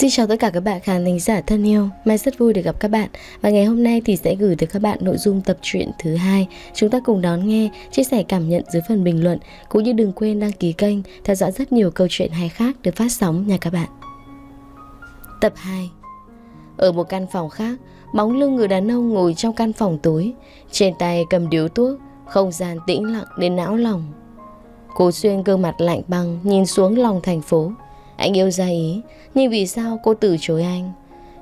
Xin chào tất cả các bạn khán thính giả thân yêu, Mai rất vui được gặp các bạn và ngày hôm nay thì sẽ gửi tới các bạn nội dung tập truyện thứ hai. Chúng ta cùng đón nghe, chia sẻ cảm nhận dưới phần bình luận cũng như đừng quên đăng ký kênh theo dõi rất nhiều câu chuyện hay khác được phát sóng nha các bạn. Tập 2 Ở một căn phòng khác, bóng lưng người đàn ông ngồi trong căn phòng tối, trên tay cầm điếu thuốc, không gian tĩnh lặng đến não lòng. Cô xuyên gương mặt lạnh băng nhìn xuống lòng thành phố. Anh yêu Gia Ý, nhưng vì sao cô từ chối anh?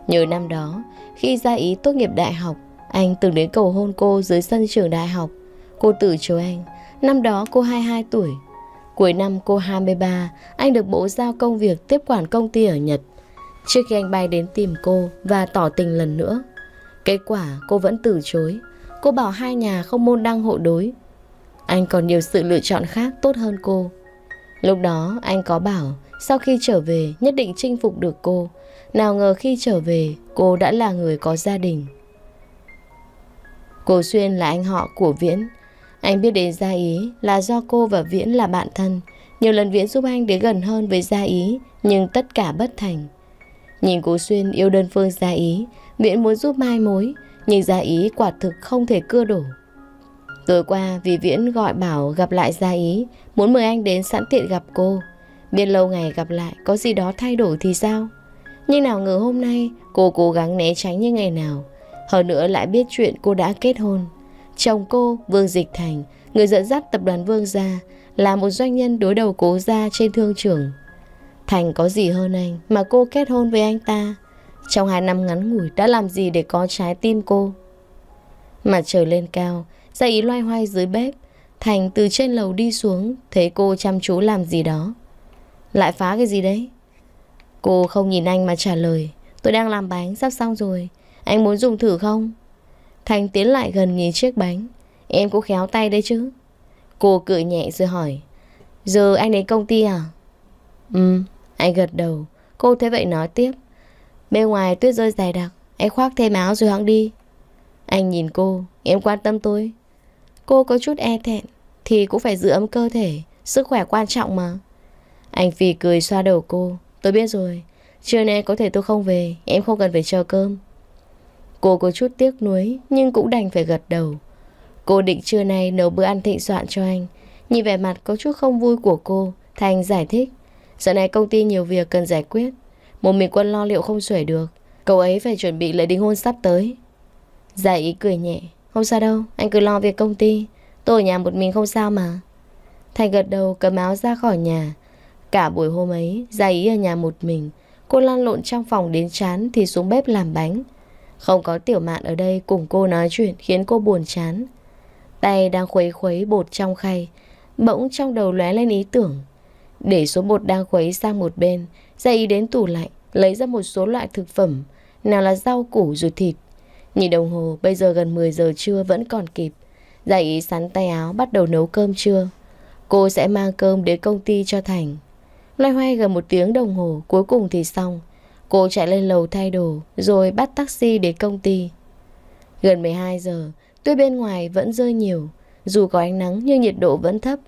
Nhớ năm đó, khi Gia Ý tốt nghiệp đại học, anh từng đến cầu hôn cô dưới sân trường đại học. Cô từ chối anh, năm đó cô 22 tuổi. Cuối năm cô 23, anh được bộ giao công việc tiếp quản công ty ở Nhật. Trước khi anh bay đến tìm cô và tỏ tình lần nữa, kết quả cô vẫn từ chối. Cô bảo hai nhà không môn đăng hộ đối. Anh còn nhiều sự lựa chọn khác tốt hơn cô. Lúc đó anh có bảo sau khi trở về nhất định chinh phục được cô Nào ngờ khi trở về cô đã là người có gia đình Cô Xuyên là anh họ của Viễn Anh biết đến Gia Ý là do cô và Viễn là bạn thân Nhiều lần Viễn giúp anh đến gần hơn với Gia Ý Nhưng tất cả bất thành Nhìn cô Xuyên yêu đơn phương Gia Ý Viễn muốn giúp mai mối Nhưng Gia Ý quả thực không thể cưa đổ Tối qua vì Viễn gọi bảo gặp lại Gia Ý Muốn mời anh đến sẵn tiện gặp cô Biết lâu ngày gặp lại có gì đó thay đổi thì sao? Nhưng nào ngờ hôm nay cô cố gắng né tránh như ngày nào. Hơn nữa lại biết chuyện cô đã kết hôn. Chồng cô, Vương Dịch Thành, người dẫn dắt tập đoàn Vương Gia, là một doanh nhân đối đầu cố gia trên thương trường. Thành có gì hơn anh mà cô kết hôn với anh ta? Trong hai năm ngắn ngủi đã làm gì để có trái tim cô? Mặt trời lên cao, ra loay hoay dưới bếp. Thành từ trên lầu đi xuống, thấy cô chăm chú làm gì đó. Lại phá cái gì đấy Cô không nhìn anh mà trả lời Tôi đang làm bánh sắp xong rồi Anh muốn dùng thử không Thành tiến lại gần nhìn chiếc bánh Em cũng khéo tay đấy chứ Cô cười nhẹ rồi hỏi Giờ anh đến công ty à Ừ anh gật đầu Cô thế vậy nói tiếp Bên ngoài tuyết rơi dài đặc Anh khoác thêm áo rồi hắn đi Anh nhìn cô Em quan tâm tôi Cô có chút e thẹn Thì cũng phải giữ ấm cơ thể Sức khỏe quan trọng mà anh Phi cười xoa đầu cô Tôi biết rồi Trưa nay có thể tôi không về Em không cần phải chờ cơm Cô có chút tiếc nuối Nhưng cũng đành phải gật đầu Cô định trưa nay nấu bữa ăn thịnh soạn cho anh Nhìn vẻ mặt có chút không vui của cô Thành giải thích Giờ này công ty nhiều việc cần giải quyết Một mình quân lo liệu không xuể được Cậu ấy phải chuẩn bị lễ đính hôn sắp tới Giải dạ ý cười nhẹ Không sao đâu, anh cứ lo việc công ty Tôi ở nhà một mình không sao mà Thành gật đầu cầm áo ra khỏi nhà Cả buổi hôm ấy, ra ý ở nhà một mình, cô lan lộn trong phòng đến chán thì xuống bếp làm bánh. Không có tiểu mạn ở đây cùng cô nói chuyện khiến cô buồn chán. Tay đang khuấy khuấy bột trong khay, bỗng trong đầu lóe lên ý tưởng. Để số bột đang khuấy sang một bên, ra ý đến tủ lạnh, lấy ra một số loại thực phẩm, nào là rau củ rồi thịt. Nhìn đồng hồ, bây giờ gần 10 giờ trưa vẫn còn kịp. Ra ý sắn tay áo bắt đầu nấu cơm trưa. Cô sẽ mang cơm đến công ty cho Thành. Loay hoay gần một tiếng đồng hồ Cuối cùng thì xong Cô chạy lên lầu thay đồ Rồi bắt taxi đến công ty Gần 12 giờ Tuy bên ngoài vẫn rơi nhiều Dù có ánh nắng nhưng nhiệt độ vẫn thấp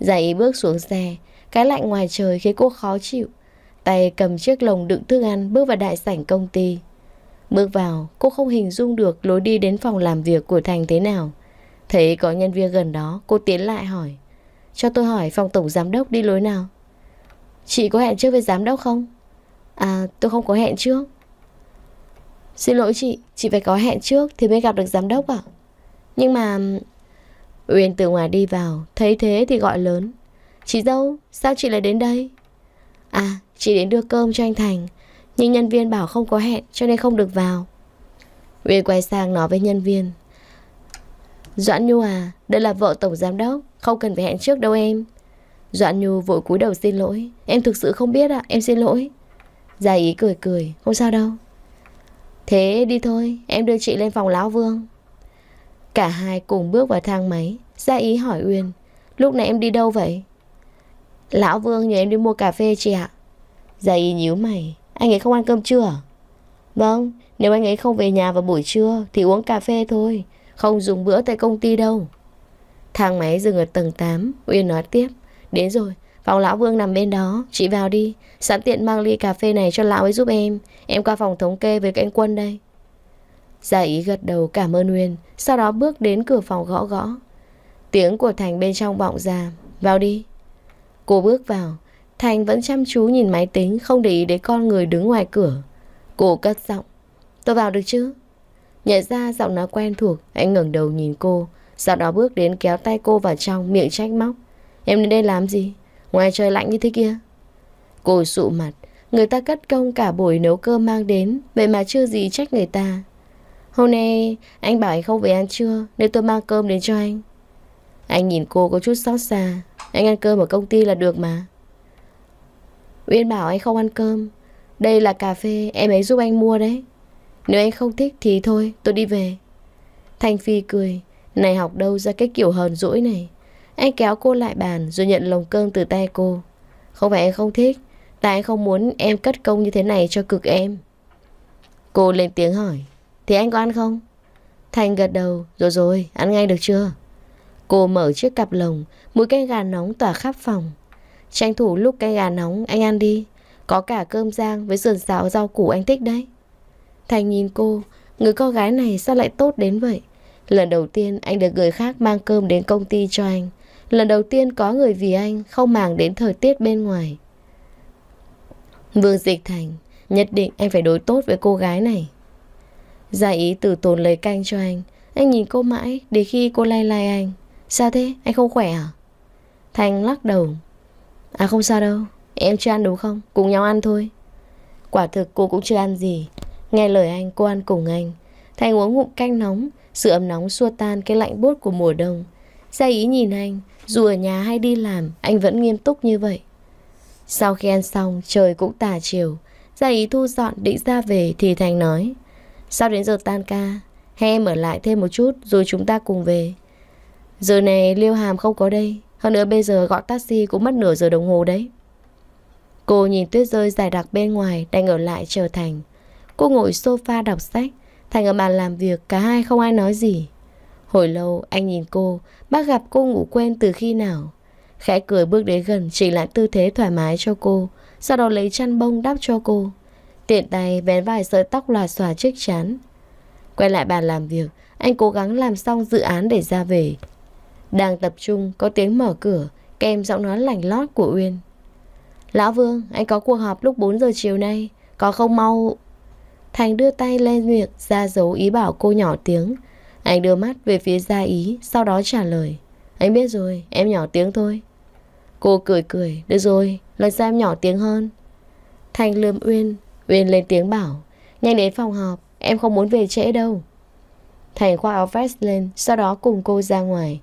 Giải ý bước xuống xe Cái lạnh ngoài trời khiến cô khó chịu Tay cầm chiếc lồng đựng thức ăn Bước vào đại sảnh công ty Bước vào cô không hình dung được Lối đi đến phòng làm việc của Thành thế nào Thấy có nhân viên gần đó Cô tiến lại hỏi Cho tôi hỏi phòng tổng giám đốc đi lối nào Chị có hẹn trước với giám đốc không? À tôi không có hẹn trước Xin lỗi chị, chị phải có hẹn trước thì mới gặp được giám đốc ạ à? Nhưng mà... Uyên từ ngoài đi vào, thấy thế thì gọi lớn Chị dâu, sao chị lại đến đây? À, chị đến đưa cơm cho anh Thành Nhưng nhân viên bảo không có hẹn cho nên không được vào Uyên quay sang nói với nhân viên Doãn Nhu à, đây là vợ tổng giám đốc Không cần phải hẹn trước đâu em Doãn Nhu vội cúi đầu xin lỗi Em thực sự không biết ạ, à, em xin lỗi Gia Ý cười cười, không sao đâu Thế đi thôi, em đưa chị lên phòng Lão Vương Cả hai cùng bước vào thang máy Gia Ý hỏi Uyên Lúc này em đi đâu vậy? Lão Vương nhờ em đi mua cà phê chị ạ Gia Ý nhíu mày Anh ấy không ăn cơm chưa? à? Vâng, nếu anh ấy không về nhà vào buổi trưa Thì uống cà phê thôi Không dùng bữa tại công ty đâu Thang máy dừng ở tầng 8 Uyên nói tiếp Đến rồi, phòng lão Vương nằm bên đó, chị vào đi, sẵn tiện mang ly cà phê này cho lão ấy giúp em, em qua phòng thống kê với anh Quân đây. Giả ý gật đầu cảm ơn Nguyên, sau đó bước đến cửa phòng gõ gõ. Tiếng của Thành bên trong vọng ra, vào đi. Cô bước vào, Thành vẫn chăm chú nhìn máy tính, không để ý đến con người đứng ngoài cửa. Cô cất giọng, tôi vào được chứ? Nhận ra giọng nó quen thuộc, anh ngẩng đầu nhìn cô, sau đó bước đến kéo tay cô vào trong, miệng trách móc. Em đến đây làm gì? Ngoài trời lạnh như thế kia. Cô sụ mặt. Người ta cất công cả buổi nấu cơm mang đến. Vậy mà chưa gì trách người ta. Hôm nay anh bảo anh không về ăn trưa Nên tôi mang cơm đến cho anh Anh nhìn cô có chút xót xa Anh ăn cơm ở công ty là được mà Uyên bảo anh không ăn cơm Đây là cà phê em ấy giúp anh mua đấy Nếu anh không thích thì thôi tôi đi về Thanh Phi cười Này học đâu ra cái kiểu hờn dỗi này anh kéo cô lại bàn rồi nhận lồng cơm từ tay cô. Không phải anh không thích, tại anh không muốn em cất công như thế này cho cực em. Cô lên tiếng hỏi, thì anh có ăn không? Thành gật đầu, rồi rồi, ăn ngay được chưa? Cô mở chiếc cặp lồng, mùi canh gà nóng tỏa khắp phòng. Tranh thủ lúc canh gà nóng, anh ăn đi. Có cả cơm rang với sườn xào rau củ anh thích đấy. Thành nhìn cô, người con gái này sao lại tốt đến vậy? Lần đầu tiên anh được người khác mang cơm đến công ty cho anh. Lần đầu tiên có người vì anh không màng đến thời tiết bên ngoài. Vương Dịch Thành, nhất định anh phải đối tốt với cô gái này. Gia ý từ tồn lấy canh cho anh. Anh nhìn cô mãi, để khi cô lay lay anh. Sao thế, anh không khỏe à? Thành lắc đầu. À không sao đâu, em chưa ăn đúng không? Cùng nhau ăn thôi. Quả thực cô cũng chưa ăn gì. Nghe lời anh, cô ăn cùng anh. Thành uống ngụm canh nóng, sự ấm nóng xua tan cái lạnh bốt của mùa đông. Gia ý nhìn anh, dù ở nhà hay đi làm, anh vẫn nghiêm túc như vậy. Sau khi ăn xong, trời cũng tà chiều. Gia ý thu dọn định ra về thì Thành nói. Sao đến giờ tan ca? Hay em ở lại thêm một chút rồi chúng ta cùng về. Giờ này Liêu Hàm không có đây. Hơn nữa bây giờ gọi taxi cũng mất nửa giờ đồng hồ đấy. Cô nhìn tuyết rơi dài đặc bên ngoài đang ở lại chờ Thành. Cô ngồi sofa đọc sách. Thành ở bàn làm việc cả hai không ai nói gì. Hồi lâu anh nhìn cô, bác gặp cô ngủ quên từ khi nào. Khẽ cười bước đến gần chỉnh lại tư thế thoải mái cho cô, sau đó lấy chăn bông đắp cho cô. Tiện tay vén vài sợi tóc lòa xòa chiếc chán. Quay lại bàn làm việc, anh cố gắng làm xong dự án để ra về. Đang tập trung, có tiếng mở cửa, kèm giọng nói lành lót của Uyên. Lão Vương, anh có cuộc họp lúc 4 giờ chiều nay, có không mau... Thành đưa tay lên miệng ra dấu ý bảo cô nhỏ tiếng anh đưa mắt về phía Gia Ý Sau đó trả lời Anh biết rồi em nhỏ tiếng thôi Cô cười cười Được rồi lần sau em nhỏ tiếng hơn Thanh lườm Uyên Uyên lên tiếng bảo Nhanh đến phòng họp Em không muốn về trễ đâu Thành khoác áo vest lên Sau đó cùng cô ra ngoài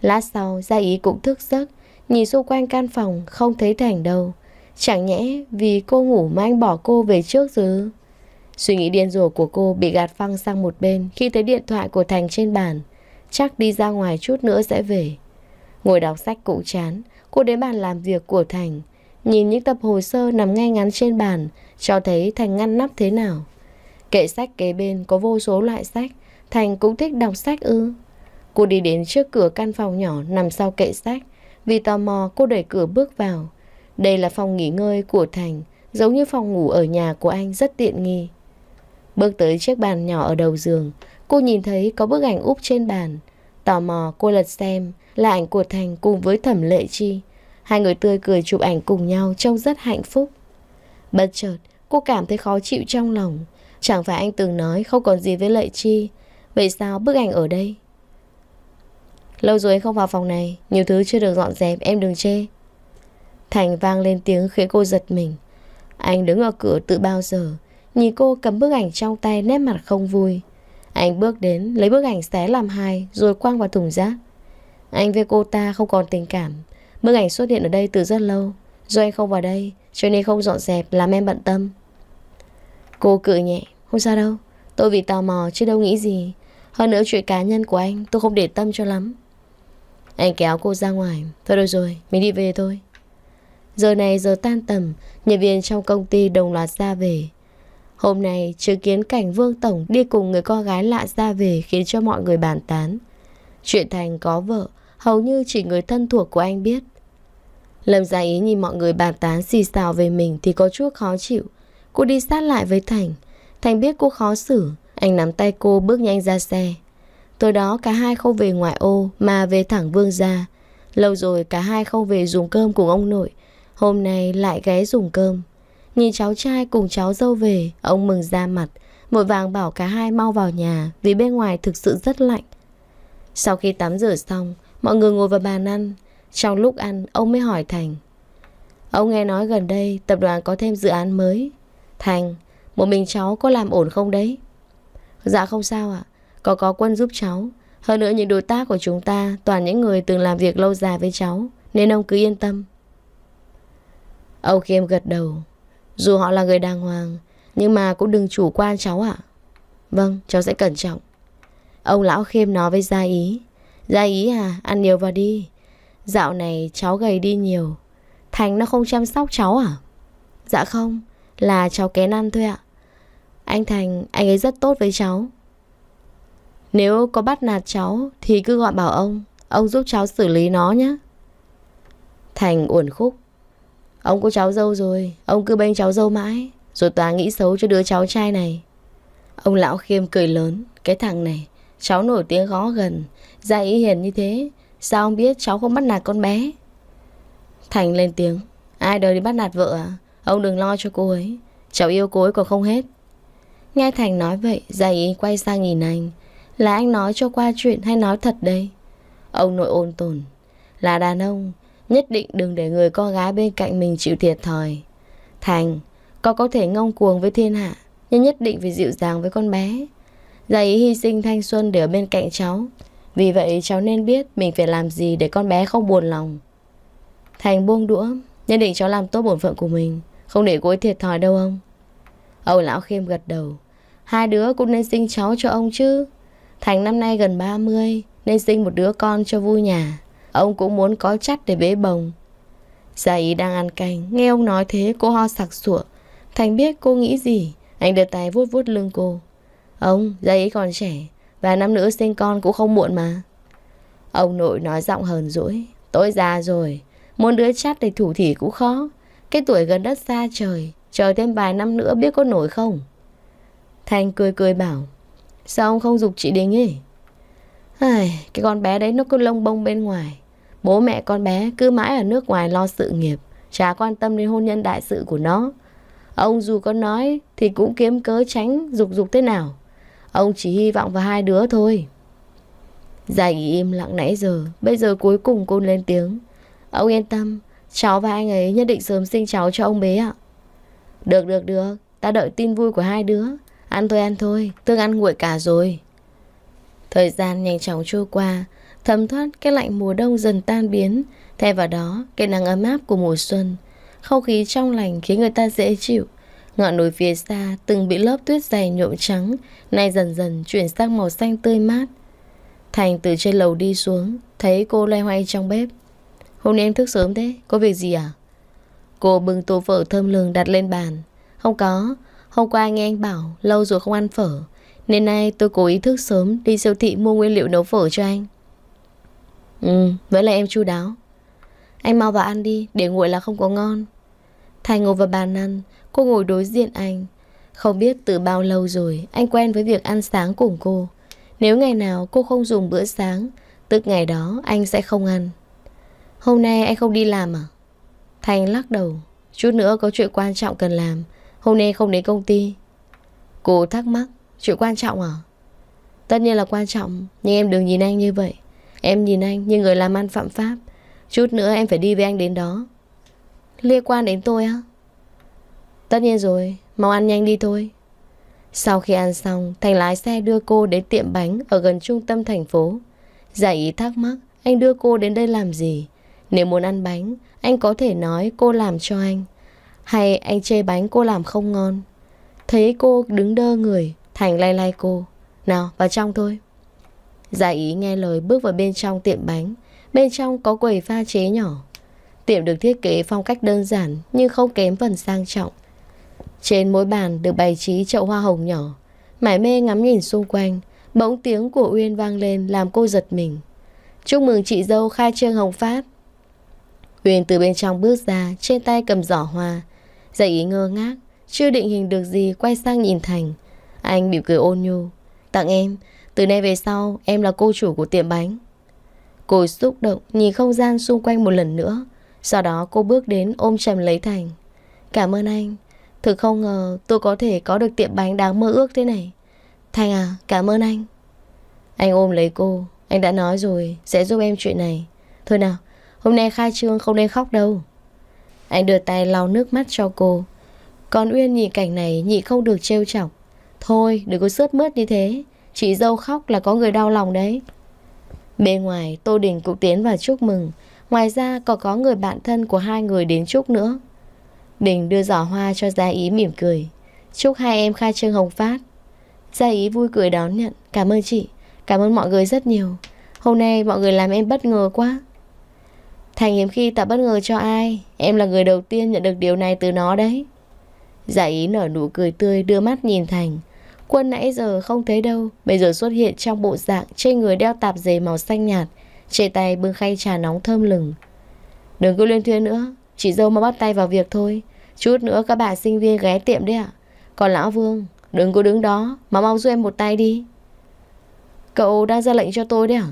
Lát sau Gia Ý cũng thức giấc Nhìn xung quanh căn phòng Không thấy Thành đâu Chẳng nhẽ vì cô ngủ mà anh bỏ cô về trước chứ Suy nghĩ điên rồ của cô bị gạt phăng sang một bên khi thấy điện thoại của Thành trên bàn. Chắc đi ra ngoài chút nữa sẽ về. Ngồi đọc sách cũng chán, cô đến bàn làm việc của Thành. Nhìn những tập hồ sơ nằm ngay ngắn trên bàn, cho thấy Thành ngăn nắp thế nào. Kệ sách kế bên có vô số loại sách, Thành cũng thích đọc sách ư. Cô đi đến trước cửa căn phòng nhỏ nằm sau kệ sách. Vì tò mò cô đẩy cửa bước vào. Đây là phòng nghỉ ngơi của Thành, giống như phòng ngủ ở nhà của anh rất tiện nghi. Bước tới chiếc bàn nhỏ ở đầu giường, cô nhìn thấy có bức ảnh úp trên bàn. Tò mò cô lật xem là ảnh của Thành cùng với Thẩm Lệ Chi. Hai người tươi cười chụp ảnh cùng nhau trông rất hạnh phúc. Bất chợt, cô cảm thấy khó chịu trong lòng. Chẳng phải anh từng nói không còn gì với Lệ Chi. Vậy sao bức ảnh ở đây? Lâu rồi không vào phòng này, nhiều thứ chưa được dọn dẹp, em đừng chê. Thành vang lên tiếng khiến cô giật mình. Anh đứng ở cửa từ bao giờ, Nhìn cô cầm bức ảnh trong tay nét mặt không vui Anh bước đến lấy bức ảnh xé làm hai Rồi quăng vào thùng rác Anh với cô ta không còn tình cảm Bức ảnh xuất hiện ở đây từ rất lâu Do anh không vào đây Cho nên không dọn dẹp làm em bận tâm Cô cự nhẹ Không sao đâu Tôi vì tò mò chứ đâu nghĩ gì Hơn nữa chuyện cá nhân của anh tôi không để tâm cho lắm Anh kéo cô ra ngoài Thôi được rồi mình đi về thôi Giờ này giờ tan tầm Nhân viên trong công ty đồng loạt ra về Hôm nay chứng kiến cảnh Vương Tổng đi cùng người con gái lạ ra về khiến cho mọi người bàn tán. Chuyện Thành có vợ, hầu như chỉ người thân thuộc của anh biết. Lâm Gia Ý nhìn mọi người bàn tán xì xào về mình thì có chút khó chịu. Cô đi sát lại với Thành. Thành biết cô khó xử, anh nắm tay cô bước nhanh ra xe. Tối đó cả hai không về ngoại ô mà về thẳng Vương Gia. Lâu rồi cả hai không về dùng cơm cùng ông nội. Hôm nay lại ghé dùng cơm. Nhìn cháu trai cùng cháu dâu về Ông mừng ra mặt Vội vàng bảo cả hai mau vào nhà Vì bên ngoài thực sự rất lạnh Sau khi tắm rửa xong Mọi người ngồi vào bàn ăn Trong lúc ăn ông mới hỏi Thành Ông nghe nói gần đây tập đoàn có thêm dự án mới Thành Một mình cháu có làm ổn không đấy Dạ không sao ạ Có có quân giúp cháu Hơn nữa những đối tác của chúng ta Toàn những người từng làm việc lâu dài với cháu Nên ông cứ yên tâm ông Khiêm gật đầu dù họ là người đàng hoàng, nhưng mà cũng đừng chủ quan cháu ạ. Vâng, cháu sẽ cẩn trọng. Ông lão khiêm nói với Gia Ý. Gia Ý à, ăn nhiều vào đi. Dạo này cháu gầy đi nhiều. Thành nó không chăm sóc cháu à? Dạ không, là cháu kén ăn thôi ạ. Anh Thành, anh ấy rất tốt với cháu. Nếu có bắt nạt cháu thì cứ gọi bảo ông, ông giúp cháu xử lý nó nhé. Thành uẩn khúc. Ông có cháu dâu rồi Ông cứ bênh cháu dâu mãi Rồi tòa nghĩ xấu cho đứa cháu trai này Ông lão khiêm cười lớn Cái thằng này Cháu nổi tiếng gõ gần Ra ý hiền như thế Sao ông biết cháu không bắt nạt con bé Thành lên tiếng Ai đời đi bắt nạt vợ à Ông đừng lo cho cô ấy Cháu yêu cô ấy còn không hết Nghe Thành nói vậy Gia ý quay sang nhìn anh Là anh nói cho qua chuyện hay nói thật đây Ông nội ôn tồn Là đàn ông Nhất định đừng để người con gái bên cạnh mình chịu thiệt thòi Thành Con có thể ngông cuồng với thiên hạ Nhưng nhất định phải dịu dàng với con bé Giả ý hy sinh thanh xuân để ở bên cạnh cháu Vì vậy cháu nên biết Mình phải làm gì để con bé không buồn lòng Thành buông đũa Nhất định cháu làm tốt bổn phận của mình Không để cô ấy thiệt thòi đâu ông ông lão khiêm gật đầu Hai đứa cũng nên sinh cháu cho ông chứ Thành năm nay gần 30 Nên sinh một đứa con cho vui nhà Ông cũng muốn có chắt để bế bồng Gia ý đang ăn canh Nghe ông nói thế cô ho sặc sụa Thành biết cô nghĩ gì Anh đưa tay vuốt vuốt lưng cô Ông, Gia ý còn trẻ Và năm nữa sinh con cũng không muộn mà Ông nội nói giọng hờn rỗi, Tôi già rồi Muốn đứa chắt để thủ thỉ cũng khó Cái tuổi gần đất xa trời Chờ thêm vài năm nữa biết có nổi không Thành cười cười bảo Sao ông không dục chị Đình ấy Ai, cái con bé đấy nó cứ lông bông bên ngoài. Bố mẹ con bé cứ mãi ở nước ngoài lo sự nghiệp, chả quan tâm đến hôn nhân đại sự của nó. Ông dù có nói thì cũng kiếm cớ tránh dục dục thế nào. Ông chỉ hy vọng vào hai đứa thôi. Giải im lặng nãy giờ, bây giờ cuối cùng cô lên tiếng. Ông yên tâm, cháu và anh ấy nhất định sớm sinh cháu cho ông bé ạ. Được, được, được, ta đợi tin vui của hai đứa. Ăn thôi, ăn thôi, tương ăn nguội cả rồi. Thời gian nhanh chóng trôi qua, thấm thoát cái lạnh mùa đông dần tan biến, thay vào đó cái nắng ấm áp của mùa xuân. Không khí trong lành khiến người ta dễ chịu. Ngọn núi phía xa từng bị lớp tuyết dày nhuộm trắng, nay dần dần chuyển sang màu xanh tươi mát. Thành từ trên lầu đi xuống, thấy cô loay hoay trong bếp. Hôm nay em thức sớm thế, có việc gì à? Cô bưng tô phở thơm lừng đặt lên bàn. Không có, hôm qua nghe anh bảo lâu rồi không ăn phở, nên nay tôi cố ý thức sớm đi siêu thị mua nguyên liệu nấu phở cho anh. Ừ, vẫn là em chu đáo. Anh mau vào ăn đi, để nguội là không có ngon. Thành ngồi vào bàn ăn, cô ngồi đối diện anh. Không biết từ bao lâu rồi anh quen với việc ăn sáng cùng cô. Nếu ngày nào cô không dùng bữa sáng, tức ngày đó anh sẽ không ăn. Hôm nay anh không đi làm à? Thành lắc đầu. Chút nữa có chuyện quan trọng cần làm. Hôm nay không đến công ty. Cô thắc mắc. Chuyện quan trọng à? Tất nhiên là quan trọng Nhưng em đừng nhìn anh như vậy Em nhìn anh như người làm ăn phạm pháp Chút nữa em phải đi với anh đến đó Liên quan đến tôi á? Tất nhiên rồi Mau ăn nhanh đi thôi Sau khi ăn xong Thành lái xe đưa cô đến tiệm bánh Ở gần trung tâm thành phố Giải ý thắc mắc Anh đưa cô đến đây làm gì Nếu muốn ăn bánh Anh có thể nói cô làm cho anh Hay anh chê bánh cô làm không ngon Thấy cô đứng đơ người Thành lay lay cô Nào vào trong thôi giải dạ ý nghe lời bước vào bên trong tiệm bánh Bên trong có quầy pha chế nhỏ Tiệm được thiết kế phong cách đơn giản Nhưng không kém phần sang trọng Trên mỗi bàn được bày trí chậu hoa hồng nhỏ Mải mê ngắm nhìn xung quanh Bỗng tiếng của Uyên vang lên Làm cô giật mình Chúc mừng chị dâu khai trương hồng phát Uyên từ bên trong bước ra Trên tay cầm giỏ hoa Giải dạ ý ngơ ngác Chưa định hình được gì quay sang nhìn Thành anh bị cười ôn nhu Tặng em Từ nay về sau em là cô chủ của tiệm bánh Cô xúc động nhìn không gian xung quanh một lần nữa Sau đó cô bước đến ôm chầm lấy Thành Cảm ơn anh Thực không ngờ tôi có thể có được tiệm bánh đáng mơ ước thế này Thành à cảm ơn anh Anh ôm lấy cô Anh đã nói rồi sẽ giúp em chuyện này Thôi nào hôm nay khai trương không nên khóc đâu Anh đưa tay lau nước mắt cho cô Còn Uyên nhìn cảnh này nhị không được trêu chọc Thôi đừng có sướt mướt như thế Chị dâu khóc là có người đau lòng đấy Bên ngoài Tô Đình cũng tiến vào chúc mừng Ngoài ra còn có người bạn thân của hai người đến chúc nữa Đình đưa giỏ hoa cho Gia Ý mỉm cười Chúc hai em khai trương hồng phát Gia Ý vui cười đón nhận Cảm ơn chị Cảm ơn mọi người rất nhiều Hôm nay mọi người làm em bất ngờ quá Thành hiếm khi tạo bất ngờ cho ai Em là người đầu tiên nhận được điều này từ nó đấy Giả ý nở nụ cười tươi đưa mắt nhìn Thành Quân nãy giờ không thấy đâu, bây giờ xuất hiện trong bộ dạng trên người đeo tạp dề màu xanh nhạt, trên tay bưng khay trà nóng thơm lừng. Đừng cứ liên thuyên nữa, chị dâu mà bắt tay vào việc thôi. Chút nữa các bạn sinh viên ghé tiệm đấy ạ. À? Còn Lão Vương, đừng có đứng đó, mà mau giúp em một tay đi. Cậu đang ra lệnh cho tôi đấy à?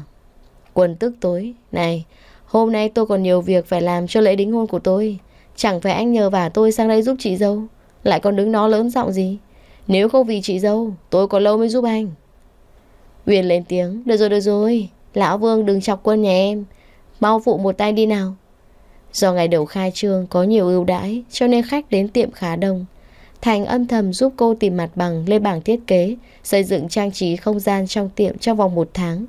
Quân tức tối. Này, hôm nay tôi còn nhiều việc phải làm cho lễ đính hôn của tôi. Chẳng phải anh nhờ vả tôi sang đây giúp chị dâu. Lại còn đứng nó lớn giọng gì? Nếu không vì chị dâu, tôi còn lâu mới giúp anh. Uyên lên tiếng, được rồi, được rồi. Lão Vương đừng chọc quân nhà em. Mau phụ một tay đi nào. Do ngày đầu khai trương có nhiều ưu đãi, cho nên khách đến tiệm khá đông. Thành âm thầm giúp cô tìm mặt bằng lên bảng thiết kế, xây dựng trang trí không gian trong tiệm trong vòng một tháng.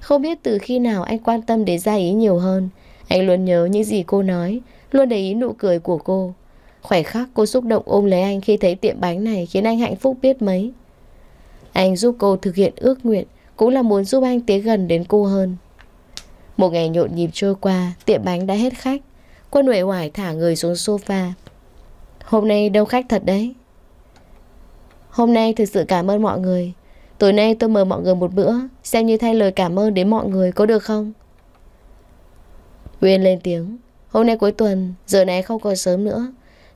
Không biết từ khi nào anh quan tâm đến gia ý nhiều hơn. Anh luôn nhớ những gì cô nói, luôn để ý nụ cười của cô. Khỏe khắc cô xúc động ôm lấy anh khi thấy tiệm bánh này khiến anh hạnh phúc biết mấy. Anh giúp cô thực hiện ước nguyện, cũng là muốn giúp anh tiến gần đến cô hơn. Một ngày nhộn nhịp trôi qua, tiệm bánh đã hết khách. Quân uể oải thả người xuống sofa. Hôm nay đông khách thật đấy. Hôm nay thực sự cảm ơn mọi người. Tối nay tôi mời mọi người một bữa, xem như thay lời cảm ơn đến mọi người có được không? Uyên lên tiếng. Hôm nay cuối tuần, giờ này không còn sớm nữa.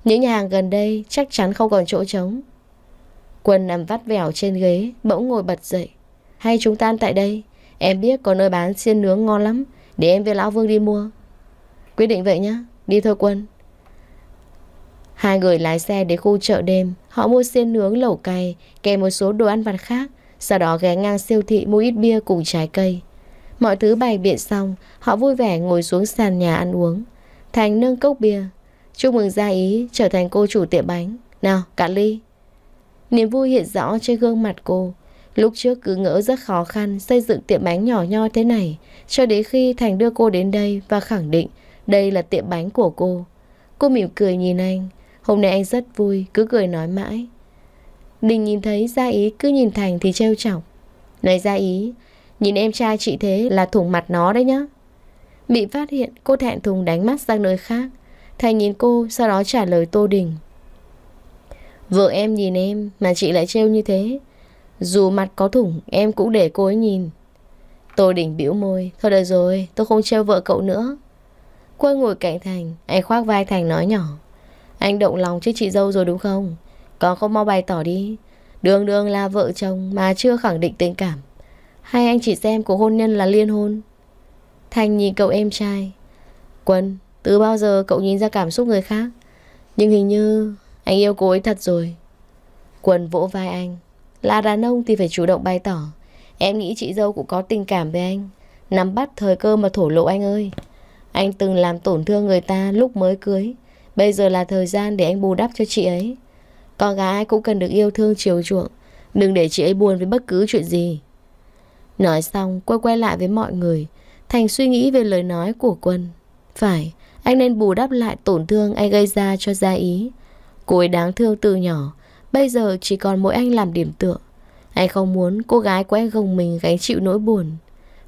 Những nhà hàng gần đây chắc chắn không còn chỗ trống. Quân nằm vắt vẻo trên ghế, bỗng ngồi bật dậy. Hay chúng ta ăn tại đây, em biết có nơi bán xiên nướng ngon lắm, để em với Lão Vương đi mua. Quyết định vậy nhá, đi thôi Quân. Hai người lái xe đến khu chợ đêm, họ mua xiên nướng lẩu cay, kèm một số đồ ăn vặt khác, sau đó ghé ngang siêu thị mua ít bia cùng trái cây. Mọi thứ bày biện xong, họ vui vẻ ngồi xuống sàn nhà ăn uống. Thành nâng cốc bia, Chúc mừng gia ý trở thành cô chủ tiệm bánh. Nào, cả ly. Niềm vui hiện rõ trên gương mặt cô. Lúc trước cứ ngỡ rất khó khăn xây dựng tiệm bánh nhỏ nho thế này, cho đến khi Thành đưa cô đến đây và khẳng định đây là tiệm bánh của cô. Cô mỉm cười nhìn anh, hôm nay anh rất vui, cứ cười nói mãi. Đình nhìn thấy Gia Ý cứ nhìn Thành thì trêu chọc. Này Gia Ý, nhìn em trai chị thế là thủng mặt nó đấy nhá. Bị phát hiện, cô thẹn thùng đánh mắt sang nơi khác. Thành nhìn cô sau đó trả lời Tô Đình Vợ em nhìn em mà chị lại trêu như thế Dù mặt có thủng em cũng để cô ấy nhìn Tô Đình biểu môi Thôi được rồi tôi không trêu vợ cậu nữa Quân ngồi cạnh Thành Anh khoác vai Thành nói nhỏ Anh động lòng trước chị dâu rồi đúng không Còn không mau bày tỏ đi Đường đường là vợ chồng mà chưa khẳng định tình cảm Hay anh chỉ xem cuộc hôn nhân là liên hôn Thành nhìn cậu em trai Quân từ bao giờ cậu nhìn ra cảm xúc người khác Nhưng hình như anh yêu cô ấy thật rồi Quần vỗ vai anh Là đàn ông thì phải chủ động bày tỏ Em nghĩ chị dâu cũng có tình cảm với anh Nắm bắt thời cơ mà thổ lộ anh ơi Anh từng làm tổn thương người ta lúc mới cưới Bây giờ là thời gian để anh bù đắp cho chị ấy Con gái cũng cần được yêu thương chiều chuộng Đừng để chị ấy buồn với bất cứ chuyện gì Nói xong, cô quay lại với mọi người Thành suy nghĩ về lời nói của Quân Phải, anh nên bù đắp lại tổn thương anh gây ra cho gia ý Cô ấy đáng thương từ nhỏ Bây giờ chỉ còn mỗi anh làm điểm tựa Anh không muốn cô gái của anh gồng mình gánh chịu nỗi buồn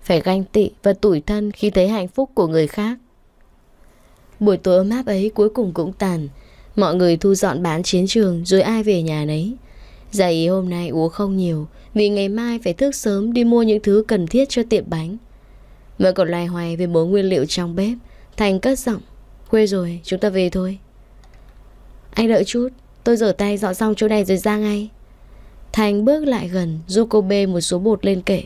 Phải ganh tị và tủi thân khi thấy hạnh phúc của người khác Buổi tối ấm áp ấy cuối cùng cũng tàn Mọi người thu dọn bán chiến trường rồi ai về nhà nấy Gia ý hôm nay uống không nhiều Vì ngày mai phải thức sớm đi mua những thứ cần thiết cho tiệm bánh Vẫn còn loay hoay về mối nguyên liệu trong bếp Thành cất giọng Khuya rồi chúng ta về thôi Anh đợi chút Tôi rửa tay dọn xong chỗ này rồi ra ngay Thành bước lại gần Giúp cô bê một số bột lên kệ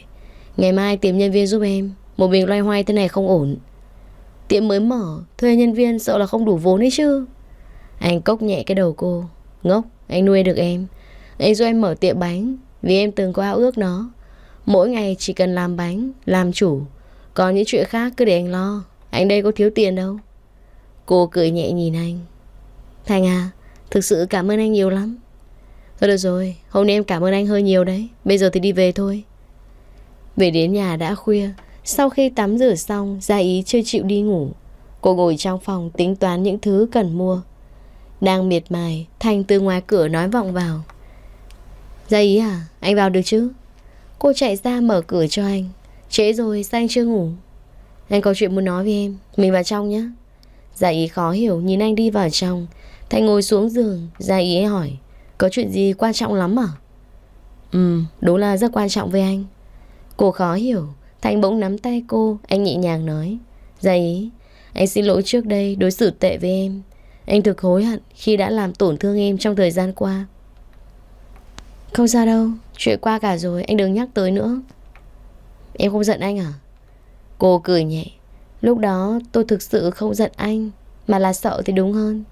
Ngày mai tìm nhân viên giúp em Một mình loay hoay thế này không ổn Tiệm mới mở Thuê nhân viên sợ là không đủ vốn ấy chứ Anh cốc nhẹ cái đầu cô Ngốc anh nuôi được em Anh giúp em mở tiệm bánh Vì em từng có ao ước nó Mỗi ngày chỉ cần làm bánh Làm chủ Còn những chuyện khác cứ để anh lo anh đây có thiếu tiền đâu Cô cười nhẹ nhìn anh Thành à Thực sự cảm ơn anh nhiều lắm Thôi được rồi Hôm nay em cảm ơn anh hơi nhiều đấy Bây giờ thì đi về thôi Về đến nhà đã khuya Sau khi tắm rửa xong Gia Ý chưa chịu đi ngủ Cô ngồi trong phòng tính toán những thứ cần mua Đang miệt mài Thành từ ngoài cửa nói vọng vào Gia Ý à Anh vào được chứ Cô chạy ra mở cửa cho anh Trễ rồi sao anh chưa ngủ anh có chuyện muốn nói với em Mình vào trong nhé Gia dạ ý khó hiểu nhìn anh đi vào trong Thanh ngồi xuống giường Gia dạ ý hỏi Có chuyện gì quan trọng lắm à Ừ đúng là rất quan trọng với anh Cô khó hiểu thanh bỗng nắm tay cô Anh nhẹ nhàng nói Gia dạ ý Anh xin lỗi trước đây đối xử tệ với em Anh thực hối hận khi đã làm tổn thương em trong thời gian qua Không sao đâu Chuyện qua cả rồi anh đừng nhắc tới nữa Em không giận anh à Cô cười nhẹ Lúc đó tôi thực sự không giận anh Mà là sợ thì đúng hơn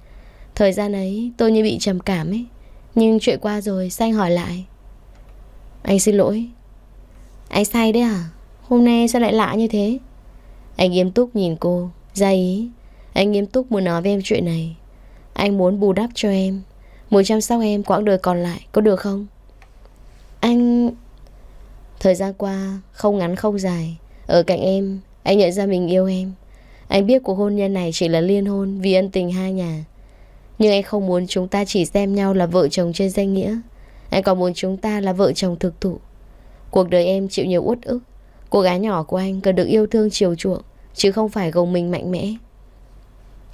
Thời gian ấy tôi như bị trầm cảm ấy Nhưng chuyện qua rồi sao anh hỏi lại Anh xin lỗi Anh say đấy à Hôm nay sao lại lạ như thế Anh nghiêm túc nhìn cô Ra ý Anh nghiêm túc muốn nói với em chuyện này Anh muốn bù đắp cho em Muốn chăm sóc em quãng đời còn lại Có được không Anh Thời gian qua không ngắn không dài ở cạnh em Anh nhận ra mình yêu em Anh biết cuộc hôn nhân này chỉ là liên hôn Vì ân tình hai nhà Nhưng anh không muốn chúng ta chỉ xem nhau là vợ chồng trên danh nghĩa Anh còn muốn chúng ta là vợ chồng thực thụ Cuộc đời em chịu nhiều uất ức Cô gái nhỏ của anh cần được yêu thương chiều chuộng Chứ không phải gồng mình mạnh mẽ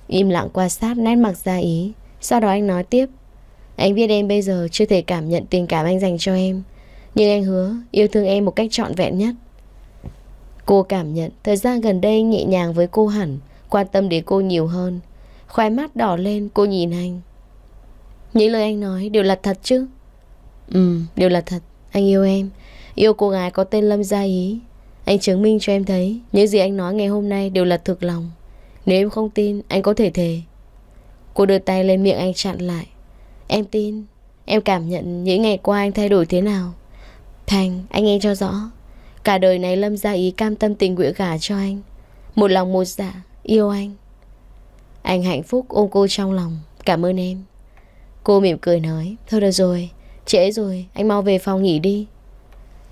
Im lặng quan sát nét mặt ra ý Sau đó anh nói tiếp Anh biết em bây giờ chưa thể cảm nhận tình cảm anh dành cho em Nhưng anh hứa yêu thương em một cách trọn vẹn nhất Cô cảm nhận thời gian gần đây nhẹ nhàng với cô hẳn, quan tâm đến cô nhiều hơn. Khoai mắt đỏ lên, cô nhìn anh. Những lời anh nói đều là thật chứ? Ừ, đều là thật. Anh yêu em. Yêu cô gái có tên Lâm Gia Ý. Anh chứng minh cho em thấy những gì anh nói ngày hôm nay đều là thực lòng. Nếu em không tin, anh có thể thề. Cô đưa tay lên miệng anh chặn lại. Em tin. Em cảm nhận những ngày qua anh thay đổi thế nào. Thành, anh nghe cho rõ. Cả đời này Lâm gia ý cam tâm tình nguyện gả cho anh Một lòng một dạ Yêu anh Anh hạnh phúc ôm cô trong lòng Cảm ơn em Cô mỉm cười nói Thôi được rồi Trễ rồi Anh mau về phòng nghỉ đi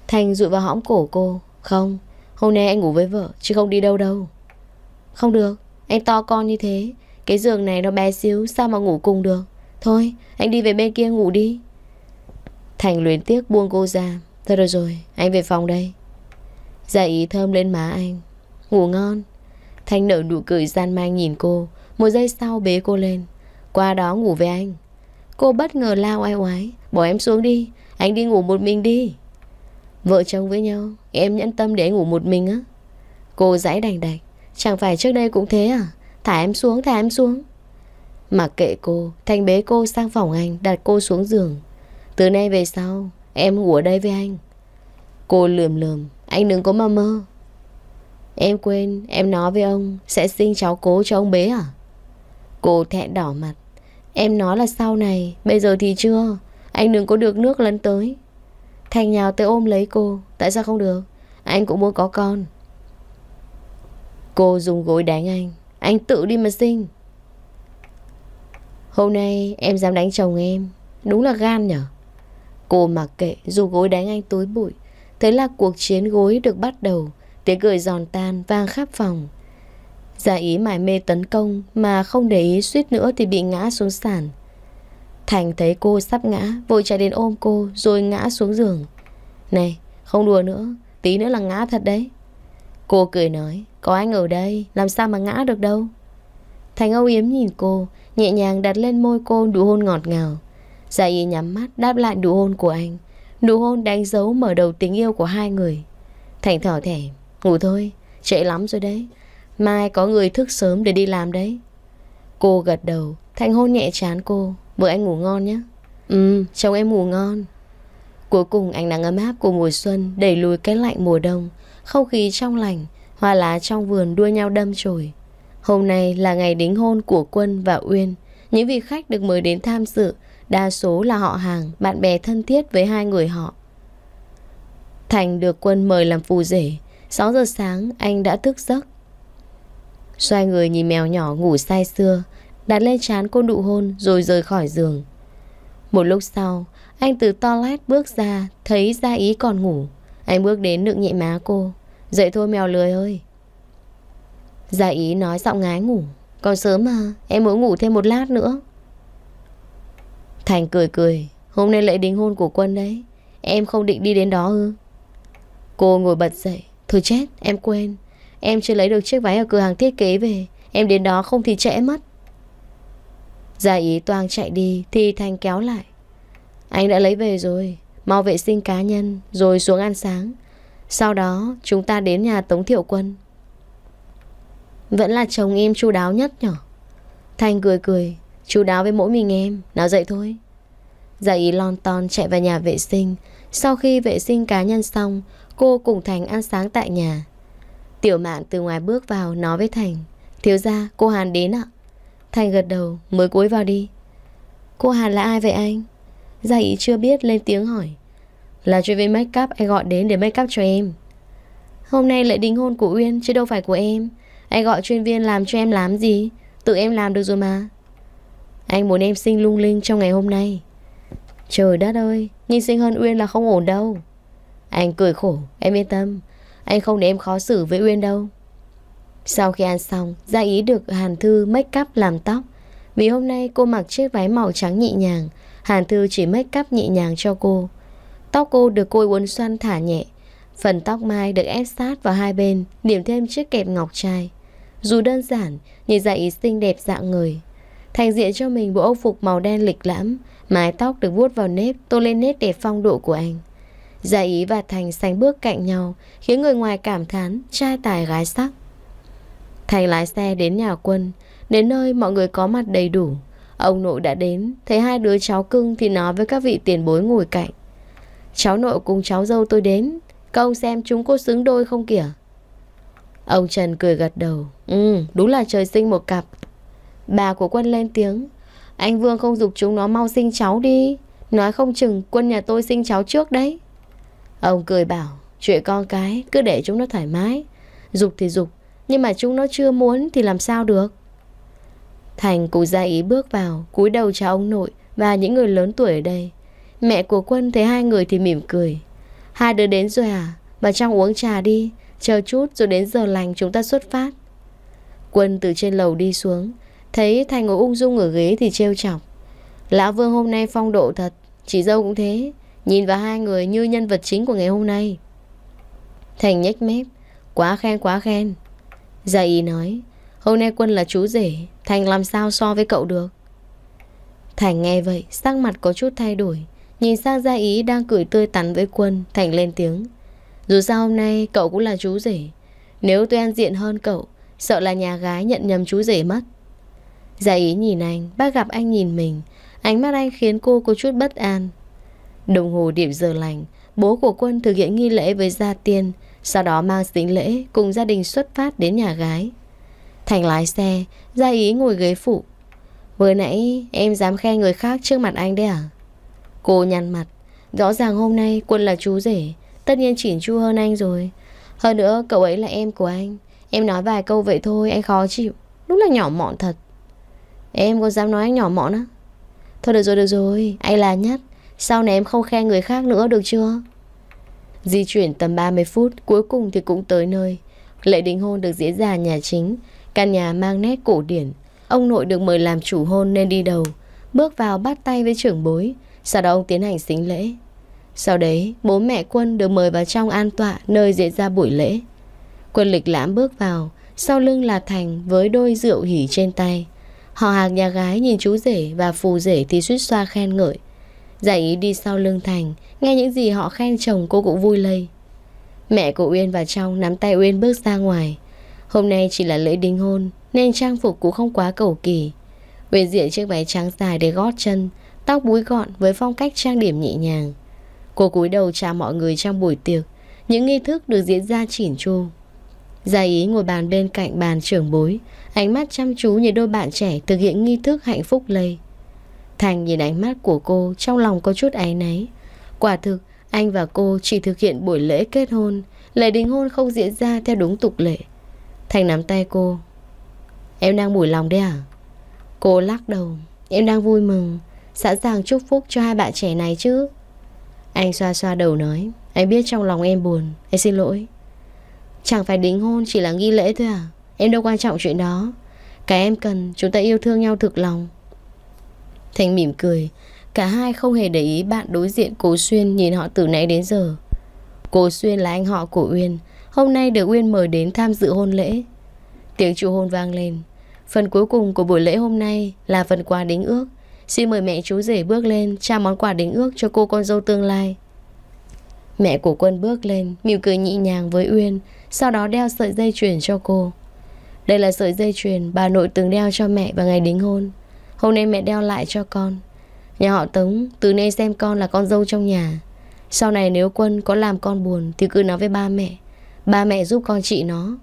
Thành dụi vào hõm cổ cô Không Hôm nay anh ngủ với vợ Chứ không đi đâu đâu Không được Anh to con như thế Cái giường này nó bé xíu Sao mà ngủ cùng được Thôi Anh đi về bên kia ngủ đi Thành luyến tiếc buông cô ra Thôi được rồi Anh về phòng đây Dậy thơm lên má anh Ngủ ngon Thanh nở nụ cười gian mang nhìn cô Một giây sau bế cô lên Qua đó ngủ với anh Cô bất ngờ lao ai oái Bỏ em xuống đi Anh đi ngủ một mình đi Vợ chồng với nhau Em nhẫn tâm để ngủ một mình á Cô giãy đành đạch Chẳng phải trước đây cũng thế à Thả em xuống thả em xuống Mặc kệ cô Thanh bế cô sang phòng anh Đặt cô xuống giường Từ nay về sau Em ngủ ở đây với anh Cô lườm lườm anh đừng có mà mơ Em quên em nói với ông Sẽ sinh cháu cố cho ông bế à Cô thẹn đỏ mặt Em nói là sau này Bây giờ thì chưa Anh đừng có được nước lấn tới Thành nhào tới ôm lấy cô Tại sao không được Anh cũng muốn có con Cô dùng gối đánh anh Anh tự đi mà sinh Hôm nay em dám đánh chồng em Đúng là gan nhở Cô mặc kệ dù gối đánh anh tối bụi Thế là cuộc chiến gối được bắt đầu Tiếng cười giòn tan vang khắp phòng Giả ý mải mê tấn công Mà không để ý suýt nữa thì bị ngã xuống sàn Thành thấy cô sắp ngã Vội chạy đến ôm cô Rồi ngã xuống giường Này không đùa nữa Tí nữa là ngã thật đấy Cô cười nói Có anh ở đây Làm sao mà ngã được đâu Thành âu yếm nhìn cô Nhẹ nhàng đặt lên môi cô đủ hôn ngọt ngào Giả ý nhắm mắt đáp lại đủ hôn của anh Nụ hôn đánh dấu mở đầu tình yêu của hai người Thành thở thẻ Ngủ thôi, trễ lắm rồi đấy Mai có người thức sớm để đi làm đấy Cô gật đầu Thành hôn nhẹ chán cô Bữa anh ngủ ngon nhé Ừ, chồng em ngủ ngon Cuối cùng ánh nắng ấm áp của mùa xuân Đẩy lùi cái lạnh mùa đông Không khí trong lành Hoa lá trong vườn đua nhau đâm chồi Hôm nay là ngày đính hôn của Quân và Uyên Những vị khách được mời đến tham dự Đa số là họ hàng, bạn bè thân thiết với hai người họ. Thành được quân mời làm phù rể. 6 giờ sáng anh đã thức giấc. Xoay người nhìn mèo nhỏ ngủ say sưa, đặt lên chán cô nụ hôn rồi rời khỏi giường. Một lúc sau, anh từ toilet bước ra, thấy Gia Ý còn ngủ. Anh bước đến nựng nhẹ má cô. Dậy thôi mèo lười ơi. Gia Ý nói giọng ngái ngủ. Còn sớm mà, em muốn ngủ thêm một lát nữa. Thành cười cười Hôm nay lễ đính hôn của Quân đấy Em không định đi đến đó ư Cô ngồi bật dậy Thôi chết em quên Em chưa lấy được chiếc váy ở cửa hàng thiết kế về Em đến đó không thì trễ mất Gia ý toang chạy đi Thì Thành kéo lại Anh đã lấy về rồi Mau vệ sinh cá nhân Rồi xuống ăn sáng Sau đó chúng ta đến nhà Tống Thiệu Quân Vẫn là chồng em chu đáo nhất nhở Thành cười cười Chú đáo với mỗi mình em Nào dậy thôi Dạ ý lon ton chạy vào nhà vệ sinh Sau khi vệ sinh cá nhân xong Cô cùng Thành ăn sáng tại nhà Tiểu mạn từ ngoài bước vào Nói với Thành Thiếu ra cô Hàn đến ạ Thành gật đầu mới cúi vào đi Cô Hàn là ai vậy anh Gia ý chưa biết lên tiếng hỏi Là chuyện với make up anh gọi đến để make up cho em Hôm nay lại đính hôn của Uyên Chứ đâu phải của em Anh gọi chuyên viên làm cho em làm gì Tự em làm được rồi mà anh muốn em sinh lung linh trong ngày hôm nay Trời đất ơi nhìn sinh hơn Uyên là không ổn đâu Anh cười khổ Em yên tâm Anh không để em khó xử với Uyên đâu Sau khi ăn xong Gia ý được Hàn Thư make up làm tóc Vì hôm nay cô mặc chiếc váy màu trắng nhẹ nhàng Hàn Thư chỉ make up nhẹ nhàng cho cô Tóc cô được cô uốn xoăn thả nhẹ Phần tóc mai được ép sát vào hai bên Điểm thêm chiếc kẹp ngọc trai Dù đơn giản nhìn Gia ý xinh đẹp dạng người Thành diện cho mình bộ âu phục màu đen lịch lãm, mái tóc được vuốt vào nếp, tô lên nét để phong độ của anh. Gia Ý và Thành sánh bước cạnh nhau, khiến người ngoài cảm thán, trai tài gái sắc. Thành lái xe đến nhà quân, đến nơi mọi người có mặt đầy đủ. Ông nội đã đến, thấy hai đứa cháu cưng thì nói với các vị tiền bối ngồi cạnh. Cháu nội cùng cháu dâu tôi đến, các ông xem chúng cô xứng đôi không kìa. Ông Trần cười gật đầu, ừ, đúng là trời sinh một cặp. Bà của Quân lên tiếng Anh Vương không dục chúng nó mau sinh cháu đi Nói không chừng Quân nhà tôi sinh cháu trước đấy Ông cười bảo Chuyện con cái cứ để chúng nó thoải mái Dục thì dục Nhưng mà chúng nó chưa muốn thì làm sao được Thành cụ ra ý bước vào cúi đầu chào ông nội Và những người lớn tuổi ở đây Mẹ của Quân thấy hai người thì mỉm cười Hai đứa đến rồi à Bà Trang uống trà đi Chờ chút rồi đến giờ lành chúng ta xuất phát Quân từ trên lầu đi xuống Thấy Thành ngồi ung dung ở ghế thì trêu chọc Lão Vương hôm nay phong độ thật Chị dâu cũng thế Nhìn vào hai người như nhân vật chính của ngày hôm nay Thành nhếch mép Quá khen quá khen Gia ý nói Hôm nay Quân là chú rể Thành làm sao so với cậu được Thành nghe vậy Sắc mặt có chút thay đổi Nhìn sang Gia ý đang cười tươi tắn với Quân Thành lên tiếng Dù sao hôm nay cậu cũng là chú rể Nếu tôi ăn diện hơn cậu Sợ là nhà gái nhận nhầm chú rể mất Giả dạ ý nhìn anh, bác gặp anh nhìn mình Ánh mắt anh khiến cô có chút bất an Đồng hồ điểm giờ lành Bố của quân thực hiện nghi lễ với gia tiên Sau đó mang sính lễ Cùng gia đình xuất phát đến nhà gái Thành lái xe Gia dạ ý ngồi ghế phụ Vừa nãy em dám khen người khác trước mặt anh đấy à Cô nhăn mặt Rõ ràng hôm nay quân là chú rể Tất nhiên chỉn chu hơn anh rồi Hơn nữa cậu ấy là em của anh Em nói vài câu vậy thôi anh khó chịu Đúng là nhỏ mọn thật Em có dám nói anh nhỏ mọn á Thôi được rồi được rồi Anh là nhất Sau này em không khen người khác nữa được chưa Di chuyển tầm 30 phút Cuối cùng thì cũng tới nơi Lễ đính hôn được diễn ra nhà chính Căn nhà mang nét cổ điển Ông nội được mời làm chủ hôn nên đi đầu Bước vào bắt tay với trưởng bối Sau đó ông tiến hành xính lễ Sau đấy bố mẹ quân được mời vào trong an tọa Nơi diễn ra buổi lễ Quân lịch lãm bước vào Sau lưng là Thành với đôi rượu hỉ trên tay Họ hàng nhà gái nhìn chú rể và phù rể thì suýt xoa khen ngợi. Giải ý đi sau lưng Thành, nghe những gì họ khen chồng cô cũng vui lây. Mẹ của Uyên và Trong nắm tay Uyên bước ra ngoài. Hôm nay chỉ là lễ đính hôn nên trang phục cũng không quá cầu kỳ. Uyên diện chiếc váy trắng dài để gót chân, tóc búi gọn với phong cách trang điểm nhẹ nhàng. Cô cúi đầu chào mọi người trong buổi tiệc, những nghi thức được diễn ra chỉn chu. Gia ý ngồi bàn bên cạnh bàn trưởng bối Ánh mắt chăm chú nhìn đôi bạn trẻ Thực hiện nghi thức hạnh phúc lây Thành nhìn ánh mắt của cô Trong lòng có chút áy náy Quả thực anh và cô chỉ thực hiện buổi lễ kết hôn Lễ đính hôn không diễn ra theo đúng tục lệ Thành nắm tay cô Em đang mùi lòng đấy à Cô lắc đầu Em đang vui mừng Sẵn sàng chúc phúc cho hai bạn trẻ này chứ Anh xoa xoa đầu nói Anh biết trong lòng em buồn Em xin lỗi Chẳng phải đính hôn chỉ là nghi lễ thôi à Em đâu quan trọng chuyện đó Cái em cần chúng ta yêu thương nhau thực lòng Thành mỉm cười Cả hai không hề để ý bạn đối diện Cố Xuyên nhìn họ từ nãy đến giờ Cố Xuyên là anh họ của Uyên Hôm nay được Uyên mời đến tham dự hôn lễ Tiếng trụ hôn vang lên Phần cuối cùng của buổi lễ hôm nay Là phần quà đính ước Xin mời mẹ chú rể bước lên Trao món quà đính ước cho cô con dâu tương lai Mẹ của Quân bước lên Mỉm cười nhị nhàng với Uyên sau đó đeo sợi dây chuyền cho cô. Đây là sợi dây chuyền bà nội từng đeo cho mẹ vào ngày đính hôn. Hôm nay mẹ đeo lại cho con. Nhà họ Tống từ nay xem con là con dâu trong nhà. Sau này nếu Quân có làm con buồn thì cứ nói với ba mẹ. Ba mẹ giúp con chị nó.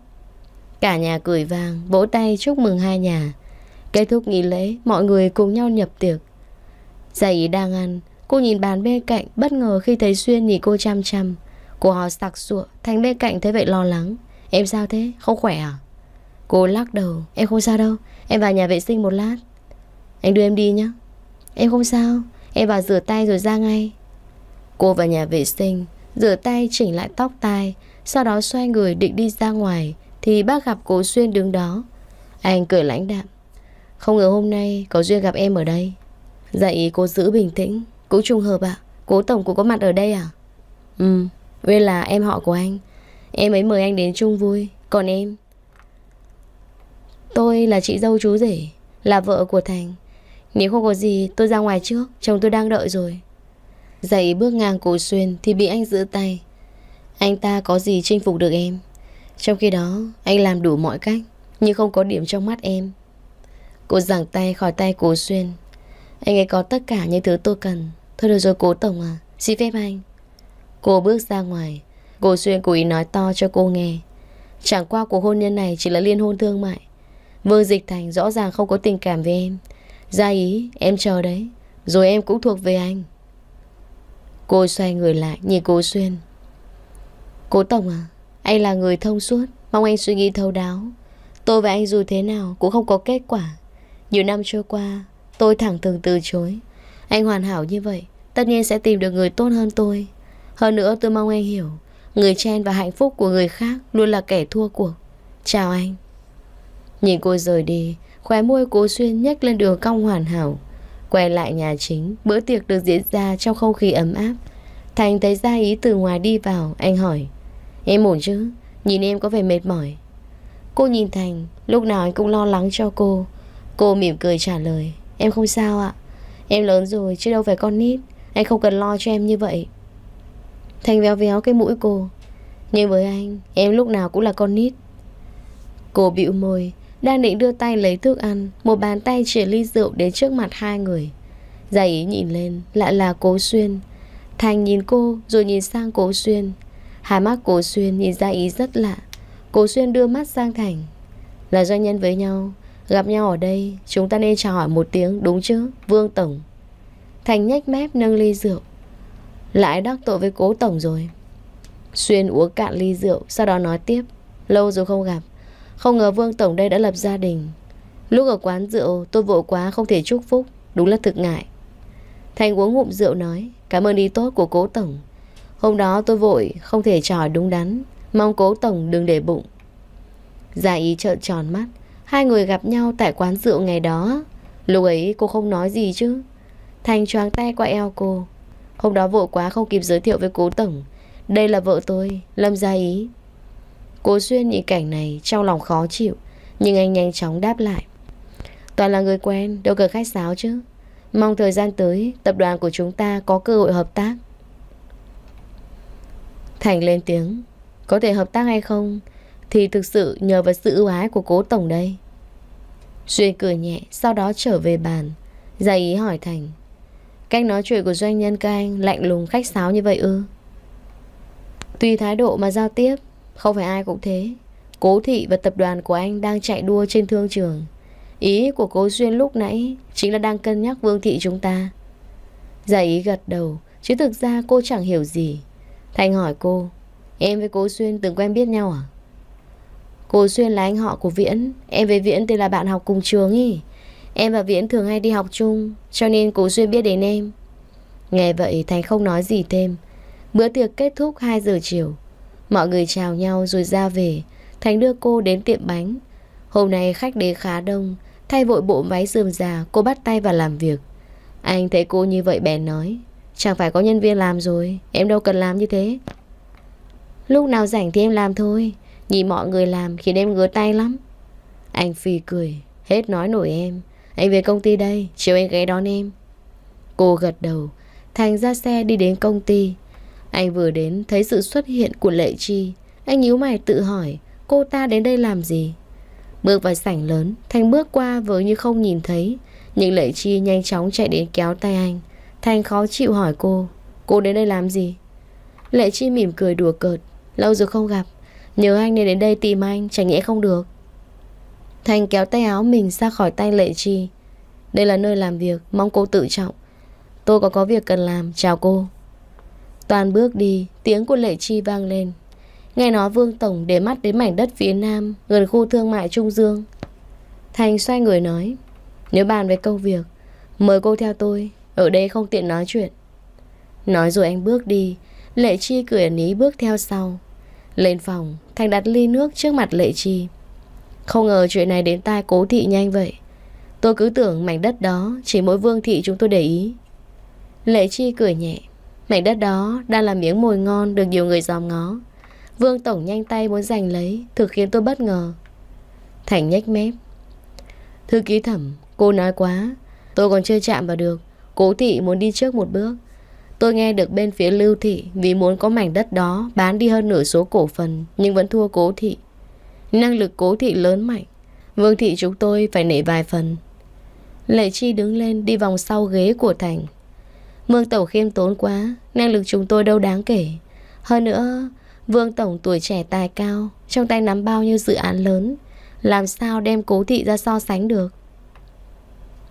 Cả nhà cười vàng, vỗ tay chúc mừng hai nhà. Kết thúc nghỉ lễ, mọi người cùng nhau nhập tiệc. Giải ý đang ăn, cô nhìn bàn bên cạnh bất ngờ khi thấy Xuyên nhìn cô chăm chăm. Cô ho sặc sụa Thành bên cạnh thấy vậy lo lắng Em sao thế? Không khỏe à? Cô lắc đầu Em không sao đâu Em vào nhà vệ sinh một lát Anh đưa em đi nhé Em không sao Em vào rửa tay rồi ra ngay Cô vào nhà vệ sinh Rửa tay chỉnh lại tóc tai Sau đó xoay người định đi ra ngoài Thì bác gặp cô Xuyên đứng đó Anh cười lãnh đạm Không ngờ hôm nay có duyên gặp em ở đây Dạy cô giữ bình tĩnh Cũng trùng hợp ạ à? Cố tổng cũng có mặt ở đây à Ừ Nguyên là em họ của anh Em ấy mời anh đến chung vui Còn em Tôi là chị dâu chú rể Là vợ của Thành Nếu không có gì tôi ra ngoài trước Chồng tôi đang đợi rồi Dậy bước ngang cổ xuyên thì bị anh giữ tay Anh ta có gì chinh phục được em Trong khi đó anh làm đủ mọi cách Nhưng không có điểm trong mắt em Cô giảng tay khỏi tay cố xuyên Anh ấy có tất cả những thứ tôi cần Thôi được rồi cố tổng à Xin phép anh Cô bước ra ngoài Cô Xuyên cố ý nói to cho cô nghe Chẳng qua cuộc hôn nhân này chỉ là liên hôn thương mại Vương Dịch Thành rõ ràng không có tình cảm với em gia ý em chờ đấy Rồi em cũng thuộc về anh Cô xoay người lại nhìn cô Xuyên cô Tổng à Anh là người thông suốt Mong anh suy nghĩ thấu đáo Tôi và anh dù thế nào cũng không có kết quả Nhiều năm trôi qua Tôi thẳng thường từ chối Anh hoàn hảo như vậy Tất nhiên sẽ tìm được người tốt hơn tôi hơn nữa tôi mong anh hiểu Người chen và hạnh phúc của người khác Luôn là kẻ thua cuộc Chào anh Nhìn cô rời đi Khóe môi cố xuyên nhếch lên đường cong hoàn hảo Quay lại nhà chính Bữa tiệc được diễn ra trong không khí ấm áp Thành thấy ra ý từ ngoài đi vào Anh hỏi Em ổn chứ Nhìn em có vẻ mệt mỏi Cô nhìn Thành Lúc nào anh cũng lo lắng cho cô Cô mỉm cười trả lời Em không sao ạ Em lớn rồi chứ đâu phải con nít Anh không cần lo cho em như vậy Thanh véo véo cái mũi cô Nhưng với anh Em lúc nào cũng là con nít Cô bĩu môi Đang định đưa tay lấy thức ăn Một bàn tay chỉ ly rượu đến trước mặt hai người Giải ý nhìn lên Lại là cố xuyên Thành nhìn cô rồi nhìn sang cố xuyên Hai mắt cố xuyên nhìn ra ý rất lạ Cố xuyên đưa mắt sang Thành Là doanh nhân với nhau Gặp nhau ở đây Chúng ta nên chào hỏi một tiếng đúng chứ Vương Tổng Thành nhách mép nâng ly rượu lại đắc tội với cố tổng rồi Xuyên uống cạn ly rượu Sau đó nói tiếp Lâu rồi không gặp Không ngờ Vương Tổng đây đã lập gia đình Lúc ở quán rượu tôi vội quá không thể chúc phúc Đúng là thực ngại Thành uống ngụm rượu nói Cảm ơn ý tốt của cố tổng Hôm đó tôi vội không thể trò đúng đắn Mong cố tổng đừng để bụng Gia ý trợn tròn mắt Hai người gặp nhau tại quán rượu ngày đó Lúc ấy cô không nói gì chứ Thành choáng tay qua eo cô Hôm đó vội quá không kịp giới thiệu với cố tổng Đây là vợ tôi, Lâm Gia Ý Cố Xuyên nhìn cảnh này trong lòng khó chịu Nhưng anh nhanh chóng đáp lại Toàn là người quen, đâu cần khách sáo chứ Mong thời gian tới Tập đoàn của chúng ta có cơ hội hợp tác Thành lên tiếng Có thể hợp tác hay không Thì thực sự nhờ vào sự ưu ái của cố tổng đây Xuyên cười nhẹ Sau đó trở về bàn Gia ý hỏi Thành Cách nói chuyện của doanh nhân các anh lạnh lùng khách sáo như vậy ư? Tùy thái độ mà giao tiếp, không phải ai cũng thế. Cố thị và tập đoàn của anh đang chạy đua trên thương trường. Ý của cố Duyên lúc nãy chính là đang cân nhắc vương thị chúng ta. Giả dạ ý gật đầu, chứ thực ra cô chẳng hiểu gì. Thành hỏi cô, em với cố Duyên từng quen biết nhau à? Cô Xuyên là anh họ của Viễn Em với Viễn tên là bạn học cùng trường ý Em và Viễn thường hay đi học chung Cho nên cố Duyên biết đến em Nghe vậy Thành không nói gì thêm Bữa tiệc kết thúc 2 giờ chiều Mọi người chào nhau rồi ra về Thành đưa cô đến tiệm bánh Hôm nay khách đến khá đông Thay vội bộ váy dườm già Cô bắt tay vào làm việc Anh thấy cô như vậy bèn nói Chẳng phải có nhân viên làm rồi Em đâu cần làm như thế Lúc nào rảnh thì em làm thôi Nhìn mọi người làm khiến em ngứa tay lắm Anh phì cười Hết nói nổi em anh về công ty đây, chiều anh ghé đón em Cô gật đầu Thành ra xe đi đến công ty Anh vừa đến thấy sự xuất hiện của Lệ Chi Anh nhíu mày tự hỏi Cô ta đến đây làm gì Bước vào sảnh lớn Thành bước qua với như không nhìn thấy Nhưng Lệ Chi nhanh chóng chạy đến kéo tay anh Thành khó chịu hỏi cô Cô đến đây làm gì Lệ Chi mỉm cười đùa cợt Lâu rồi không gặp Nhớ anh nên đến đây tìm anh Chẳng nhẽ không được Thành kéo tay áo mình ra khỏi tay Lệ Chi Đây là nơi làm việc Mong cô tự trọng Tôi có có việc cần làm, chào cô Toàn bước đi, tiếng của Lệ Chi vang lên Nghe nói Vương Tổng để mắt đến mảnh đất phía nam Gần khu thương mại Trung Dương Thành xoay người nói Nếu bàn về công việc Mời cô theo tôi, ở đây không tiện nói chuyện Nói rồi anh bước đi Lệ Chi cười ẩn ý bước theo sau Lên phòng, Thành đặt ly nước trước mặt Lệ Chi không ngờ chuyện này đến tai cố thị nhanh vậy Tôi cứ tưởng mảnh đất đó Chỉ mỗi vương thị chúng tôi để ý Lệ Chi cười nhẹ Mảnh đất đó đang là miếng mồi ngon Được nhiều người dòm ngó Vương Tổng nhanh tay muốn giành lấy Thực khiến tôi bất ngờ Thành nhếch mép Thư ký thẩm, cô nói quá Tôi còn chưa chạm vào được Cố thị muốn đi trước một bước Tôi nghe được bên phía lưu thị Vì muốn có mảnh đất đó Bán đi hơn nửa số cổ phần Nhưng vẫn thua cố thị Năng lực cố thị lớn mạnh Vương thị chúng tôi phải nể vài phần Lệ Chi đứng lên đi vòng sau ghế của Thành Vương Tổng khiêm tốn quá Năng lực chúng tôi đâu đáng kể Hơn nữa Vương Tổng tuổi trẻ tài cao Trong tay nắm bao nhiêu dự án lớn Làm sao đem cố thị ra so sánh được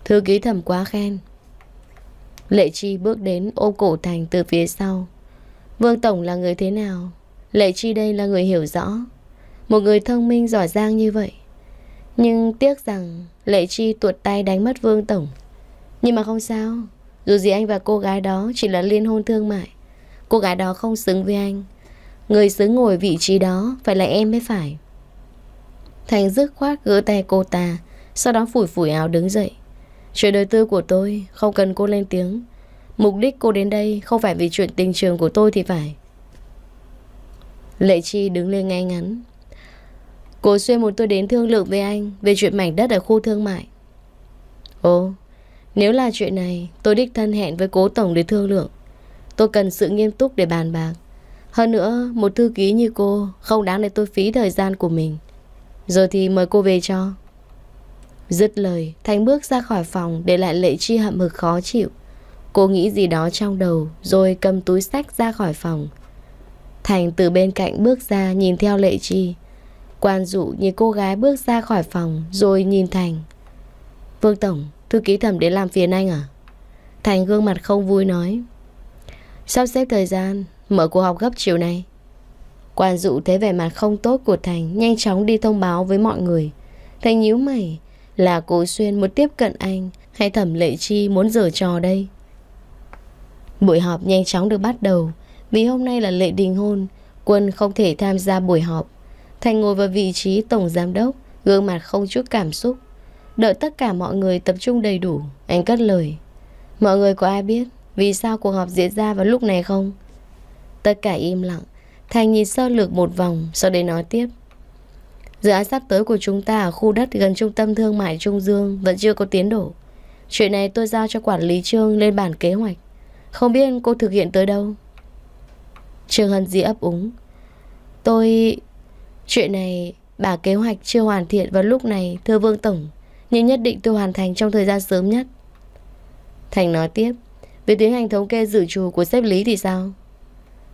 Thư ký thẩm quá khen Lệ Chi bước đến ôm cổ Thành từ phía sau Vương Tổng là người thế nào Lệ Chi đây là người hiểu rõ một người thông minh giỏi giang như vậy Nhưng tiếc rằng Lệ Chi tuột tay đánh mất Vương Tổng Nhưng mà không sao Dù gì anh và cô gái đó chỉ là liên hôn thương mại Cô gái đó không xứng với anh Người xứng ngồi vị trí đó Phải là em mới phải Thành dứt khoát gỡ tay cô ta Sau đó phủi phủi áo đứng dậy Chuyện đời tư của tôi Không cần cô lên tiếng Mục đích cô đến đây không phải vì chuyện tình trường của tôi thì phải Lệ Chi đứng lên ngay ngắn Cô Xuyên muốn tôi đến thương lượng với anh Về chuyện mảnh đất ở khu thương mại Ồ Nếu là chuyện này tôi đích thân hẹn với cố tổng để thương lượng Tôi cần sự nghiêm túc để bàn bạc Hơn nữa một thư ký như cô Không đáng để tôi phí thời gian của mình Rồi thì mời cô về cho Dứt lời Thành bước ra khỏi phòng Để lại lệ chi hậm hực khó chịu Cô nghĩ gì đó trong đầu Rồi cầm túi sách ra khỏi phòng Thành từ bên cạnh bước ra nhìn theo lệ chi Quan dụ nhìn cô gái bước ra khỏi phòng Rồi nhìn Thành Vương Tổng, thư ký thẩm đến làm phiền anh à? Thành gương mặt không vui nói Sắp xếp thời gian Mở cuộc họp gấp chiều nay Quan dụ thấy vẻ mặt không tốt của Thành Nhanh chóng đi thông báo với mọi người Thành nhíu mày Là cố xuyên muốn tiếp cận anh Hay thẩm lệ chi muốn giở trò đây Buổi họp nhanh chóng được bắt đầu Vì hôm nay là lệ đình hôn Quân không thể tham gia buổi họp Thành ngồi vào vị trí tổng giám đốc, gương mặt không chút cảm xúc. Đợi tất cả mọi người tập trung đầy đủ, anh cất lời. Mọi người có ai biết vì sao cuộc họp diễn ra vào lúc này không? Tất cả im lặng. Thành nhìn sơ lược một vòng, sau đấy nói tiếp. Dự án sắp tới của chúng ta ở khu đất gần trung tâm thương mại Trung Dương vẫn chưa có tiến độ. Chuyện này tôi giao cho quản lý Trương lên bản kế hoạch. Không biết cô thực hiện tới đâu? Trường Hân Di ấp úng. Tôi Chuyện này bà kế hoạch chưa hoàn thiện vào lúc này thưa Vương Tổng Nhưng nhất định tôi hoàn thành trong thời gian sớm nhất Thành nói tiếp Về tiến hành thống kê dự trù của sếp Lý thì sao?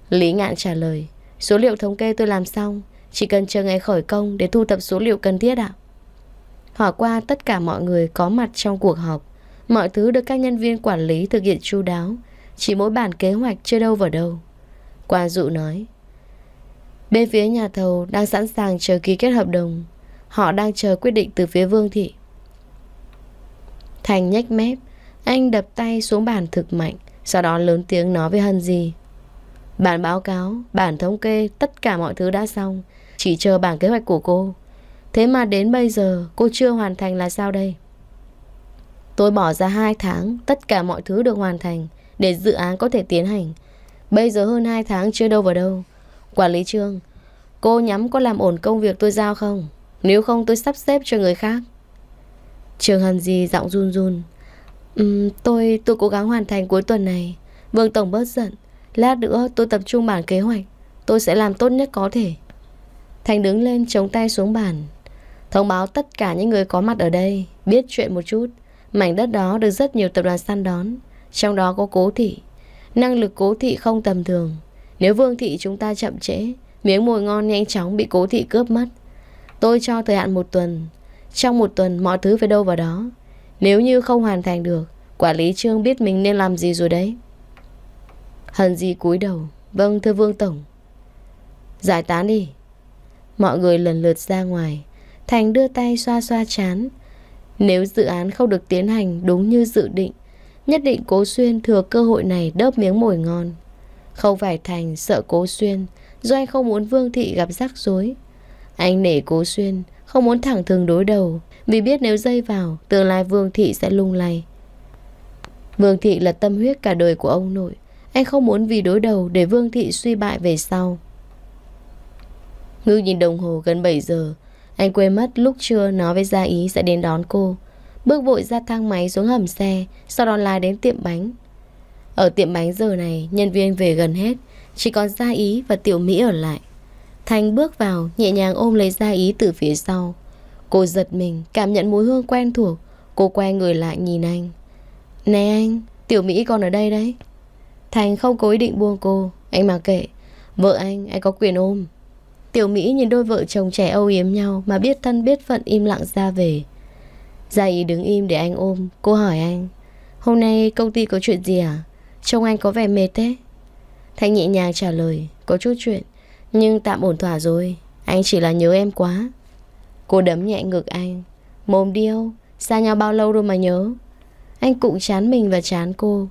Lý ngạn trả lời Số liệu thống kê tôi làm xong Chỉ cần chờ ngày khởi công để thu thập số liệu cần thiết ạ Hỏi qua tất cả mọi người có mặt trong cuộc họp Mọi thứ được các nhân viên quản lý thực hiện chu đáo Chỉ mỗi bản kế hoạch chưa đâu vào đâu Quan dụ nói Bên phía nhà thầu đang sẵn sàng chờ ký kết hợp đồng Họ đang chờ quyết định từ phía Vương Thị Thành nhách mép Anh đập tay xuống bàn thực mạnh Sau đó lớn tiếng nói với Hân gì Bản báo cáo, bản thống kê Tất cả mọi thứ đã xong Chỉ chờ bản kế hoạch của cô Thế mà đến bây giờ cô chưa hoàn thành là sao đây? Tôi bỏ ra 2 tháng, tất cả mọi thứ được hoàn thành để dự án có thể tiến hành. Bây giờ hơn 2 tháng chưa đâu vào đâu. Quản lý trương Cô nhắm có làm ổn công việc tôi giao không Nếu không tôi sắp xếp cho người khác Trường Hân Di giọng run run um, Tôi tôi cố gắng hoàn thành cuối tuần này Vương Tổng bớt giận Lát nữa tôi tập trung bản kế hoạch Tôi sẽ làm tốt nhất có thể Thành đứng lên chống tay xuống bàn Thông báo tất cả những người có mặt ở đây Biết chuyện một chút Mảnh đất đó được rất nhiều tập đoàn săn đón Trong đó có cố thị Năng lực cố thị không tầm thường nếu vương thị chúng ta chậm trễ Miếng mồi ngon nhanh chóng bị cố thị cướp mất Tôi cho thời hạn một tuần Trong một tuần mọi thứ phải đâu vào đó Nếu như không hoàn thành được Quản lý trương biết mình nên làm gì rồi đấy Hần gì cúi đầu Vâng thưa vương tổng Giải tán đi Mọi người lần lượt ra ngoài Thành đưa tay xoa xoa chán Nếu dự án không được tiến hành đúng như dự định Nhất định Cố Xuyên thừa cơ hội này đớp miếng mồi ngon không phải Thành sợ Cố Xuyên Do anh không muốn Vương Thị gặp rắc rối Anh nể Cố Xuyên Không muốn thẳng thường đối đầu Vì biết nếu dây vào Tương lai Vương Thị sẽ lung lay Vương Thị là tâm huyết cả đời của ông nội Anh không muốn vì đối đầu Để Vương Thị suy bại về sau Ngư nhìn đồng hồ gần 7 giờ Anh quên mất lúc trưa nói với Gia Ý sẽ đến đón cô Bước vội ra thang máy xuống hầm xe Sau đó lái đến tiệm bánh ở tiệm bánh giờ này, nhân viên về gần hết, chỉ còn Gia Ý và Tiểu Mỹ ở lại. Thành bước vào, nhẹ nhàng ôm lấy Gia Ý từ phía sau. Cô giật mình, cảm nhận mùi hương quen thuộc. Cô quay người lại nhìn anh. Nè anh, Tiểu Mỹ còn ở đây đấy. Thành không cố ý định buông cô, anh mà kệ. Vợ anh, anh có quyền ôm. Tiểu Mỹ nhìn đôi vợ chồng trẻ âu yếm nhau mà biết thân biết phận im lặng ra về. Gia Ý đứng im để anh ôm, cô hỏi anh. Hôm nay công ty có chuyện gì à? Trông anh có vẻ mệt thế Thanh nhẹ nhàng trả lời Có chút chuyện Nhưng tạm ổn thỏa rồi Anh chỉ là nhớ em quá Cô đấm nhẹ ngực anh Mồm điêu Xa nhau bao lâu rồi mà nhớ Anh cũng chán mình và chán cô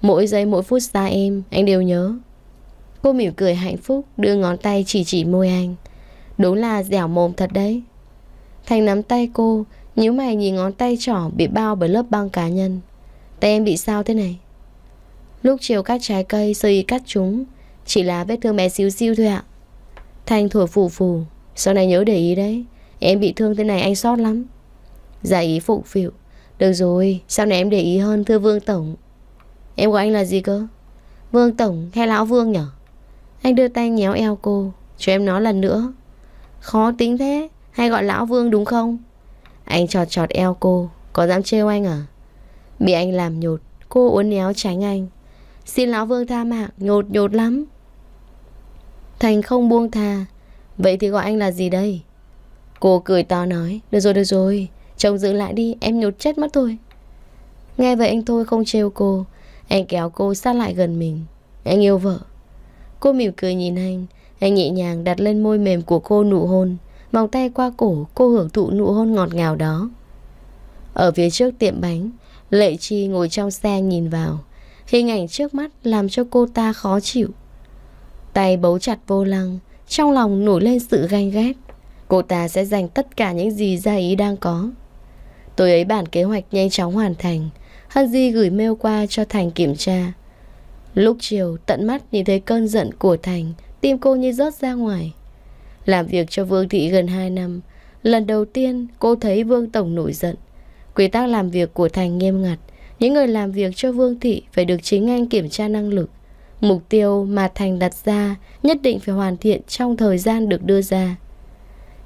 Mỗi giây mỗi phút xa em Anh đều nhớ Cô mỉm cười hạnh phúc Đưa ngón tay chỉ chỉ môi anh Đúng là dẻo mồm thật đấy thanh nắm tay cô nhíu mày nhìn ngón tay trỏ bị bao bởi lớp băng cá nhân Tay em bị sao thế này Lúc chiều cắt trái cây sơ ý cắt chúng Chỉ là vết thương bé xíu xíu thôi ạ à. Thanh thổi phù phù Sau này nhớ để ý đấy Em bị thương thế này anh sót lắm Giả dạ ý phụ phịu Được rồi sau này em để ý hơn thưa Vương Tổng Em gọi anh là gì cơ Vương Tổng hay Lão Vương nhở Anh đưa tay nhéo eo cô Cho em nói lần nữa Khó tính thế Hay gọi Lão Vương đúng không Anh trọt trọt eo cô Có dám trêu anh à Bị anh làm nhột Cô uốn éo tránh anh Xin lão vương tha mạng Nhột nhột lắm Thành không buông tha Vậy thì gọi anh là gì đây Cô cười to nói Được rồi được rồi Chồng giữ lại đi em nhột chết mất thôi Nghe vậy anh thôi không trêu cô Anh kéo cô sát lại gần mình Anh yêu vợ Cô mỉm cười nhìn anh Anh nhẹ nhàng đặt lên môi mềm của cô nụ hôn Vòng tay qua cổ cô hưởng thụ nụ hôn ngọt ngào đó Ở phía trước tiệm bánh Lệ Chi ngồi trong xe nhìn vào Hình ảnh trước mắt làm cho cô ta khó chịu Tay bấu chặt vô lăng Trong lòng nổi lên sự ganh ghét Cô ta sẽ dành tất cả những gì gia ý đang có Tối ấy bản kế hoạch nhanh chóng hoàn thành Hân Di gửi mail qua cho Thành kiểm tra Lúc chiều tận mắt nhìn thấy cơn giận của Thành Tim cô như rớt ra ngoài Làm việc cho Vương Thị gần 2 năm Lần đầu tiên cô thấy Vương Tổng nổi giận Quy tắc làm việc của Thành nghiêm ngặt những người làm việc cho Vương Thị phải được chính anh kiểm tra năng lực. Mục tiêu mà Thành đặt ra nhất định phải hoàn thiện trong thời gian được đưa ra.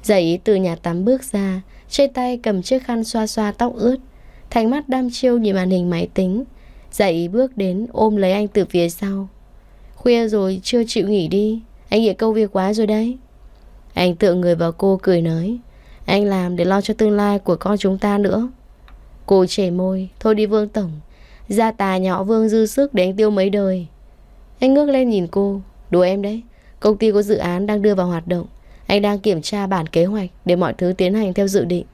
Giải ý từ nhà tắm bước ra, trên tay cầm chiếc khăn xoa xoa tóc ướt. Thành mắt đăm chiêu nhìn màn hình máy tính. Giải ý bước đến ôm lấy anh từ phía sau. Khuya rồi chưa chịu nghỉ đi, anh nghĩ câu việc quá rồi đấy. Anh tựa người vào cô cười nói, anh làm để lo cho tương lai của con chúng ta nữa. Cô chảy môi, thôi đi Vương Tổng. Gia tà nhỏ Vương dư sức để anh tiêu mấy đời. Anh ngước lên nhìn cô, đùa em đấy. Công ty có dự án đang đưa vào hoạt động. Anh đang kiểm tra bản kế hoạch để mọi thứ tiến hành theo dự định.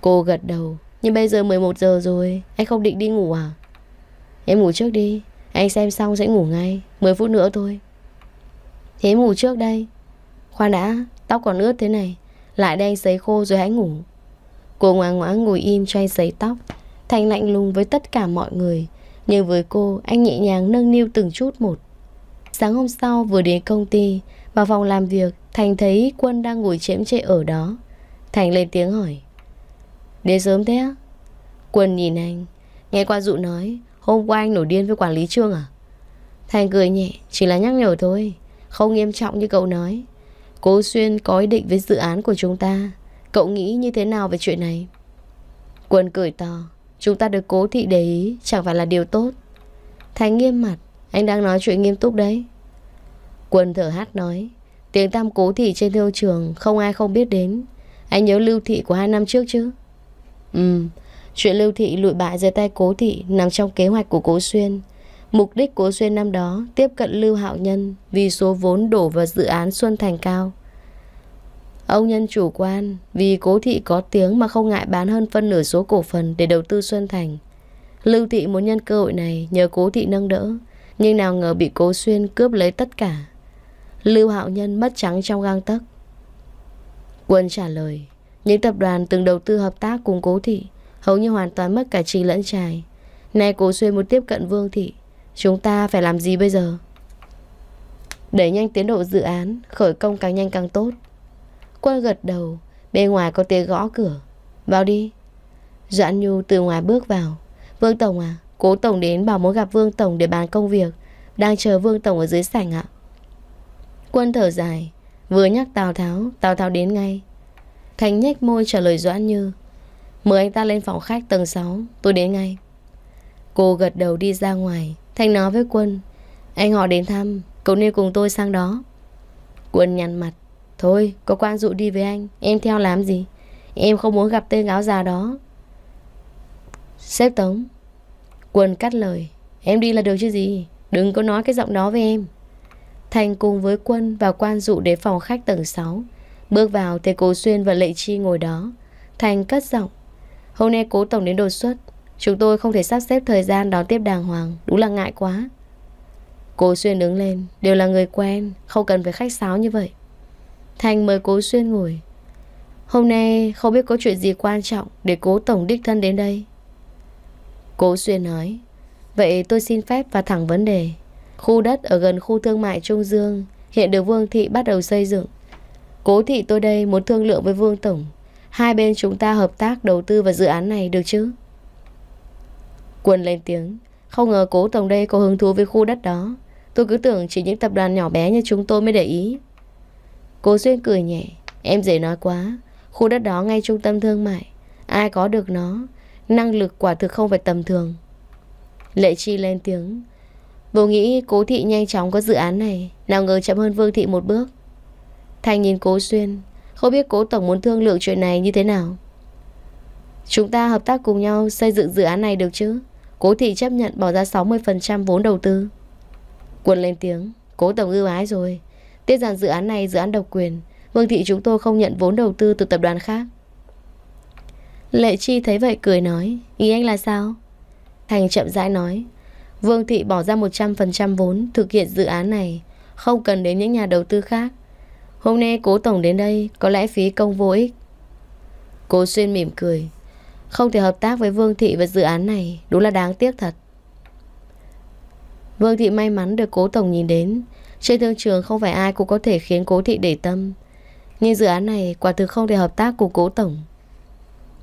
Cô gật đầu, nhưng bây giờ 11 giờ rồi, anh không định đi ngủ à? Em ngủ trước đi, anh xem xong sẽ ngủ ngay, 10 phút nữa thôi. Thế ngủ trước đây. Khoan đã, tóc còn ướt thế này, lại đây anh sấy khô rồi hãy ngủ. Cô ngoan ngoãn ngồi im chay giấy tóc Thành lạnh lùng với tất cả mọi người Nhưng với cô anh nhẹ nhàng nâng niu từng chút một Sáng hôm sau vừa đến công ty Vào phòng làm việc Thành thấy Quân đang ngồi chém chệ ở đó Thành lên tiếng hỏi Đến sớm thế á Quân nhìn anh Nghe qua dụ nói Hôm qua anh nổi điên với quản lý trương à Thành cười nhẹ Chỉ là nhắc nhở thôi Không nghiêm trọng như cậu nói Cố Xuyên có ý định với dự án của chúng ta Cậu nghĩ như thế nào về chuyện này? Quân cười to Chúng ta được cố thị để ý Chẳng phải là điều tốt Thành nghiêm mặt Anh đang nói chuyện nghiêm túc đấy Quân thở hát nói Tiếng tam cố thị trên thương trường Không ai không biết đến Anh nhớ lưu thị của hai năm trước chứ Ừ Chuyện lưu thị lụi bại dưới tay cố thị Nằm trong kế hoạch của cố xuyên Mục đích cố xuyên năm đó Tiếp cận lưu hạo nhân Vì số vốn đổ vào dự án Xuân Thành Cao Ông nhân chủ quan vì cố thị có tiếng mà không ngại bán hơn phân nửa số cổ phần để đầu tư Xuân Thành. Lưu thị muốn nhân cơ hội này nhờ cố thị nâng đỡ, nhưng nào ngờ bị cố xuyên cướp lấy tất cả. Lưu hạo nhân mất trắng trong gang tấc. Quân trả lời, những tập đoàn từng đầu tư hợp tác cùng cố thị hầu như hoàn toàn mất cả trì lẫn trài. Nay cố xuyên muốn tiếp cận vương thị, chúng ta phải làm gì bây giờ? để nhanh tiến độ dự án, khởi công càng nhanh càng tốt. Quân gật đầu Bên ngoài có tiếng gõ cửa Vào đi Doãn Nhu từ ngoài bước vào Vương Tổng à Cố Tổng đến bảo muốn gặp Vương Tổng để bàn công việc Đang chờ Vương Tổng ở dưới sảnh ạ Quân thở dài Vừa nhắc Tào Tháo Tào Tháo đến ngay Khánh nhếch môi trả lời Doãn Như Mời anh ta lên phòng khách tầng 6 Tôi đến ngay Cô gật đầu đi ra ngoài Thành nói với Quân Anh họ đến thăm Cậu nên cùng tôi sang đó Quân nhăn mặt Thôi có quan dụ đi với anh Em theo làm gì Em không muốn gặp tên áo già đó Sếp Tống Quân cắt lời Em đi là được chứ gì Đừng có nói cái giọng đó với em Thành cùng với Quân và quan dụ đến phòng khách tầng 6 Bước vào thấy cô Xuyên và Lệ Chi ngồi đó Thành cất giọng Hôm nay cố tổng đến đột xuất Chúng tôi không thể sắp xếp thời gian đón tiếp đàng hoàng Đúng là ngại quá cô Xuyên đứng lên Đều là người quen Không cần phải khách sáo như vậy Thành mời cố xuyên ngồi Hôm nay không biết có chuyện gì quan trọng Để cố tổng đích thân đến đây Cố xuyên nói Vậy tôi xin phép và thẳng vấn đề Khu đất ở gần khu thương mại Trung Dương Hiện được Vương Thị bắt đầu xây dựng Cố thị tôi đây muốn thương lượng với Vương Tổng Hai bên chúng ta hợp tác đầu tư vào dự án này được chứ? Quân lên tiếng Không ngờ cố tổng đây có hứng thú với khu đất đó Tôi cứ tưởng chỉ những tập đoàn nhỏ bé như chúng tôi mới để ý Cô xuyên cười nhẹ Em dễ nói quá Khu đất đó ngay trung tâm thương mại Ai có được nó Năng lực quả thực không phải tầm thường Lệ Chi lên tiếng Vô nghĩ cố thị nhanh chóng có dự án này Nào ngờ chậm hơn Vương thị một bước Thành nhìn cố Xuyên Không biết cố tổng muốn thương lượng chuyện này như thế nào Chúng ta hợp tác cùng nhau xây dựng dự án này được chứ Cố thị chấp nhận bỏ ra 60% vốn đầu tư Quân lên tiếng Cố tổng ưu ái rồi Tiếc rằng dự án này dự án độc quyền Vương thị chúng tôi không nhận vốn đầu tư từ tập đoàn khác Lệ Chi thấy vậy cười nói Ý anh là sao? Thành chậm rãi nói Vương thị bỏ ra 100% vốn thực hiện dự án này Không cần đến những nhà đầu tư khác Hôm nay cố tổng đến đây Có lẽ phí công vô ích Cố xuyên mỉm cười Không thể hợp tác với Vương thị và dự án này Đúng là đáng tiếc thật Vương thị may mắn được cố tổng nhìn đến trên thương trường không phải ai cũng có thể khiến cố thị để tâm Nhưng dự án này quả thực không thể hợp tác cùng cố tổng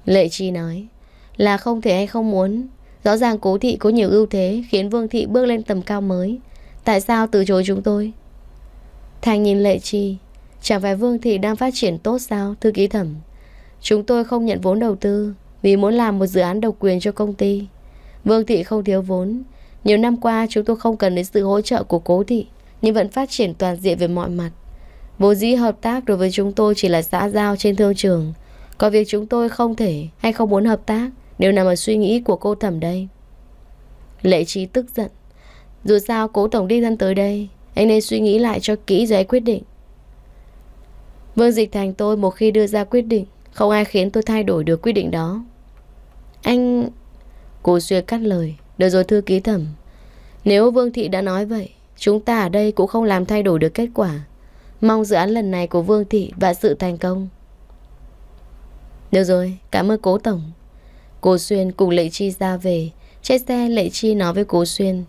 Lệ Chi nói Là không thể hay không muốn Rõ ràng cố thị có nhiều ưu thế Khiến vương thị bước lên tầm cao mới Tại sao từ chối chúng tôi Thành nhìn Lệ Chi Chẳng phải vương thị đang phát triển tốt sao Thư ký thẩm Chúng tôi không nhận vốn đầu tư Vì muốn làm một dự án độc quyền cho công ty Vương thị không thiếu vốn Nhiều năm qua chúng tôi không cần đến sự hỗ trợ của cố thị nhưng vẫn phát triển toàn diện về mọi mặt. Bố dĩ hợp tác đối với chúng tôi chỉ là xã giao trên thương trường. Có việc chúng tôi không thể hay không muốn hợp tác đều nằm ở suy nghĩ của cô thẩm đây. Lệ trí tức giận. Dù sao cố tổng đi thân tới đây, anh nên suy nghĩ lại cho kỹ rồi quyết định. Vương Dịch Thành tôi một khi đưa ra quyết định, không ai khiến tôi thay đổi được quyết định đó. Anh... Cô Xuyên cắt lời, Đợi rồi thư ký thẩm. Nếu Vương Thị đã nói vậy, Chúng ta ở đây cũng không làm thay đổi được kết quả Mong dự án lần này của Vương Thị và sự thành công Được rồi, cảm ơn cố tổng Cố Xuyên cùng Lệ Chi ra về Trên xe Lệ Chi nói với Cố Xuyên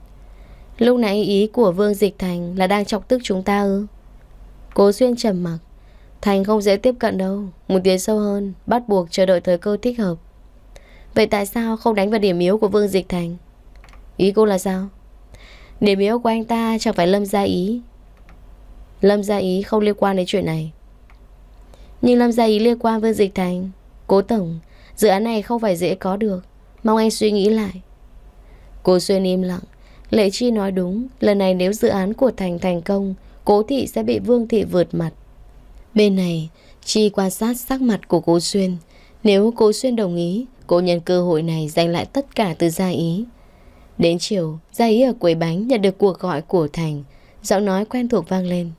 Lúc nãy ý của Vương Dịch Thành là đang chọc tức chúng ta ư Cố Xuyên trầm mặc Thành không dễ tiếp cận đâu một tiếng sâu hơn Bắt buộc chờ đợi thời cơ thích hợp Vậy tại sao không đánh vào điểm yếu của Vương Dịch Thành Ý cô là sao Điểm yếu của anh ta chẳng phải Lâm Gia Ý Lâm Gia Ý không liên quan đến chuyện này Nhưng Lâm Gia Ý liên quan với Dịch Thành Cố Tổng Dự án này không phải dễ có được Mong anh suy nghĩ lại Cô Xuyên im lặng Lệ Chi nói đúng Lần này nếu dự án của Thành thành công Cố Thị sẽ bị Vương Thị vượt mặt Bên này Chi quan sát sắc mặt của cô Xuyên Nếu cô Xuyên đồng ý Cô nhân cơ hội này giành lại tất cả từ gia ý Đến chiều, gia ý ở quầy bánh nhận được cuộc gọi của Thành. Giọng nói quen thuộc vang lên.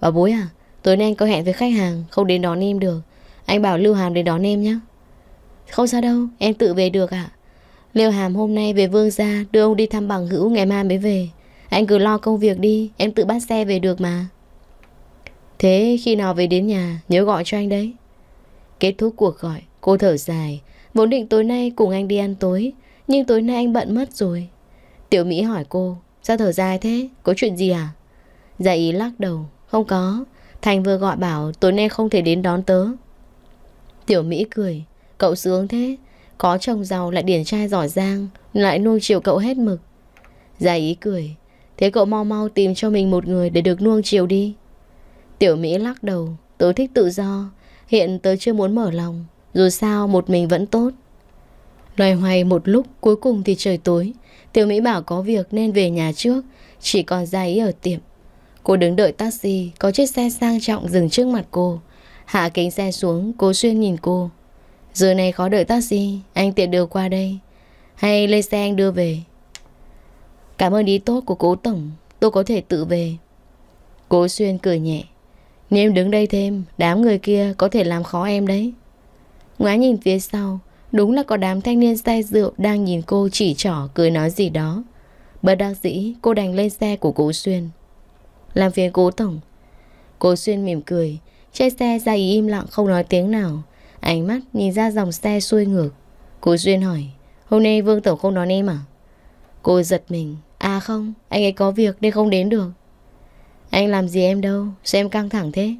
Bà bối à, tối nay anh có hẹn với khách hàng, không đến đón em được. Anh bảo Lưu Hàm đến đón em nhé. Không sao đâu, em tự về được ạ. À? Lưu Hàm hôm nay về Vương gia, đưa ông đi thăm bằng hữu ngày mai mới về. Anh cứ lo công việc đi, em tự bắt xe về được mà. Thế khi nào về đến nhà, nhớ gọi cho anh đấy. Kết thúc cuộc gọi, cô thở dài. Vốn định tối nay cùng anh đi ăn tối, nhưng tối nay anh bận mất rồi, Tiểu Mỹ hỏi cô Sao thở dài thế? Có chuyện gì à? Dạ ý lắc đầu Không có Thành vừa gọi bảo tối nay không thể đến đón tớ Tiểu Mỹ cười Cậu sướng thế Có chồng giàu lại điển trai giỏi giang Lại nuông chiều cậu hết mực Dạ ý cười Thế cậu mau mau tìm cho mình một người để được nuông chiều đi Tiểu Mỹ lắc đầu Tớ thích tự do Hiện tớ chưa muốn mở lòng Dù sao một mình vẫn tốt Loài hoài một lúc cuối cùng thì trời tối Tiểu Mỹ bảo có việc nên về nhà trước Chỉ còn ra ý ở tiệm Cô đứng đợi taxi Có chiếc xe sang trọng dừng trước mặt cô Hạ kính xe xuống Cô xuyên nhìn cô Giờ này khó đợi taxi Anh tiện đưa qua đây Hay lên xe anh đưa về Cảm ơn ý tốt của cố tổng Tôi có thể tự về Cố xuyên cười nhẹ Nếu em đứng đây thêm Đám người kia có thể làm khó em đấy Ngoá nhìn phía sau Đúng là có đám thanh niên say rượu đang nhìn cô chỉ trỏ cười nói gì đó. Bất đắc dĩ, cô đành lên xe của cố Xuyên. Làm phiền cố tổng. Cố Xuyên mỉm cười, che xe ra ý im lặng không nói tiếng nào. Ánh mắt nhìn ra dòng xe xuôi ngược. Cố Xuyên hỏi, hôm nay Vương Tổng không đón em à? Cô giật mình, à không, anh ấy có việc nên không đến được. Anh làm gì em đâu, sao em căng thẳng thế?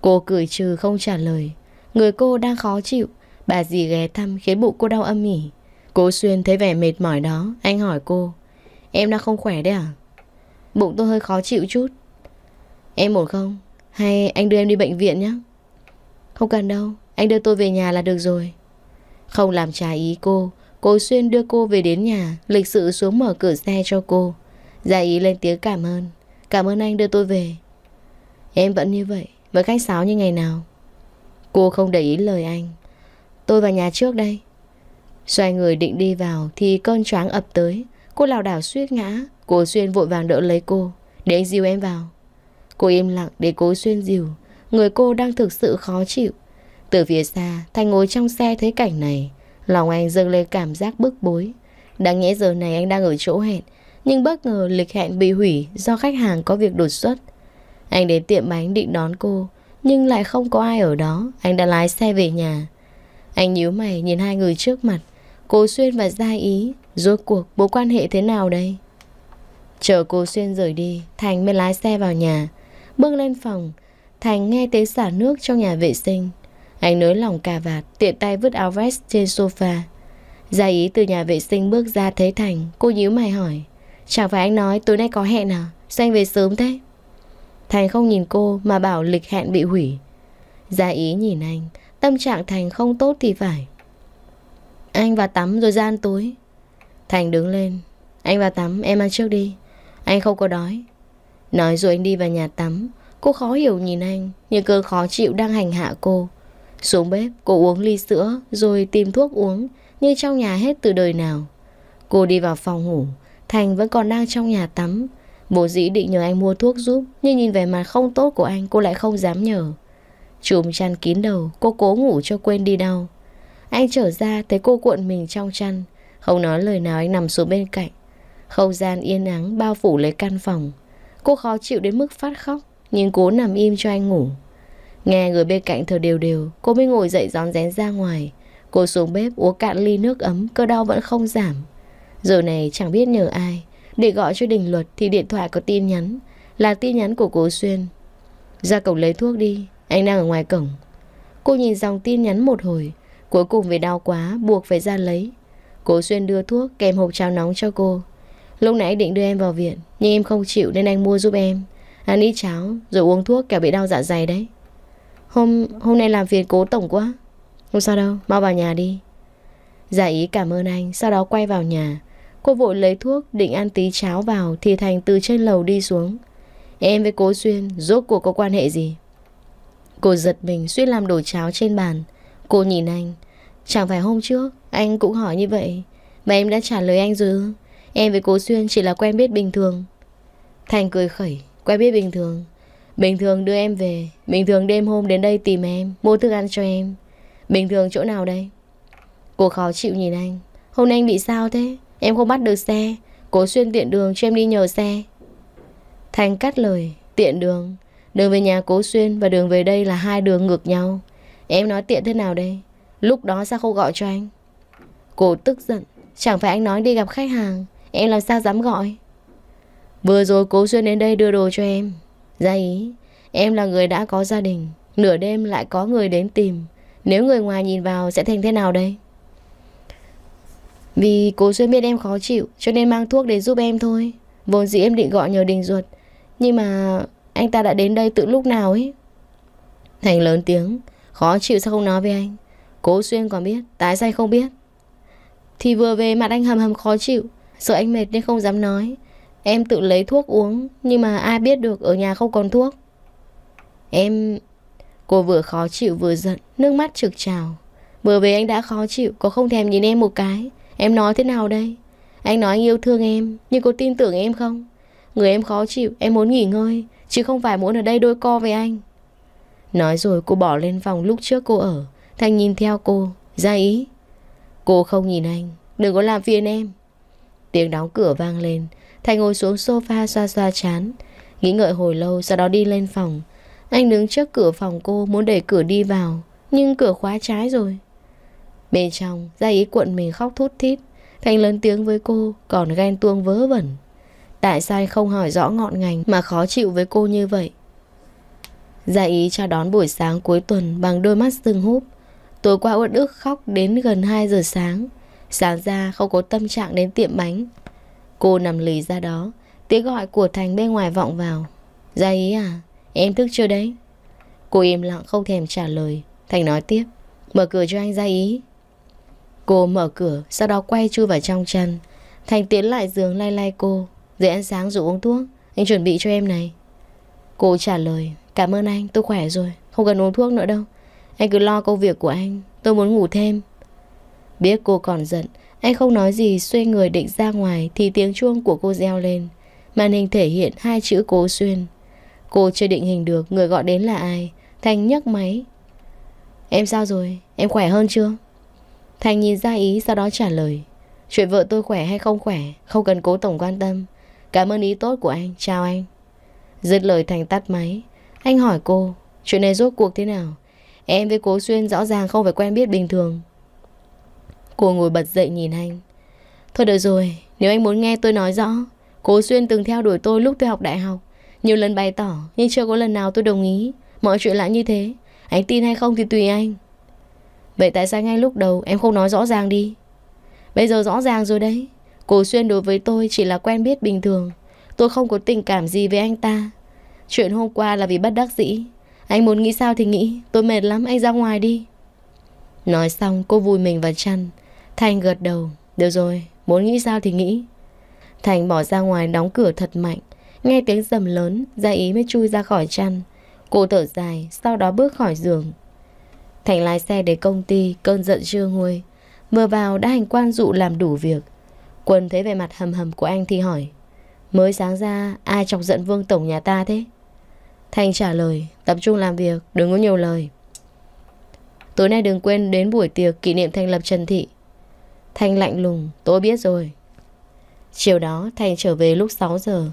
Cô cười trừ không trả lời. Người cô đang khó chịu Bà dì ghé thăm khiến bụng cô đau âm ỉ. cô Xuyên thấy vẻ mệt mỏi đó, anh hỏi cô. Em đã không khỏe đấy à? Bụng tôi hơi khó chịu chút. Em ổn không? Hay anh đưa em đi bệnh viện nhé? Không cần đâu, anh đưa tôi về nhà là được rồi. Không làm trái ý cô, cô Xuyên đưa cô về đến nhà, lịch sự xuống mở cửa xe cho cô. Gia ý lên tiếng cảm ơn. Cảm ơn anh đưa tôi về. Em vẫn như vậy, với khách sáo như ngày nào. Cô không để ý lời anh Tôi vào nhà trước đây Xoay người định đi vào Thì cơn choáng ập tới Cô lảo đảo suýt ngã Cố Xuyên vội vàng đỡ lấy cô Để anh dìu em vào Cô im lặng để cố Xuyên dìu Người cô đang thực sự khó chịu Từ phía xa Thành ngồi trong xe thấy cảnh này Lòng anh dâng lên cảm giác bức bối Đáng nhẽ giờ này anh đang ở chỗ hẹn Nhưng bất ngờ lịch hẹn bị hủy Do khách hàng có việc đột xuất Anh đến tiệm bánh định đón cô Nhưng lại không có ai ở đó Anh đã lái xe về nhà anh nhíu mày nhìn hai người trước mặt Cô Xuyên và Gia Ý Rốt cuộc bố quan hệ thế nào đây Chờ cô Xuyên rời đi Thành mới lái xe vào nhà Bước lên phòng Thành nghe tiếng xả nước trong nhà vệ sinh Anh nới lỏng cà vạt Tiện tay vứt áo vest trên sofa Gia Ý từ nhà vệ sinh bước ra thấy Thành Cô nhíu mày hỏi Chẳng phải anh nói tối nay có hẹn à Sao anh về sớm thế Thành không nhìn cô mà bảo lịch hẹn bị hủy Gia Ý nhìn anh Tâm trạng Thành không tốt thì phải Anh vào tắm rồi ra ăn tối Thành đứng lên Anh vào tắm em ăn trước đi Anh không có đói Nói rồi anh đi vào nhà tắm Cô khó hiểu nhìn anh Nhưng cơn khó chịu đang hành hạ cô Xuống bếp cô uống ly sữa Rồi tìm thuốc uống Như trong nhà hết từ đời nào Cô đi vào phòng ngủ Thành vẫn còn đang trong nhà tắm Bố dĩ định nhờ anh mua thuốc giúp Nhưng nhìn vẻ mặt không tốt của anh cô lại không dám nhờ Chùm chăn kín đầu, cô cố ngủ cho quên đi đau. Anh trở ra thấy cô cuộn mình trong chăn, không nói lời nào anh nằm xuống bên cạnh. Không gian yên ắng bao phủ lấy căn phòng. Cô khó chịu đến mức phát khóc, nhưng cố nằm im cho anh ngủ. Nghe người bên cạnh thở đều đều, cô mới ngồi dậy rón rén ra ngoài. Cô xuống bếp uống cạn ly nước ấm, cơn đau vẫn không giảm. Giờ này chẳng biết nhờ ai. Để gọi cho đình luật thì điện thoại có tin nhắn. Là tin nhắn của cô Xuyên. Ra cổng lấy thuốc đi, anh đang ở ngoài cổng. Cô nhìn dòng tin nhắn một hồi. Cuối cùng vì đau quá, buộc phải ra lấy. Cố xuyên đưa thuốc kèm hộp cháo nóng cho cô. Lúc nãy định đưa em vào viện, nhưng em không chịu nên anh mua giúp em. Ăn ít cháo, rồi uống thuốc kẻo bị đau dạ dày đấy. Hôm hôm nay làm phiền cố tổng quá. Không sao đâu, mau vào nhà đi. Giả dạ ý cảm ơn anh, sau đó quay vào nhà. Cô vội lấy thuốc, định ăn tí cháo vào thì Thành từ trên lầu đi xuống. Em với Cố Xuyên rốt cuộc có quan hệ gì? Cô giật mình suýt làm đổ cháo trên bàn Cô nhìn anh Chẳng phải hôm trước anh cũng hỏi như vậy Mà em đã trả lời anh rồi Em với cô Xuyên chỉ là quen biết bình thường Thành cười khẩy Quen biết bình thường Bình thường đưa em về Bình thường đêm hôm đến đây tìm em Mua thức ăn cho em Bình thường chỗ nào đây Cô khó chịu nhìn anh Hôm nay anh bị sao thế Em không bắt được xe cô xuyên tiện đường cho em đi nhờ xe Thành cắt lời Tiện đường Đường về nhà Cố Xuyên và đường về đây là hai đường ngược nhau. Em nói tiện thế nào đây? Lúc đó sao không gọi cho anh? Cô tức giận. Chẳng phải anh nói đi gặp khách hàng. Em làm sao dám gọi? Vừa rồi Cố Xuyên đến đây đưa đồ cho em. Ra ý, em là người đã có gia đình. Nửa đêm lại có người đến tìm. Nếu người ngoài nhìn vào sẽ thành thế nào đây? Vì Cố Xuyên biết em khó chịu cho nên mang thuốc để giúp em thôi. Vốn dĩ em định gọi nhờ Đình Ruột. Nhưng mà anh ta đã đến đây từ lúc nào ấy Thành lớn tiếng Khó chịu sao không nói với anh Cố xuyên còn biết Tái say không biết Thì vừa về mặt anh hầm hầm khó chịu Sợ anh mệt nên không dám nói Em tự lấy thuốc uống Nhưng mà ai biết được ở nhà không còn thuốc Em Cô vừa khó chịu vừa giận Nước mắt trực trào Vừa về anh đã khó chịu Có không thèm nhìn em một cái Em nói thế nào đây Anh nói anh yêu thương em Nhưng cô tin tưởng em không Người em khó chịu Em muốn nghỉ ngơi Chứ không phải muốn ở đây đôi co với anh Nói rồi cô bỏ lên phòng lúc trước cô ở Thành nhìn theo cô Ra ý Cô không nhìn anh Đừng có làm phiền em Tiếng đóng cửa vang lên Thành ngồi xuống sofa xoa xoa chán Nghĩ ngợi hồi lâu sau đó đi lên phòng Anh đứng trước cửa phòng cô muốn đẩy cửa đi vào Nhưng cửa khóa trái rồi Bên trong, gia ý cuộn mình khóc thút thít Thành lớn tiếng với cô Còn ghen tuông vớ vẩn Tại sao anh không hỏi rõ ngọn ngành mà khó chịu với cô như vậy? Gia ý chào đón buổi sáng cuối tuần bằng đôi mắt sưng húp. Tối qua uất ức khóc đến gần 2 giờ sáng. Sáng ra không có tâm trạng đến tiệm bánh. Cô nằm lì ra đó, tiếng gọi của Thành bên ngoài vọng vào. Gia ý à, em thức chưa đấy? Cô im lặng không thèm trả lời. Thành nói tiếp, mở cửa cho anh Gia ý. Cô mở cửa, sau đó quay chui vào trong chăn. Thành tiến lại giường lay lay cô. Dậy ăn sáng rồi uống thuốc Anh chuẩn bị cho em này Cô trả lời Cảm ơn anh tôi khỏe rồi Không cần uống thuốc nữa đâu Anh cứ lo công việc của anh Tôi muốn ngủ thêm Biết cô còn giận Anh không nói gì xoay người định ra ngoài Thì tiếng chuông của cô reo lên Màn hình thể hiện hai chữ cố xuyên Cô chưa định hình được người gọi đến là ai Thành nhấc máy Em sao rồi? Em khỏe hơn chưa? Thành nhìn ra ý sau đó trả lời Chuyện vợ tôi khỏe hay không khỏe Không cần cố tổng quan tâm Cảm ơn ý tốt của anh, chào anh. Dứt lời Thành tắt máy. Anh hỏi cô, chuyện này rốt cuộc thế nào? Em với Cố Xuyên rõ ràng không phải quen biết bình thường. Cô ngồi bật dậy nhìn anh. Thôi được rồi, nếu anh muốn nghe tôi nói rõ, Cố Xuyên từng theo đuổi tôi lúc tôi học đại học. Nhiều lần bày tỏ, nhưng chưa có lần nào tôi đồng ý. Mọi chuyện lại như thế. Anh tin hay không thì tùy anh. Vậy tại sao ngay lúc đầu em không nói rõ ràng đi? Bây giờ rõ ràng rồi đấy. Cô xuyên đối với tôi chỉ là quen biết bình thường Tôi không có tình cảm gì với anh ta Chuyện hôm qua là vì bất đắc dĩ Anh muốn nghĩ sao thì nghĩ Tôi mệt lắm anh ra ngoài đi Nói xong cô vùi mình vào chăn Thành gật đầu Được rồi muốn nghĩ sao thì nghĩ Thành bỏ ra ngoài đóng cửa thật mạnh Nghe tiếng rầm lớn Gia ý mới chui ra khỏi chăn Cô thở dài sau đó bước khỏi giường Thành lái xe đến công ty Cơn giận chưa nguôi Vừa vào đã hành quan dụ làm đủ việc Quân thấy vẻ mặt hầm hầm của anh thì hỏi Mới sáng ra ai chọc giận vương tổng nhà ta thế Thanh trả lời Tập trung làm việc đừng có nhiều lời Tối nay đừng quên đến buổi tiệc kỷ niệm thành lập Trần Thị Thanh lạnh lùng Tôi biết rồi Chiều đó Thanh trở về lúc 6 giờ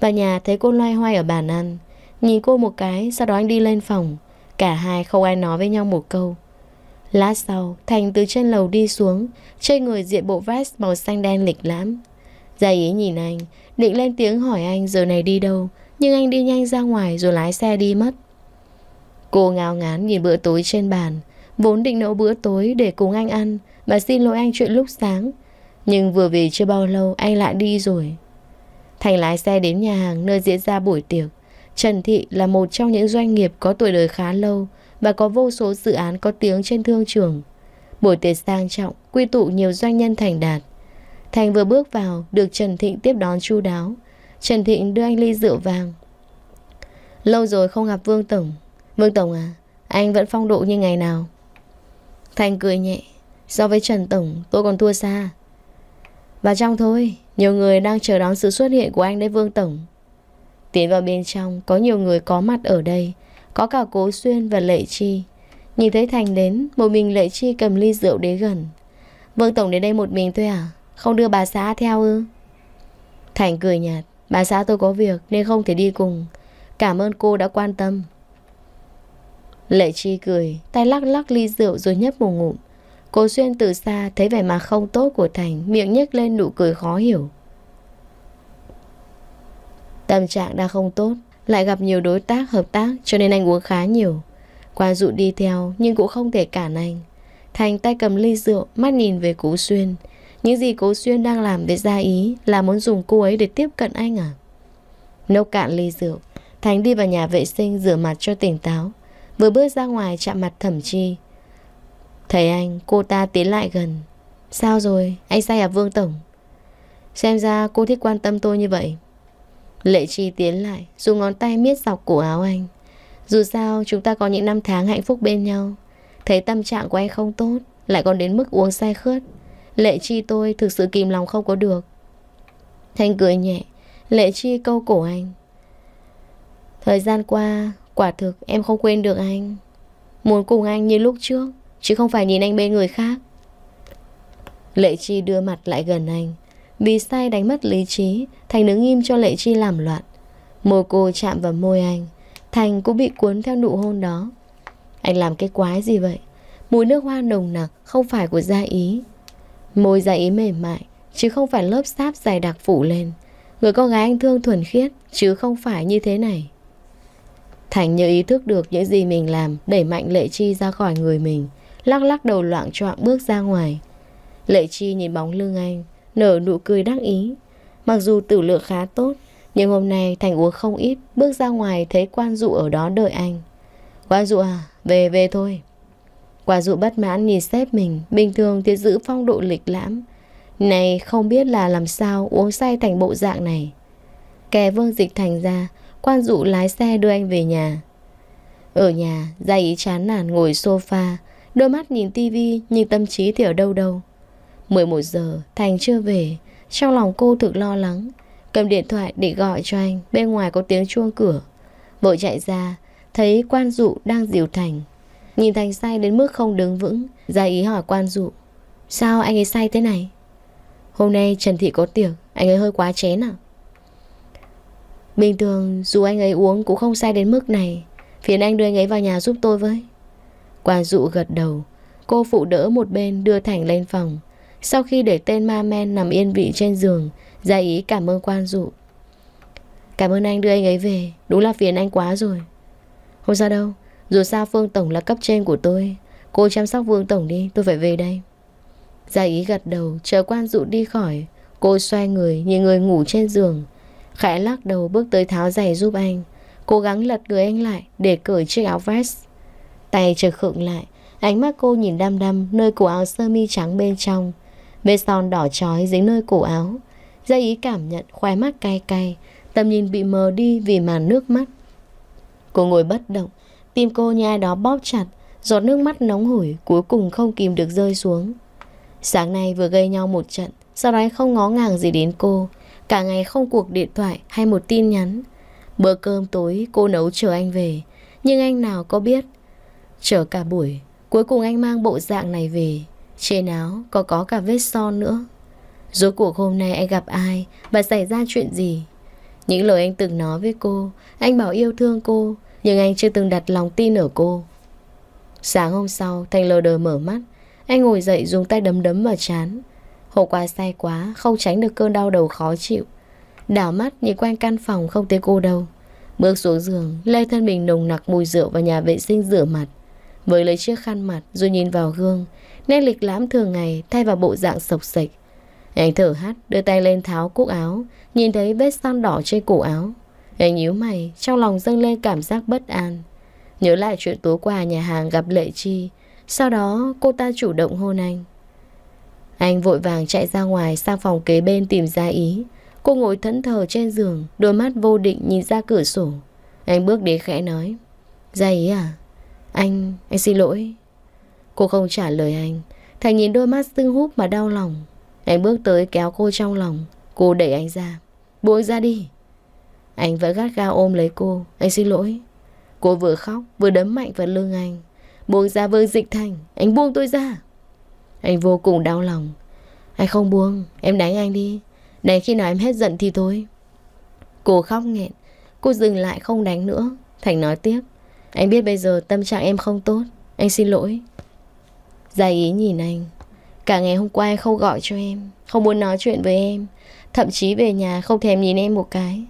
Vào nhà thấy cô loay hoay ở bàn ăn Nhìn cô một cái Sau đó anh đi lên phòng Cả hai không ai nói với nhau một câu Lát sau, Thành từ trên lầu đi xuống, trên người diện bộ vest màu xanh đen lịch lãm. Gia ý nhìn anh, định lên tiếng hỏi anh giờ này đi đâu, nhưng anh đi nhanh ra ngoài rồi lái xe đi mất. Cô ngao ngán nhìn bữa tối trên bàn, vốn định nấu bữa tối để cùng anh ăn và xin lỗi anh chuyện lúc sáng. Nhưng vừa về chưa bao lâu anh lại đi rồi. Thành lái xe đến nhà hàng nơi diễn ra buổi tiệc. Trần Thị là một trong những doanh nghiệp có tuổi đời khá lâu, và có vô số dự án có tiếng trên thương trường. Buổi tiệc sang trọng, quy tụ nhiều doanh nhân thành đạt. Thành vừa bước vào, được Trần Thịnh tiếp đón chu đáo. Trần Thịnh đưa anh ly rượu vàng. Lâu rồi không gặp Vương Tổng. Vương Tổng à, anh vẫn phong độ như ngày nào. Thành cười nhẹ. So với Trần Tổng, tôi còn thua xa. và trong thôi, nhiều người đang chờ đón sự xuất hiện của anh đấy Vương Tổng. Tiến vào bên trong, có nhiều người có mặt ở đây. Có cả Cố Xuyên và Lệ Chi Nhìn thấy Thành đến Một mình Lệ Chi cầm ly rượu đến gần Vương Tổng đến đây một mình thôi à Không đưa bà xã theo ư Thành cười nhạt Bà xã tôi có việc nên không thể đi cùng Cảm ơn cô đã quan tâm Lệ Chi cười Tay lắc lắc ly rượu rồi nhấp một ngụm cố Xuyên từ xa thấy vẻ mặt không tốt của Thành Miệng nhếch lên nụ cười khó hiểu Tâm trạng đã không tốt lại gặp nhiều đối tác hợp tác cho nên anh uống khá nhiều. Qua dụ đi theo nhưng cũng không thể cản anh. Thành tay cầm ly rượu, mắt nhìn về Cố Xuyên. Những gì Cố Xuyên đang làm với gia ý là muốn dùng cô ấy để tiếp cận anh à? Nâu cạn ly rượu, Thành đi vào nhà vệ sinh rửa mặt cho tỉnh táo. Vừa bước ra ngoài chạm mặt thẩm chi. Thấy anh, cô ta tiến lại gần. Sao rồi, anh say à Vương Tổng? Xem ra cô thích quan tâm tôi như vậy. Lệ Chi tiến lại, dùng ngón tay miết dọc cổ áo anh. Dù sao, chúng ta có những năm tháng hạnh phúc bên nhau. Thấy tâm trạng của anh không tốt, lại còn đến mức uống say khướt. Lệ Chi tôi thực sự kìm lòng không có được. Thanh cười nhẹ, Lệ Chi câu cổ anh. Thời gian qua, quả thực em không quên được anh. Muốn cùng anh như lúc trước, chứ không phải nhìn anh bên người khác. Lệ Chi đưa mặt lại gần anh vì say đánh mất lý trí Thành đứng im cho Lệ Chi làm loạn Môi cô chạm vào môi anh Thành cũng bị cuốn theo nụ hôn đó Anh làm cái quái gì vậy Mùi nước hoa nồng nặc Không phải của gia ý Môi gia ý mềm mại Chứ không phải lớp sáp dày đặc phủ lên Người con gái anh thương thuần khiết Chứ không phải như thế này Thành như ý thức được những gì mình làm Đẩy mạnh Lệ Chi ra khỏi người mình Lắc lắc đầu loạn choạng bước ra ngoài Lệ Chi nhìn bóng lưng anh nở nụ cười đắc ý. Mặc dù tử lượng khá tốt, nhưng hôm nay Thành uống không ít, bước ra ngoài thấy quan dụ ở đó đợi anh. Quan dụ à, về về thôi. Quan dụ bất mãn nhìn xếp mình, bình thường thì giữ phong độ lịch lãm. Này không biết là làm sao uống say thành bộ dạng này. Kẻ vương dịch thành ra, quan dụ lái xe đưa anh về nhà. Ở nhà, gia ý chán nản ngồi sofa, đôi mắt nhìn tivi nhưng tâm trí thì ở đâu đâu. 11 giờ, Thành chưa về. Trong lòng cô thực lo lắng. Cầm điện thoại định gọi cho anh. Bên ngoài có tiếng chuông cửa. Vội chạy ra, thấy quan dụ đang dìu Thành. Nhìn Thành say đến mức không đứng vững. Ra ý hỏi quan dụ. Sao anh ấy say thế này? Hôm nay Trần Thị có tiệc, anh ấy hơi quá chén à? Bình thường dù anh ấy uống cũng không say đến mức này Phiền anh đưa anh ấy vào nhà giúp tôi với quan dụ gật đầu Cô phụ đỡ một bên đưa Thành lên phòng sau khi để tên ma men nằm yên vị trên giường Gia ý cảm ơn quan dụ Cảm ơn anh đưa anh ấy về Đúng là phiền anh quá rồi Không sao đâu Dù sao Phương Tổng là cấp trên của tôi Cô chăm sóc Vương Tổng đi Tôi phải về đây Gia ý gật đầu Chờ quan dụ đi khỏi Cô xoay người Nhìn người ngủ trên giường Khẽ lắc đầu bước tới tháo giày giúp anh Cố gắng lật người anh lại Để cởi chiếc áo vest Tay trở khựng lại Ánh mắt cô nhìn đăm đăm Nơi cổ áo sơ mi trắng bên trong Vết son đỏ trói dính nơi cổ áo. Dây ý cảm nhận khoe mắt cay cay, tầm nhìn bị mờ đi vì màn nước mắt. Cô ngồi bất động, tim cô như ai đó bóp chặt, giọt nước mắt nóng hổi cuối cùng không kìm được rơi xuống. Sáng nay vừa gây nhau một trận, sau đó không ngó ngàng gì đến cô, cả ngày không cuộc điện thoại hay một tin nhắn. Bữa cơm tối cô nấu chờ anh về, nhưng anh nào có biết. Chờ cả buổi, cuối cùng anh mang bộ dạng này về, trên áo còn có cả vết son nữa Rốt cuộc hôm nay anh gặp ai Và xảy ra chuyện gì Những lời anh từng nói với cô Anh bảo yêu thương cô Nhưng anh chưa từng đặt lòng tin ở cô Sáng hôm sau Thành lờ đờ mở mắt Anh ngồi dậy dùng tay đấm đấm vào chán Hôm qua say quá Không tránh được cơn đau đầu khó chịu Đảo mắt nhìn quanh căn phòng không thấy cô đâu Bước xuống giường Lê thân mình nồng nặc mùi rượu vào nhà vệ sinh rửa mặt Với lấy chiếc khăn mặt rồi nhìn vào gương nét lịch lãm thường ngày thay vào bộ dạng sộc sệch. Anh thở hắt, đưa tay lên tháo cúc áo, nhìn thấy vết son đỏ trên cổ áo. Anh nhíu mày, trong lòng dâng lên cảm giác bất an. Nhớ lại chuyện tối qua nhà hàng gặp Lệ Chi, sau đó cô ta chủ động hôn anh. Anh vội vàng chạy ra ngoài sang phòng kế bên tìm ra ý. Cô ngồi thẫn thờ trên giường, đôi mắt vô định nhìn ra cửa sổ. Anh bước đến khẽ nói. Gia ý à? Anh, anh xin lỗi, Cô không trả lời anh Thành nhìn đôi mắt sưng húp mà đau lòng Anh bước tới kéo cô trong lòng Cô đẩy anh ra Buông ra đi Anh vẫn gắt gao ôm lấy cô Anh xin lỗi Cô vừa khóc vừa đấm mạnh vào lưng anh Buông ra Vương Dịch Thành Anh buông tôi ra Anh vô cùng đau lòng Anh không buông Em đánh anh đi Đánh khi nào em hết giận thì thôi Cô khóc nghẹn Cô dừng lại không đánh nữa Thành nói tiếp Anh biết bây giờ tâm trạng em không tốt Anh xin lỗi Già ý nhìn anh Cả ngày hôm qua anh không gọi cho em Không muốn nói chuyện với em Thậm chí về nhà không thèm nhìn em một cái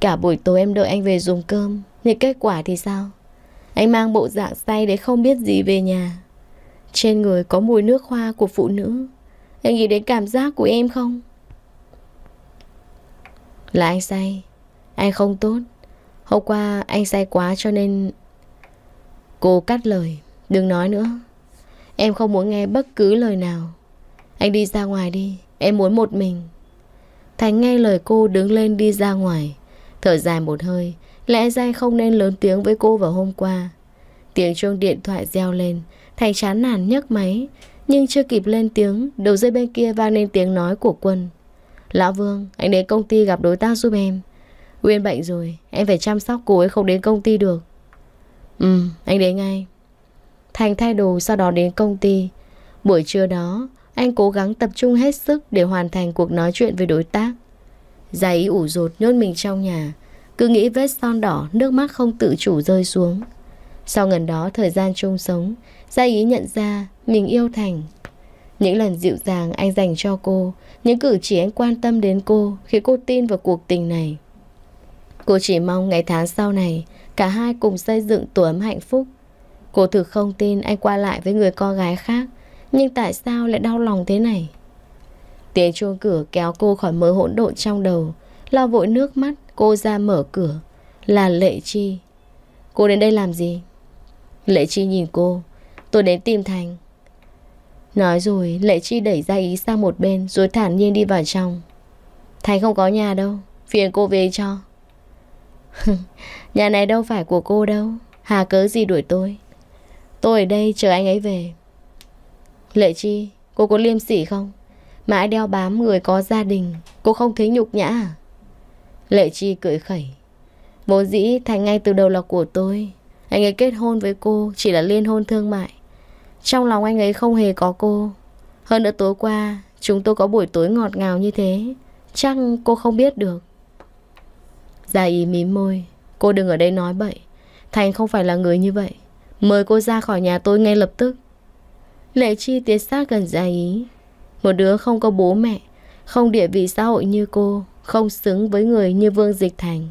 Cả buổi tối em đợi anh về dùng cơm Nhưng kết quả thì sao Anh mang bộ dạng say để không biết gì về nhà Trên người có mùi nước hoa của phụ nữ Anh nghĩ đến cảm giác của em không Là anh say Anh không tốt Hôm qua anh say quá cho nên Cô cắt lời Đừng nói nữa Em không muốn nghe bất cứ lời nào Anh đi ra ngoài đi Em muốn một mình Thành nghe lời cô đứng lên đi ra ngoài Thở dài một hơi Lẽ ra không nên lớn tiếng với cô vào hôm qua Tiếng chuông điện thoại reo lên Thành chán nản nhấc máy Nhưng chưa kịp lên tiếng Đầu dây bên kia vang lên tiếng nói của quân Lão Vương, anh đến công ty gặp đối tác giúp em Nguyên bệnh rồi Em phải chăm sóc cô ấy không đến công ty được Ừ, anh đến ngay Thành thay đồ sau đó đến công ty. Buổi trưa đó, anh cố gắng tập trung hết sức để hoàn thành cuộc nói chuyện với đối tác. Giày ủ rột nhốt mình trong nhà, cứ nghĩ vết son đỏ, nước mắt không tự chủ rơi xuống. Sau gần đó thời gian chung sống, gia ý nhận ra mình yêu Thành. Những lần dịu dàng anh dành cho cô, những cử chỉ anh quan tâm đến cô khiến cô tin vào cuộc tình này. Cô chỉ mong ngày tháng sau này, cả hai cùng xây dựng tổ ấm hạnh phúc, Cô thử không tin anh qua lại với người con gái khác Nhưng tại sao lại đau lòng thế này Tiếng chuông cửa kéo cô khỏi mớ hỗn độn trong đầu Lo vội nước mắt cô ra mở cửa Là Lệ Chi Cô đến đây làm gì Lệ Chi nhìn cô Tôi đến tìm Thành Nói rồi Lệ Chi đẩy ra ý sang một bên Rồi thản nhiên đi vào trong Thành không có nhà đâu Phiền cô về cho Nhà này đâu phải của cô đâu Hà cớ gì đuổi tôi Tôi ở đây chờ anh ấy về Lệ Chi Cô có liêm sỉ không mãi đeo bám người có gia đình Cô không thấy nhục nhã à? Lệ Chi cười khẩy Vốn dĩ Thành ngay từ đầu là của tôi Anh ấy kết hôn với cô Chỉ là liên hôn thương mại Trong lòng anh ấy không hề có cô Hơn nữa tối qua Chúng tôi có buổi tối ngọt ngào như thế Chắc cô không biết được Gia ý mím môi Cô đừng ở đây nói bậy Thành không phải là người như vậy Mời cô ra khỏi nhà tôi ngay lập tức Lệ Chi tiến sát gần ra ý Một đứa không có bố mẹ Không địa vị xã hội như cô Không xứng với người như Vương Dịch Thành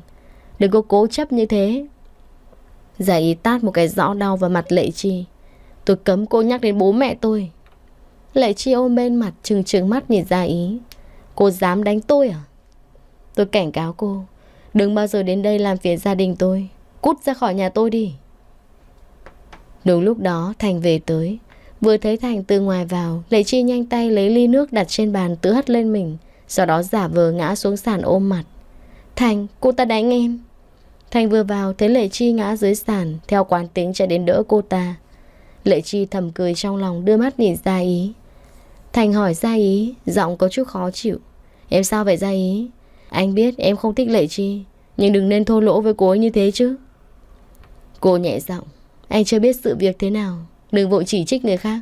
Đừng có cố chấp như thế Giả ý tát một cái rõ đau vào mặt Lệ Chi Tôi cấm cô nhắc đến bố mẹ tôi Lệ Chi ôm bên mặt trừng trừng mắt nhìn Giả ý Cô dám đánh tôi à Tôi cảnh cáo cô Đừng bao giờ đến đây làm phiền gia đình tôi Cút ra khỏi nhà tôi đi Đúng lúc đó Thành về tới Vừa thấy Thành từ ngoài vào Lệ Chi nhanh tay lấy ly nước đặt trên bàn tự hất lên mình Sau đó giả vờ ngã xuống sàn ôm mặt Thành, cô ta đánh em Thành vừa vào thấy Lệ Chi ngã dưới sàn Theo quán tính chạy đến đỡ cô ta Lệ Chi thầm cười trong lòng đưa mắt nhìn Gia Ý Thành hỏi Gia Ý Giọng có chút khó chịu Em sao vậy Gia Ý Anh biết em không thích Lệ Chi Nhưng đừng nên thô lỗ với cô ấy như thế chứ Cô nhẹ giọng anh chưa biết sự việc thế nào Đừng vội chỉ trích người khác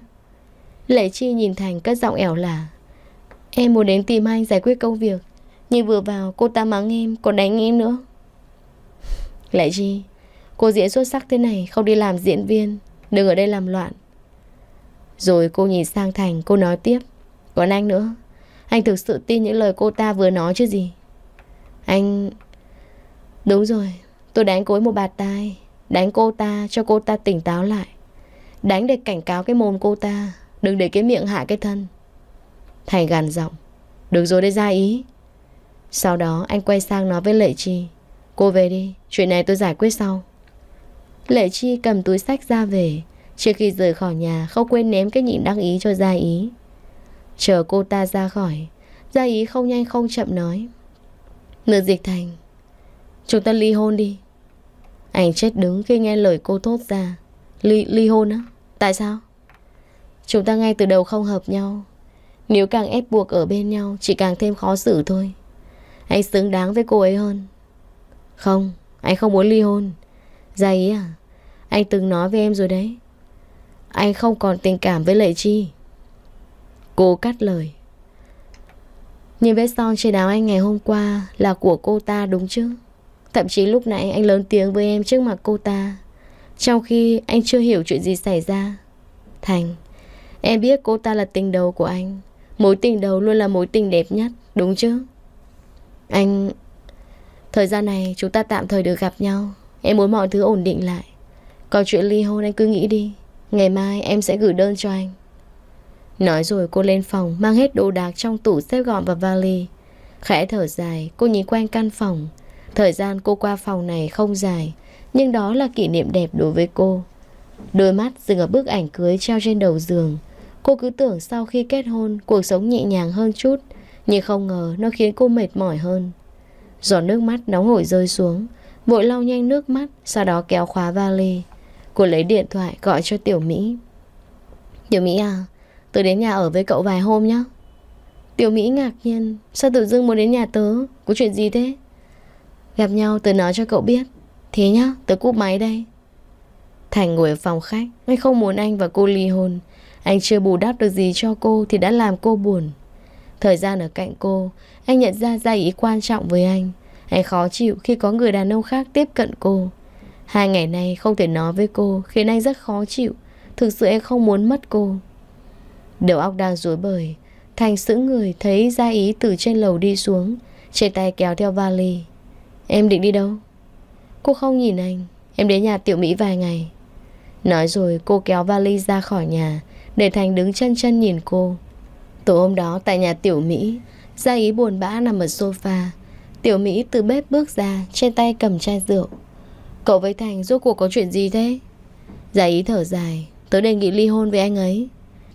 Lệ Chi nhìn Thành cất giọng ẻo là Em muốn đến tìm anh giải quyết công việc Nhưng vừa vào cô ta mắng em Còn đánh em nữa Lệ Chi Cô diễn xuất sắc thế này không đi làm diễn viên Đừng ở đây làm loạn Rồi cô nhìn sang Thành cô nói tiếp Còn anh nữa Anh thực sự tin những lời cô ta vừa nói chứ gì Anh Đúng rồi Tôi đánh cối một bạt tai Đánh cô ta cho cô ta tỉnh táo lại Đánh để cảnh cáo cái mồm cô ta Đừng để cái miệng hại cái thân Thầy gàn giọng Được rồi đấy ra ý Sau đó anh quay sang nói với Lệ Chi Cô về đi, chuyện này tôi giải quyết sau Lệ Chi cầm túi sách ra về Trước khi rời khỏi nhà Không quên ném cái nhịn đăng ý cho Gia Ý Chờ cô ta ra khỏi Gia Ý không nhanh không chậm nói Nữ Dịch Thành Chúng ta ly hôn đi anh chết đứng khi nghe lời cô thốt ra Ly, ly hôn á? Tại sao? Chúng ta ngay từ đầu không hợp nhau Nếu càng ép buộc ở bên nhau Chỉ càng thêm khó xử thôi Anh xứng đáng với cô ấy hơn Không, anh không muốn ly hôn Gia ý à? Anh từng nói với em rồi đấy Anh không còn tình cảm với Lệ Chi Cô cắt lời Nhìn vết son trên áo anh ngày hôm qua Là của cô ta đúng chứ Thậm chí lúc nãy anh lớn tiếng với em trước mặt cô ta Trong khi anh chưa hiểu chuyện gì xảy ra Thành Em biết cô ta là tình đầu của anh Mối tình đầu luôn là mối tình đẹp nhất Đúng chứ Anh Thời gian này chúng ta tạm thời được gặp nhau Em muốn mọi thứ ổn định lại Còn chuyện ly hôn anh cứ nghĩ đi Ngày mai em sẽ gửi đơn cho anh Nói rồi cô lên phòng Mang hết đồ đạc trong tủ xếp gọn vào vali Khẽ thở dài Cô nhìn quanh căn phòng Thời gian cô qua phòng này không dài, nhưng đó là kỷ niệm đẹp đối với cô. Đôi mắt dừng ở bức ảnh cưới treo trên đầu giường. Cô cứ tưởng sau khi kết hôn, cuộc sống nhẹ nhàng hơn chút, nhưng không ngờ nó khiến cô mệt mỏi hơn. Giọt nước mắt nóng hổi rơi xuống, vội lau nhanh nước mắt, sau đó kéo khóa vali. Cô lấy điện thoại gọi cho Tiểu Mỹ. Tiểu Mỹ à, tôi đến nhà ở với cậu vài hôm nhé. Tiểu Mỹ ngạc nhiên, sao tự dưng muốn đến nhà tớ? Có chuyện gì thế? Gặp nhau tớ nói cho cậu biết Thế nhá, tớ cúp máy đây Thành ngồi ở phòng khách Anh không muốn anh và cô ly hôn Anh chưa bù đắp được gì cho cô Thì đã làm cô buồn Thời gian ở cạnh cô Anh nhận ra gia ý quan trọng với anh Anh khó chịu khi có người đàn ông khác tiếp cận cô Hai ngày nay không thể nói với cô Khiến anh rất khó chịu Thực sự anh không muốn mất cô Đầu óc đang rối bời Thành sững người thấy gia ý từ trên lầu đi xuống Trên tay kéo theo vali Em định đi đâu? Cô không nhìn anh Em đến nhà tiểu Mỹ vài ngày Nói rồi cô kéo vali ra khỏi nhà Để Thành đứng chân chân nhìn cô Tối hôm đó tại nhà tiểu Mỹ Gia ý buồn bã nằm ở sofa Tiểu Mỹ từ bếp bước ra Trên tay cầm chai rượu Cậu với Thành rốt cuộc có chuyện gì thế? Gia ý thở dài Tớ đề nghị ly hôn với anh ấy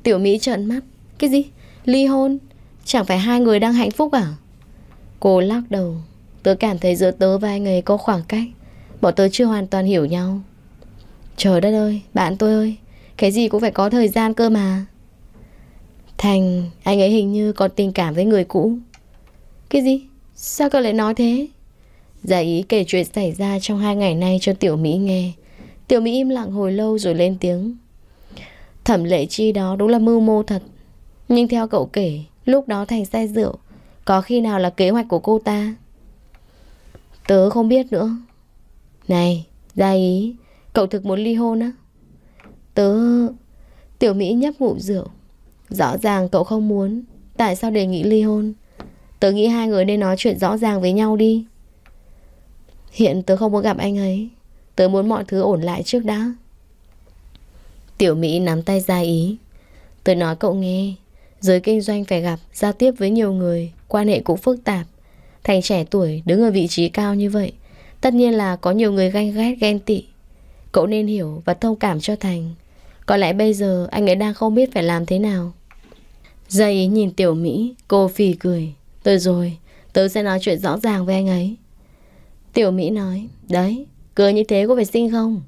Tiểu Mỹ trợn mắt Cái gì? Ly hôn? Chẳng phải hai người đang hạnh phúc à? Cô lắc đầu Tớ cảm thấy giữa tớ và anh ấy có khoảng cách Bọn tớ chưa hoàn toàn hiểu nhau Trời đất ơi, bạn tôi ơi Cái gì cũng phải có thời gian cơ mà Thành, anh ấy hình như còn tình cảm với người cũ Cái gì? Sao cậu lại nói thế? giải dạ ý kể chuyện xảy ra trong hai ngày nay cho Tiểu Mỹ nghe Tiểu Mỹ im lặng hồi lâu rồi lên tiếng Thẩm lệ chi đó đúng là mưu mô thật Nhưng theo cậu kể Lúc đó Thành say rượu Có khi nào là kế hoạch của cô ta? Tớ không biết nữa Này, gia ý Cậu thực muốn ly hôn á Tớ... Tiểu Mỹ nhấp ngụm rượu Rõ ràng cậu không muốn Tại sao đề nghị ly hôn Tớ nghĩ hai người nên nói chuyện rõ ràng với nhau đi Hiện tớ không muốn gặp anh ấy Tớ muốn mọi thứ ổn lại trước đã Tiểu Mỹ nắm tay gia ý Tớ nói cậu nghe Giới kinh doanh phải gặp Giao tiếp với nhiều người Quan hệ cũng phức tạp Thành trẻ tuổi đứng ở vị trí cao như vậy Tất nhiên là có nhiều người ganh ghét ghen tị Cậu nên hiểu và thông cảm cho Thành Có lẽ bây giờ anh ấy đang không biết phải làm thế nào Giây nhìn tiểu Mỹ Cô phì cười Tôi rồi Tớ sẽ nói chuyện rõ ràng với anh ấy Tiểu Mỹ nói Đấy Cười như thế có phải xinh không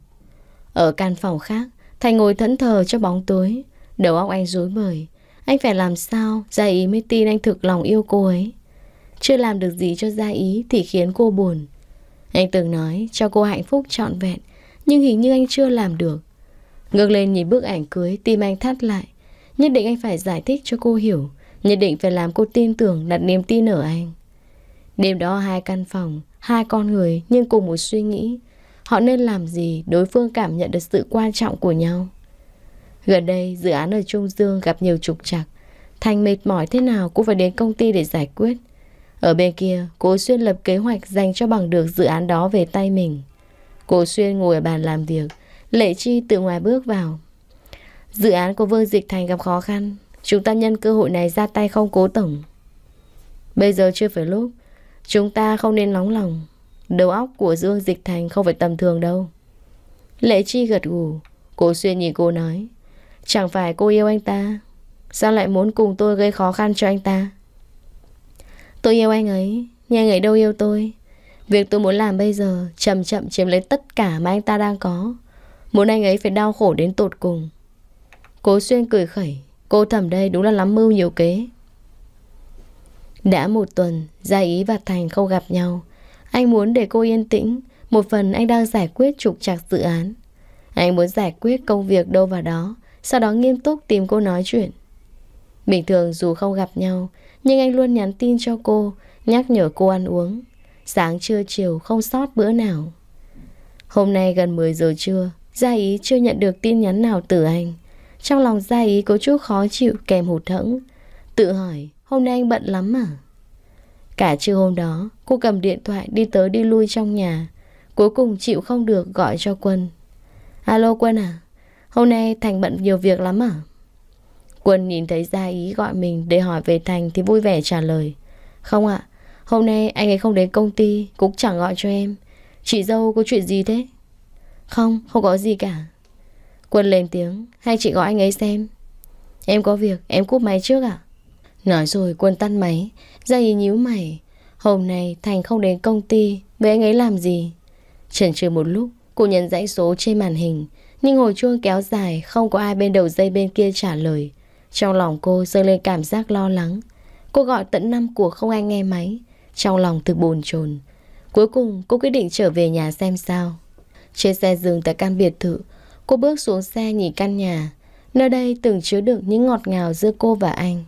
Ở căn phòng khác Thành ngồi thẫn thờ cho bóng tối Đầu óc anh rối bời Anh phải làm sao Giây ý mới tin anh thực lòng yêu cô ấy chưa làm được gì cho gia ý thì khiến cô buồn Anh từng nói cho cô hạnh phúc trọn vẹn Nhưng hình như anh chưa làm được Ngược lên nhìn bức ảnh cưới Tim anh thắt lại Nhất định anh phải giải thích cho cô hiểu Nhất định phải làm cô tin tưởng đặt niềm tin ở anh Đêm đó hai căn phòng Hai con người nhưng cùng một suy nghĩ Họ nên làm gì đối phương cảm nhận được sự quan trọng của nhau Gần đây dự án ở Trung Dương gặp nhiều trục trặc Thành mệt mỏi thế nào cũng phải đến công ty để giải quyết ở bên kia, cô Xuyên lập kế hoạch dành cho bằng được dự án đó về tay mình. Cô Xuyên ngồi ở bàn làm việc, Lệ Chi từ ngoài bước vào. Dự án của Vương Dịch Thành gặp khó khăn, chúng ta nhân cơ hội này ra tay không cố tổng. Bây giờ chưa phải lúc, chúng ta không nên nóng lòng. Đầu óc của Dương Dịch Thành không phải tầm thường đâu. Lệ Chi gật gù, cô Xuyên nhìn cô nói. Chẳng phải cô yêu anh ta, sao lại muốn cùng tôi gây khó khăn cho anh ta? Tôi yêu anh ấy Nhưng anh ấy đâu yêu tôi Việc tôi muốn làm bây giờ Chậm chậm chiếm lấy tất cả mà anh ta đang có Muốn anh ấy phải đau khổ đến tột cùng Cố xuyên cười khẩy Cô thẩm đây đúng là lắm mưu nhiều kế Đã một tuần Gia Ý và Thành không gặp nhau Anh muốn để cô yên tĩnh Một phần anh đang giải quyết trục trặc dự án Anh muốn giải quyết công việc đâu vào đó Sau đó nghiêm túc tìm cô nói chuyện Bình thường dù không gặp nhau nhưng anh luôn nhắn tin cho cô, nhắc nhở cô ăn uống. Sáng trưa chiều không sót bữa nào. Hôm nay gần 10 giờ trưa, Gia Ý chưa nhận được tin nhắn nào từ anh. Trong lòng Gia Ý có chút khó chịu kèm hụt hẫng. Tự hỏi, hôm nay anh bận lắm à? Cả trưa hôm đó, cô cầm điện thoại đi tới đi lui trong nhà. Cuối cùng chịu không được gọi cho Quân. Alo Quân à, hôm nay Thành bận nhiều việc lắm à? Quân nhìn thấy Gia Ý gọi mình để hỏi về Thành thì vui vẻ trả lời. Không ạ, hôm nay anh ấy không đến công ty, cũng chẳng gọi cho em. Chị dâu có chuyện gì thế? Không, không có gì cả. Quân lên tiếng, hay chị gọi anh ấy xem. Em có việc, em cúp máy trước ạ. Nói rồi Quân tắt máy, Gia Ý nhíu mày. Hôm nay Thành không đến công ty, với anh ấy làm gì? Chần chừ một lúc, cô nhận dãy số trên màn hình. Nhưng hồi chuông kéo dài, không có ai bên đầu dây bên kia trả lời. Trong lòng cô dâng lên cảm giác lo lắng. Cô gọi tận năm của không ai nghe máy. Trong lòng thực bồn chồn Cuối cùng cô quyết định trở về nhà xem sao. Trên xe dừng tại căn biệt thự, cô bước xuống xe nhìn căn nhà. Nơi đây từng chứa đựng những ngọt ngào giữa cô và anh.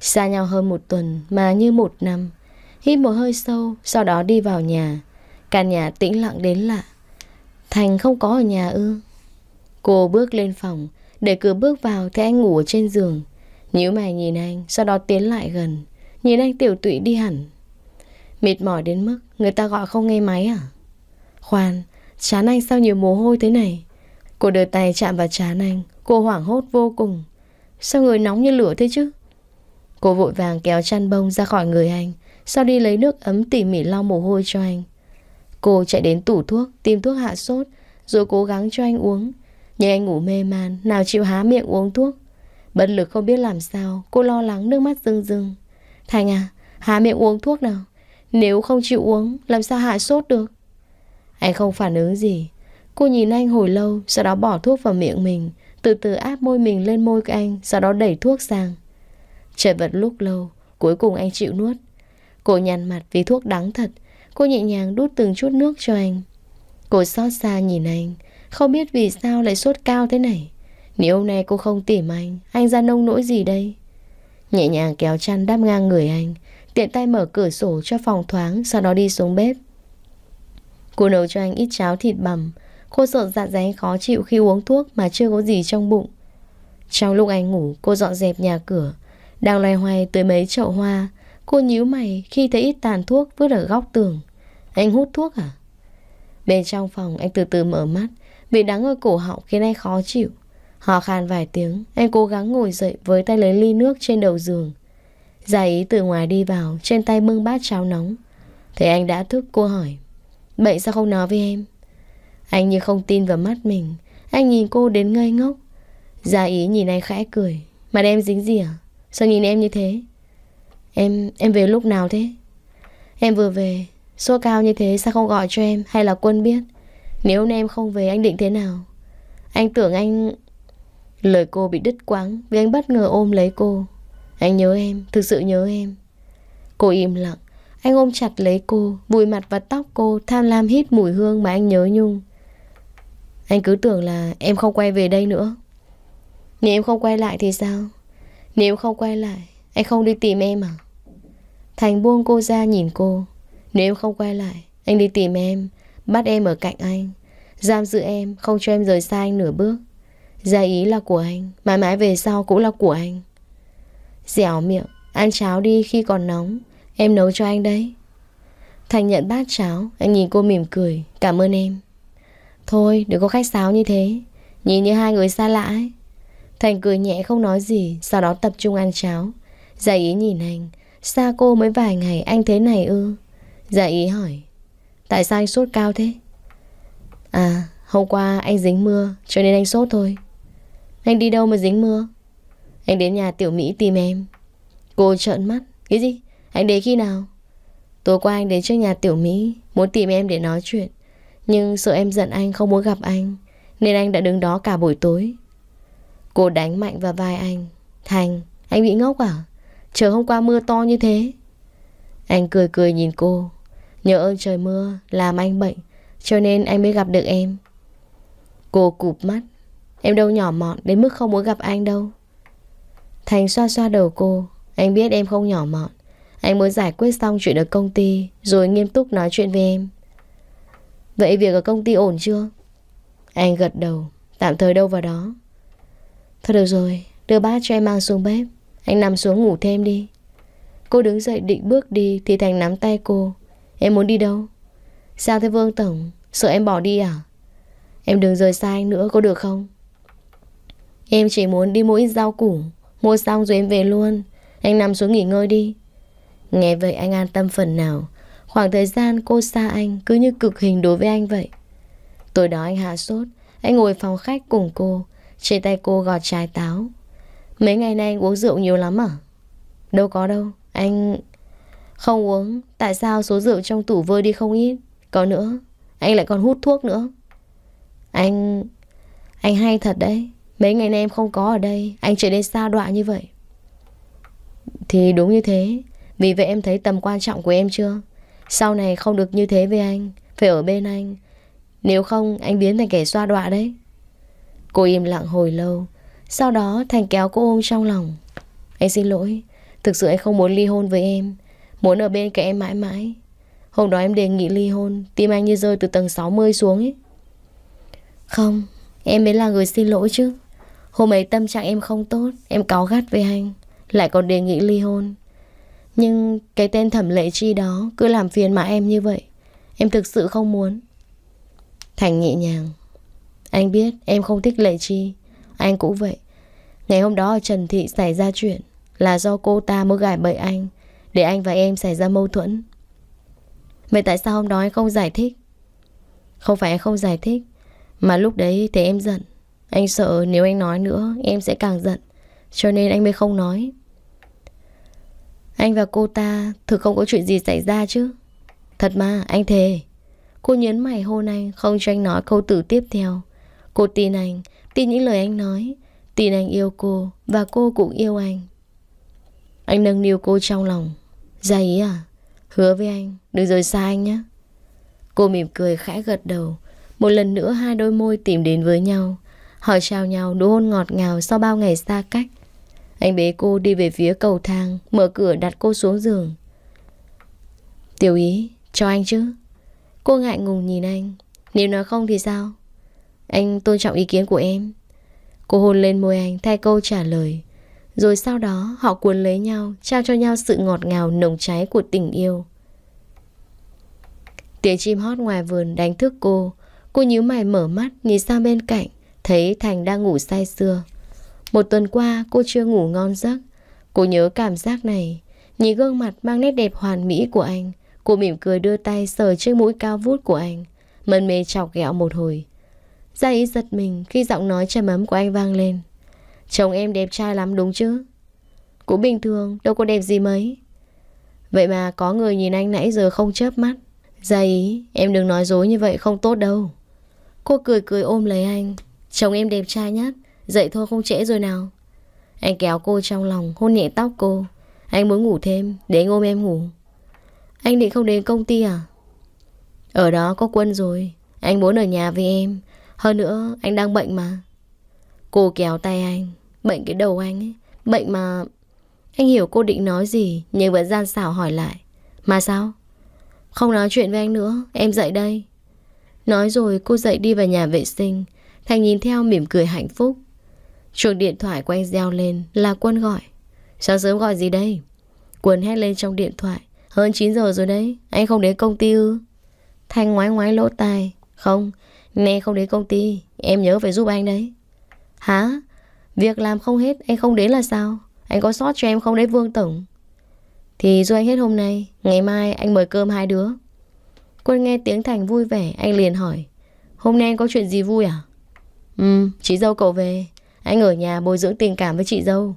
Xa nhau hơn một tuần mà như một năm. Hít một hơi sâu, sau đó đi vào nhà. Căn nhà tĩnh lặng đến lạ. Thành không có ở nhà ư. Cô bước lên phòng, để cửa bước vào thấy anh ngủ ở trên giường Nhíu mày nhìn anh Sau đó tiến lại gần Nhìn anh tiểu tụy đi hẳn Mệt mỏi đến mức người ta gọi không nghe máy à Khoan Chán anh sao nhiều mồ hôi thế này Cô đưa tay chạm vào chán anh Cô hoảng hốt vô cùng Sao người nóng như lửa thế chứ Cô vội vàng kéo chăn bông ra khỏi người anh Sau đi lấy nước ấm tỉ mỉ lau mồ hôi cho anh Cô chạy đến tủ thuốc Tìm thuốc hạ sốt Rồi cố gắng cho anh uống nhưng anh ngủ mê man, nào chịu há miệng uống thuốc. Bất lực không biết làm sao, cô lo lắng nước mắt rưng rưng. Thành à, há miệng uống thuốc nào. Nếu không chịu uống, làm sao hạ sốt được? Anh không phản ứng gì. Cô nhìn anh hồi lâu, sau đó bỏ thuốc vào miệng mình. Từ từ áp môi mình lên môi của anh, sau đó đẩy thuốc sang. Trời vật lúc lâu, cuối cùng anh chịu nuốt. Cô nhăn mặt vì thuốc đắng thật. Cô nhẹ nhàng đút từng chút nước cho anh. Cô xót xa nhìn anh. Không biết vì sao lại sốt cao thế này Nếu hôm nay cô không tìm anh Anh ra nông nỗi gì đây Nhẹ nhàng kéo chăn đáp ngang người anh Tiện tay mở cửa sổ cho phòng thoáng Sau đó đi xuống bếp Cô nấu cho anh ít cháo thịt bằm Cô sợ dạ dày khó chịu khi uống thuốc Mà chưa có gì trong bụng Trong lúc anh ngủ cô dọn dẹp nhà cửa Đang loay hoay tới mấy chậu hoa Cô nhíu mày khi thấy ít tàn thuốc vứt ở góc tường Anh hút thuốc à? Bên trong phòng anh từ từ mở mắt Bị đắng ở cổ họng khiến anh khó chịu Họ khàn vài tiếng Anh cố gắng ngồi dậy với tay lấy ly nước trên đầu giường Giả ý từ ngoài đi vào Trên tay bưng bát cháo nóng Thế anh đã thức cô hỏi Bệnh sao không nói với em Anh như không tin vào mắt mình Anh nhìn cô đến ngây ngốc Giả ý nhìn anh khẽ cười Mặt em dính gì à Sao nhìn em như thế Em em về lúc nào thế Em vừa về Số cao như thế sao không gọi cho em Hay là quân biết nếu hôm nay em không về anh định thế nào Anh tưởng anh Lời cô bị đứt quáng Vì anh bất ngờ ôm lấy cô Anh nhớ em, thực sự nhớ em Cô im lặng Anh ôm chặt lấy cô, vùi mặt vào tóc cô Tham lam hít mùi hương mà anh nhớ nhung Anh cứ tưởng là em không quay về đây nữa Nếu em không quay lại thì sao Nếu không quay lại Anh không đi tìm em à Thành buông cô ra nhìn cô Nếu không quay lại Anh đi tìm em Bắt em ở cạnh anh Giam giữ em Không cho em rời xa anh nửa bước Gia ý là của anh Mãi mãi về sau cũng là của anh Dẻo miệng Ăn cháo đi khi còn nóng Em nấu cho anh đấy Thành nhận bát cháo Anh nhìn cô mỉm cười Cảm ơn em Thôi đừng có khách sáo như thế Nhìn như hai người xa lạ ấy Thành cười nhẹ không nói gì Sau đó tập trung ăn cháo Gia ý nhìn anh Xa cô mới vài ngày anh thế này ư Gia ý hỏi Tại sao anh sốt cao thế? À, hôm qua anh dính mưa Cho nên anh sốt thôi Anh đi đâu mà dính mưa? Anh đến nhà Tiểu Mỹ tìm em Cô trợn mắt Cái gì? Anh đến khi nào? Tối qua anh đến trước nhà Tiểu Mỹ Muốn tìm em để nói chuyện Nhưng sợ em giận anh không muốn gặp anh Nên anh đã đứng đó cả buổi tối Cô đánh mạnh vào vai anh Thành, anh bị ngốc à? Trời hôm qua mưa to như thế Anh cười cười nhìn cô Nhớ ơn trời mưa Làm anh bệnh Cho nên anh mới gặp được em Cô cụp mắt Em đâu nhỏ mọn đến mức không muốn gặp anh đâu Thành xoa xoa đầu cô Anh biết em không nhỏ mọn Anh muốn giải quyết xong chuyện ở công ty Rồi nghiêm túc nói chuyện với em Vậy việc ở công ty ổn chưa? Anh gật đầu Tạm thời đâu vào đó Thôi được rồi Đưa bát cho em mang xuống bếp Anh nằm xuống ngủ thêm đi Cô đứng dậy định bước đi Thì Thành nắm tay cô Em muốn đi đâu? Sao thế Vương Tổng? Sợ em bỏ đi à? Em đừng rời xa anh nữa có được không? Em chỉ muốn đi mua ít rau củ Mua xong rồi em về luôn Anh nằm xuống nghỉ ngơi đi Nghe vậy anh an tâm phần nào Khoảng thời gian cô xa anh cứ như cực hình đối với anh vậy Tối đó anh hạ sốt Anh ngồi phòng khách cùng cô Trên tay cô gọt trái táo Mấy ngày nay anh uống rượu nhiều lắm à? Đâu có đâu Anh không uống, tại sao số rượu trong tủ vơi đi không ít? Có nữa, anh lại còn hút thuốc nữa. Anh... Anh hay thật đấy. Mấy ngày nay em không có ở đây, anh trở nên xa đọa như vậy. Thì đúng như thế. Vì vậy em thấy tầm quan trọng của em chưa? Sau này không được như thế với anh, phải ở bên anh. Nếu không, anh biến thành kẻ xoa đọa đấy. Cô im lặng hồi lâu. Sau đó Thành kéo cô ôm trong lòng. Anh xin lỗi, thực sự anh không muốn ly hôn với em. Muốn ở bên cạnh em mãi mãi Hôm đó em đề nghị ly hôn Tim anh như rơi từ tầng 60 xuống ấy Không Em mới là người xin lỗi chứ Hôm ấy tâm trạng em không tốt Em cáu gắt với anh Lại còn đề nghị ly hôn Nhưng cái tên thẩm lệ chi đó Cứ làm phiền mà em như vậy Em thực sự không muốn Thành nhẹ nhàng Anh biết em không thích lệ chi Anh cũng vậy Ngày hôm đó ở Trần Thị xảy ra chuyện Là do cô ta mới gài bậy anh để anh và em xảy ra mâu thuẫn Vậy tại sao hôm đó anh không giải thích Không phải anh không giải thích Mà lúc đấy thì em giận Anh sợ nếu anh nói nữa Em sẽ càng giận Cho nên anh mới không nói Anh và cô ta Thực không có chuyện gì xảy ra chứ Thật mà anh thề Cô nhấn mày hôn anh Không cho anh nói câu từ tiếp theo Cô tin anh Tin những lời anh nói Tin anh yêu cô Và cô cũng yêu anh Anh nâng niu cô trong lòng ra ý à? Hứa với anh, đừng rời xa anh nhé. Cô mỉm cười khẽ gật đầu. Một lần nữa hai đôi môi tìm đến với nhau. Hỏi chào nhau nụ hôn ngọt ngào sau bao ngày xa cách. Anh bế cô đi về phía cầu thang, mở cửa đặt cô xuống giường. Tiểu ý, cho anh chứ. Cô ngại ngùng nhìn anh. Nếu nói không thì sao? Anh tôn trọng ý kiến của em. Cô hôn lên môi anh thay câu trả lời. Rồi sau đó họ cuốn lấy nhau, trao cho nhau sự ngọt ngào nồng cháy của tình yêu. Tiếng chim hót ngoài vườn đánh thức cô. Cô nhíu mày mở mắt, nhìn sang bên cạnh, thấy Thành đang ngủ say sưa. Một tuần qua cô chưa ngủ ngon giấc. Cô nhớ cảm giác này. Nhìn gương mặt mang nét đẹp hoàn mỹ của anh. Cô mỉm cười đưa tay sờ chiếc mũi cao vút của anh. Mân mê chọc ghẹo một hồi. Gia ý giật mình khi giọng nói trầm ấm của anh vang lên. Chồng em đẹp trai lắm đúng chứ Cũng bình thường đâu có đẹp gì mấy Vậy mà có người nhìn anh nãy giờ không chớp mắt Ra dạ ý em đừng nói dối như vậy không tốt đâu Cô cười cười ôm lấy anh Chồng em đẹp trai nhất Dậy thôi không trễ rồi nào Anh kéo cô trong lòng hôn nhẹ tóc cô Anh muốn ngủ thêm để ôm em ngủ Anh định không đến công ty à Ở đó có quân rồi Anh muốn ở nhà với em Hơn nữa anh đang bệnh mà Cô kéo tay anh Bệnh cái đầu anh ấy Bệnh mà Anh hiểu cô định nói gì Nhưng vẫn gian xảo hỏi lại Mà sao Không nói chuyện với anh nữa Em dậy đây Nói rồi cô dậy đi vào nhà vệ sinh Thành nhìn theo mỉm cười hạnh phúc Chuông điện thoại của anh reo lên Là Quân gọi sao sớm gọi gì đây Quân hét lên trong điện thoại Hơn 9 giờ rồi đấy Anh không đến công ty ư Thanh ngoái ngoái lỗ tai Không Nè không đến công ty Em nhớ phải giúp anh đấy Hả Việc làm không hết Anh không đến là sao Anh có sót cho em không đấy Vương Tổng Thì dù anh hết hôm nay Ngày mai anh mời cơm hai đứa Quân nghe tiếng Thành vui vẻ Anh liền hỏi Hôm nay anh có chuyện gì vui à Ừ chị dâu cậu về Anh ở nhà bồi dưỡng tình cảm với chị dâu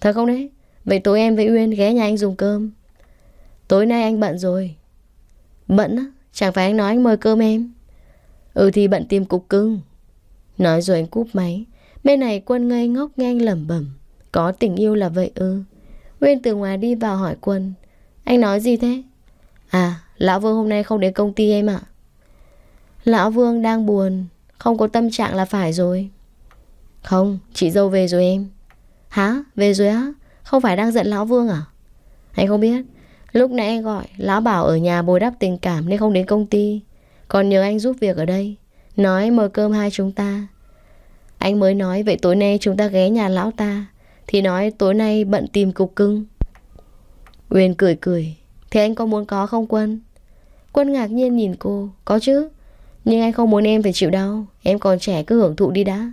Thật không đấy Vậy tối em với Uyên ghé nhà anh dùng cơm Tối nay anh bận rồi Bận á Chẳng phải anh nói anh mời cơm em Ừ thì bận tìm cục cưng Nói rồi anh cúp máy Bên này quân ngây ngốc ngang lẩm bẩm Có tình yêu là vậy ư Nguyên từ ngoài đi vào hỏi quân Anh nói gì thế À lão vương hôm nay không đến công ty em ạ Lão vương đang buồn Không có tâm trạng là phải rồi Không chị dâu về rồi em Hả về rồi á Không phải đang giận lão vương à Anh không biết Lúc nãy anh gọi Lão bảo ở nhà bồi đắp tình cảm nên không đến công ty Còn nhờ anh giúp việc ở đây Nói mời cơm hai chúng ta anh mới nói vậy tối nay chúng ta ghé nhà lão ta Thì nói tối nay bận tìm cục cưng Uyên cười cười Thế anh có muốn có không Quân? Quân ngạc nhiên nhìn cô Có chứ Nhưng anh không muốn em phải chịu đau Em còn trẻ cứ hưởng thụ đi đã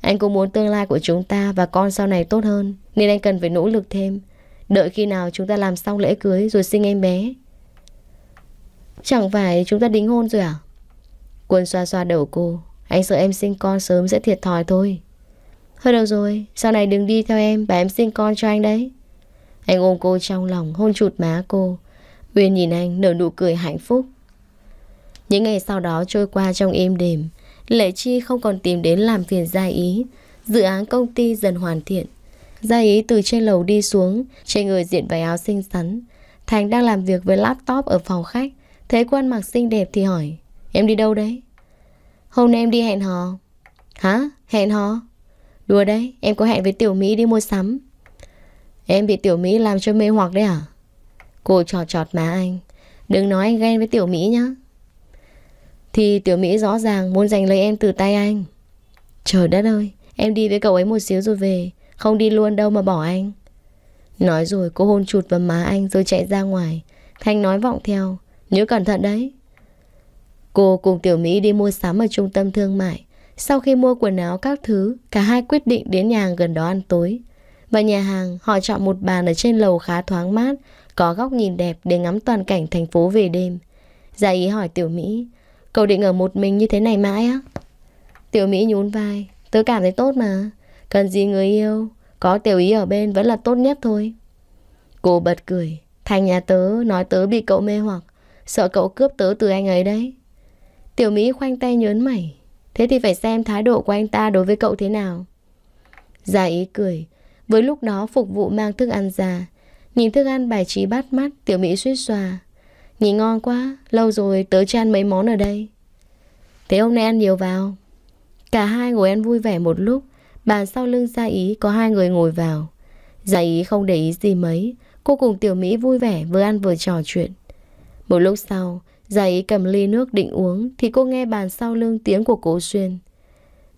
Anh cũng muốn tương lai của chúng ta và con sau này tốt hơn Nên anh cần phải nỗ lực thêm Đợi khi nào chúng ta làm xong lễ cưới rồi sinh em bé Chẳng phải chúng ta đính hôn rồi à? Quân xoa xoa đầu cô anh sợ em sinh con sớm sẽ thiệt thòi thôi Thôi đâu rồi Sau này đừng đi theo em Bà em sinh con cho anh đấy Anh ôm cô trong lòng hôn chụt má cô Uyên nhìn anh nở nụ cười hạnh phúc Những ngày sau đó trôi qua trong êm đềm Lệ Chi không còn tìm đến làm phiền gia ý Dự án công ty dần hoàn thiện Gia ý từ trên lầu đi xuống Trên người diện váy áo xinh xắn Thành đang làm việc với laptop ở phòng khách Thấy quân mặc xinh đẹp thì hỏi Em đi đâu đấy? Hôm nay em đi hẹn hò Hả? Hẹn hò? Đùa đấy, em có hẹn với Tiểu Mỹ đi mua sắm Em bị Tiểu Mỹ làm cho mê hoặc đấy à? Cô trọt trọt má anh Đừng nói anh ghen với Tiểu Mỹ nhá Thì Tiểu Mỹ rõ ràng muốn giành lấy em từ tay anh Trời đất ơi Em đi với cậu ấy một xíu rồi về Không đi luôn đâu mà bỏ anh Nói rồi cô hôn chụt vào má anh rồi chạy ra ngoài Thanh nói vọng theo Nhớ cẩn thận đấy Cô cùng Tiểu Mỹ đi mua sắm ở trung tâm thương mại. Sau khi mua quần áo các thứ, cả hai quyết định đến nhà hàng gần đó ăn tối. Và nhà hàng, họ chọn một bàn ở trên lầu khá thoáng mát, có góc nhìn đẹp để ngắm toàn cảnh thành phố về đêm. Giả ý hỏi Tiểu Mỹ, cậu định ở một mình như thế này mãi á? Tiểu Mỹ nhún vai, tớ cảm thấy tốt mà. Cần gì người yêu, có Tiểu Ý ở bên vẫn là tốt nhất thôi. Cô bật cười, thành nhà tớ nói tớ bị cậu mê hoặc, sợ cậu cướp tớ từ anh ấy đấy. Tiểu Mỹ khoanh tay nhớn mày Thế thì phải xem thái độ của anh ta đối với cậu thế nào Giả ý cười Với lúc đó phục vụ mang thức ăn ra Nhìn thức ăn bài trí bắt mắt Tiểu Mỹ suýt xòa Nhìn ngon quá Lâu rồi tớ cho ăn mấy món ở đây Thế hôm nay ăn nhiều vào Cả hai ngồi ăn vui vẻ một lúc Bàn sau lưng Gia Ý có hai người ngồi vào Gia Ý không để ý gì mấy Cô cùng Tiểu Mỹ vui vẻ vừa ăn vừa trò chuyện Một lúc sau Dậy cầm ly nước định uống thì cô nghe bàn sau lưng tiếng của cố xuyên.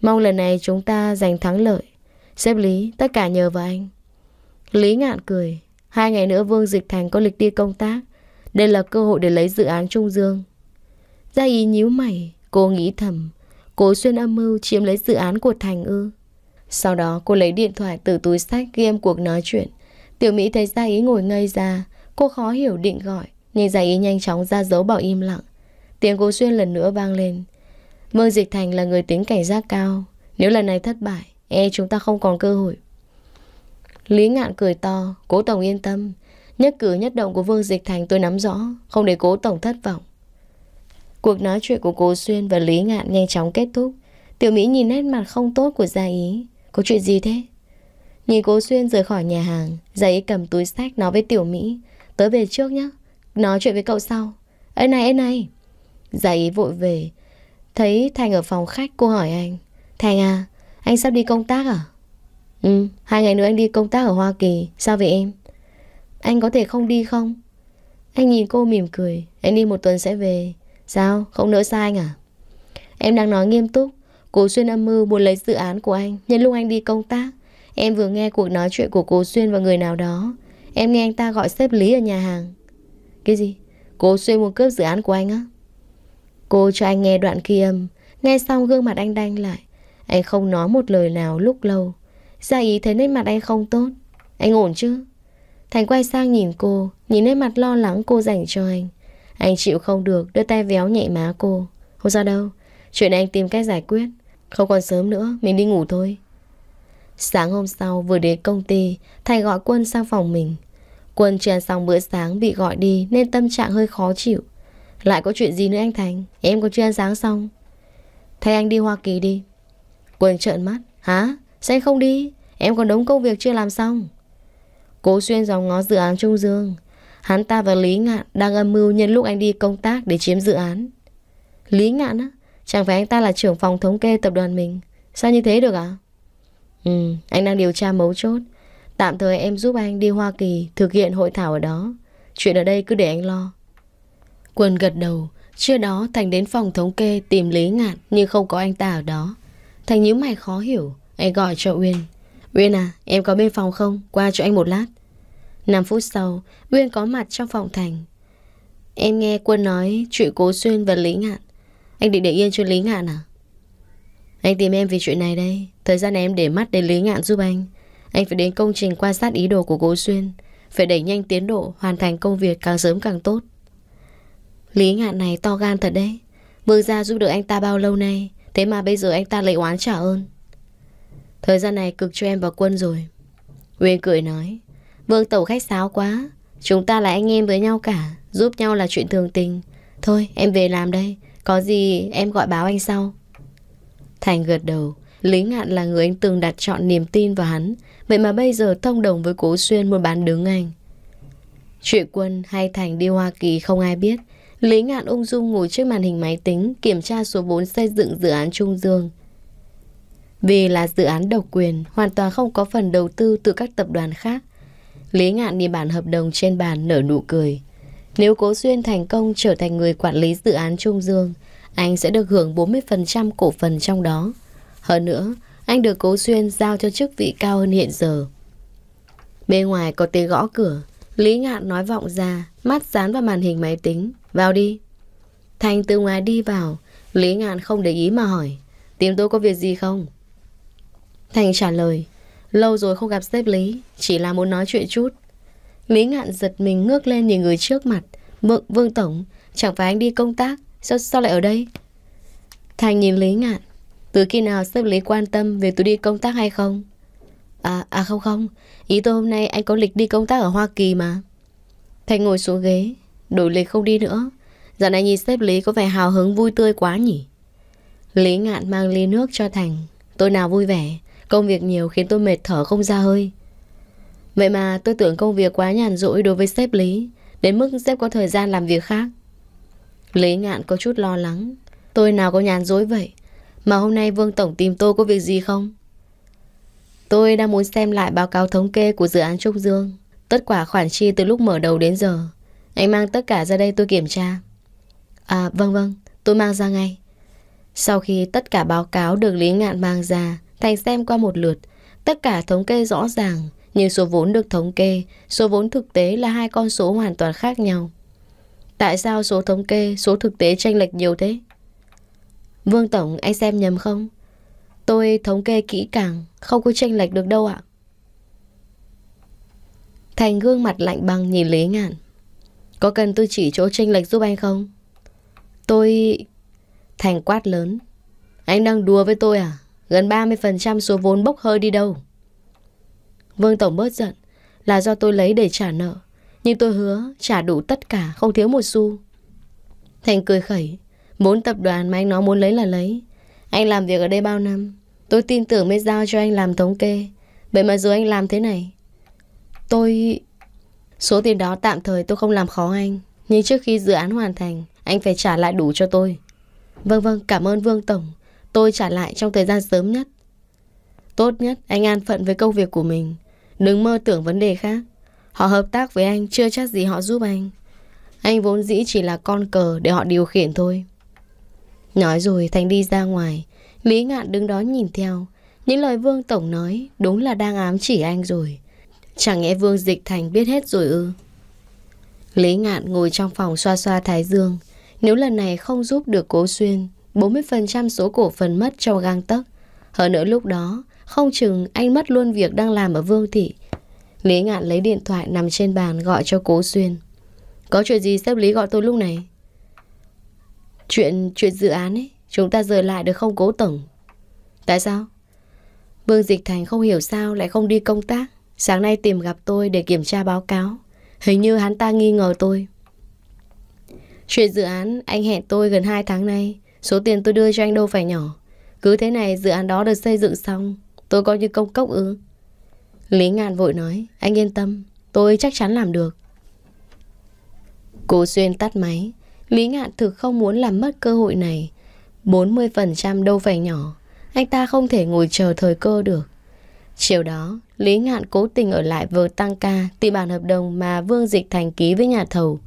Mong lần này chúng ta giành thắng lợi. Xếp Lý, tất cả nhờ vào anh. Lý ngạn cười. Hai ngày nữa Vương Dịch Thành có lịch đi công tác. Đây là cơ hội để lấy dự án Trung Dương. Gia ý nhíu mày, cô nghĩ thầm. Cố xuyên âm mưu chiếm lấy dự án của Thành ư. Sau đó cô lấy điện thoại từ túi sách ghi âm cuộc nói chuyện. Tiểu Mỹ thấy Gia ý ngồi ngây ra. Cô khó hiểu định gọi. Nhìn giải ý nhanh chóng ra dấu bảo im lặng Tiếng cố xuyên lần nữa vang lên Vương Dịch Thành là người tính cảnh giác cao Nếu lần này thất bại E chúng ta không còn cơ hội Lý ngạn cười to Cố Tổng yên tâm Nhất cử nhất động của Vương Dịch Thành tôi nắm rõ Không để cố Tổng thất vọng Cuộc nói chuyện của cố Xuyên và Lý Ngạn nhanh chóng kết thúc Tiểu Mỹ nhìn nét mặt không tốt của Gia Ý Có chuyện gì thế? Nhìn cố Xuyên rời khỏi nhà hàng Gia Ý cầm túi sách nói với Tiểu Mỹ Tới về trước nhé Nói chuyện với cậu sau Ê này, ê này giải dạ ý vội về Thấy Thành ở phòng khách cô hỏi anh Thành à, anh sắp đi công tác à? Ừ, hai ngày nữa anh đi công tác ở Hoa Kỳ Sao về em? Anh có thể không đi không? Anh nhìn cô mỉm cười Anh đi một tuần sẽ về Sao, không nỡ xa anh à? Em đang nói nghiêm túc Cô Xuyên âm mưu muốn lấy dự án của anh Nhân lúc anh đi công tác Em vừa nghe cuộc nói chuyện của Cô Xuyên và người nào đó Em nghe anh ta gọi sếp Lý ở nhà hàng cái gì? Cô xuyên muốn cướp dự án của anh á? Cô cho anh nghe đoạn ghi âm Nghe xong gương mặt anh đanh lại Anh không nói một lời nào lúc lâu Gia ý thấy nét mặt anh không tốt Anh ổn chứ? Thành quay sang nhìn cô Nhìn nét mặt lo lắng cô dành cho anh Anh chịu không được đưa tay véo nhẹ má cô Không sao đâu Chuyện anh tìm cách giải quyết Không còn sớm nữa, mình đi ngủ thôi Sáng hôm sau vừa đến công ty Thành gọi quân sang phòng mình Quân chưa xong bữa sáng bị gọi đi nên tâm trạng hơi khó chịu. Lại có chuyện gì nữa anh Thành? Em có chưa ăn sáng xong. Thay anh đi Hoa Kỳ đi. Quân trợn mắt. Hả? Sao anh không đi? Em còn đống công việc chưa làm xong. Cố xuyên dòng ngó dự án Trung Dương. Hắn ta và Lý Ngạn đang âm mưu nhân lúc anh đi công tác để chiếm dự án. Lý Ngạn á? Chẳng phải anh ta là trưởng phòng thống kê tập đoàn mình. Sao như thế được ạ? À? Ừ, anh đang điều tra mấu chốt. Tạm thời em giúp anh đi Hoa Kỳ thực hiện hội thảo ở đó. Chuyện ở đây cứ để anh lo. Quân gật đầu. Trưa đó Thành đến phòng thống kê tìm Lý Ngạn nhưng không có anh ta ở đó. Thành nhíu mày khó hiểu. Anh gọi cho Uyên. Uyên à, em có bên phòng không? Qua cho anh một lát. 5 phút sau, Uyên có mặt trong phòng Thành. Em nghe Quân nói chuyện Cố Xuyên và Lý Ngạn. Anh định để yên cho Lý Ngạn à? Anh tìm em vì chuyện này đây Thời gian em để mắt đến Lý Ngạn giúp anh anh phải đến công trình quan sát ý đồ của cố xuyên Phải đẩy nhanh tiến độ Hoàn thành công việc càng sớm càng tốt Lý ngạn này to gan thật đấy Vương gia giúp được anh ta bao lâu nay Thế mà bây giờ anh ta lại oán trả ơn Thời gian này cực cho em và quân rồi Uyên cười nói Vương tẩu khách sáo quá Chúng ta là anh em với nhau cả Giúp nhau là chuyện thường tình Thôi em về làm đây Có gì em gọi báo anh sau Thành gật đầu Lý Ngạn là người anh từng đặt chọn niềm tin vào hắn, vậy mà bây giờ thông đồng với Cố Xuyên muốn bán đứng anh. Chuyện quân hay Thành đi Hoa Kỳ không ai biết. Lý Ngạn ung dung ngồi trước màn hình máy tính kiểm tra số 4 xây dựng dự án Trung Dương. Vì là dự án độc quyền, hoàn toàn không có phần đầu tư từ các tập đoàn khác. Lý Ngạn đi bản hợp đồng trên bàn nở nụ cười. Nếu Cố Xuyên thành công trở thành người quản lý dự án Trung Dương, anh sẽ được hưởng 40% cổ phần trong đó. Hơn nữa, anh được Cố Xuyên giao cho chức vị cao hơn hiện giờ. Bên ngoài có tiếng gõ cửa, Lý Ngạn nói vọng ra, mắt dán vào màn hình máy tính. Vào đi. Thành từ ngoài đi vào, Lý Ngạn không để ý mà hỏi, tìm tôi có việc gì không? Thành trả lời, lâu rồi không gặp sếp Lý, chỉ là muốn nói chuyện chút. Lý Ngạn giật mình ngước lên nhìn người trước mặt, mượn Vương Tổng, chẳng phải anh đi công tác, sao, sao lại ở đây? Thành nhìn Lý Ngạn, từ khi nào sếp Lý quan tâm về tôi đi công tác hay không À, à không không Ý tôi hôm nay anh có lịch đi công tác ở Hoa Kỳ mà Thành ngồi xuống ghế Đổi lịch không đi nữa Dạo này nhìn sếp Lý có vẻ hào hứng vui tươi quá nhỉ Lý ngạn mang ly nước cho Thành Tôi nào vui vẻ Công việc nhiều khiến tôi mệt thở không ra hơi Vậy mà tôi tưởng công việc quá nhàn rỗi đối với sếp Lý Đến mức sếp có thời gian làm việc khác Lý ngạn có chút lo lắng Tôi nào có nhàn rỗi vậy mà hôm nay Vương Tổng tìm tôi có việc gì không? Tôi đang muốn xem lại báo cáo thống kê của dự án Trúc Dương. Tất quả khoản chi từ lúc mở đầu đến giờ. Anh mang tất cả ra đây tôi kiểm tra. À vâng vâng, tôi mang ra ngay. Sau khi tất cả báo cáo được Lý Ngạn mang ra, Thành xem qua một lượt. Tất cả thống kê rõ ràng, nhưng số vốn được thống kê, số vốn thực tế là hai con số hoàn toàn khác nhau. Tại sao số thống kê, số thực tế tranh lệch nhiều thế? Vương Tổng, anh xem nhầm không? Tôi thống kê kỹ càng, không có tranh lệch được đâu ạ. Thành gương mặt lạnh băng nhìn Lý Ngạn. Có cần tôi chỉ chỗ tranh lệch giúp anh không? Tôi... Thành quát lớn. Anh đang đùa với tôi à? Gần 30% số vốn bốc hơi đi đâu? Vương Tổng bớt giận. Là do tôi lấy để trả nợ. Nhưng tôi hứa trả đủ tất cả, không thiếu một xu. Thành cười khẩy. Muốn tập đoàn mà anh nó muốn lấy là lấy Anh làm việc ở đây bao năm Tôi tin tưởng mới giao cho anh làm thống kê Vậy mà dù anh làm thế này Tôi... Số tiền đó tạm thời tôi không làm khó anh Nhưng trước khi dự án hoàn thành Anh phải trả lại đủ cho tôi Vâng vâng cảm ơn Vương Tổng Tôi trả lại trong thời gian sớm nhất Tốt nhất anh an phận với công việc của mình Đừng mơ tưởng vấn đề khác Họ hợp tác với anh chưa chắc gì họ giúp anh Anh vốn dĩ chỉ là con cờ để họ điều khiển thôi Nói rồi Thành đi ra ngoài Lý Ngạn đứng đó nhìn theo Những lời Vương Tổng nói Đúng là đang ám chỉ anh rồi Chẳng lẽ Vương Dịch Thành biết hết rồi ư Lý Ngạn ngồi trong phòng xoa xoa Thái Dương Nếu lần này không giúp được Cố Xuyên 40% số cổ phần mất trong gang tấc Hơn nữa lúc đó Không chừng anh mất luôn việc đang làm ở Vương Thị Lý Ngạn lấy điện thoại nằm trên bàn gọi cho Cố Xuyên Có chuyện gì sếp Lý gọi tôi lúc này Chuyện chuyện dự án ấy, chúng ta rời lại được không cố tổng? Tại sao? Vương Dịch Thành không hiểu sao lại không đi công tác. Sáng nay tìm gặp tôi để kiểm tra báo cáo. Hình như hắn ta nghi ngờ tôi. Chuyện dự án, anh hẹn tôi gần 2 tháng nay. Số tiền tôi đưa cho anh đâu phải nhỏ. Cứ thế này dự án đó được xây dựng xong. Tôi coi như công cốc ư. Lý Ngạn vội nói. Anh yên tâm. Tôi chắc chắn làm được. Cô Xuyên tắt máy. Lý Ngạn thực không muốn làm mất cơ hội này 40% đâu phải nhỏ Anh ta không thể ngồi chờ thời cơ được Chiều đó Lý Ngạn cố tình ở lại vừa tăng ca Tìm bản hợp đồng mà Vương Dịch Thành ký với nhà thầu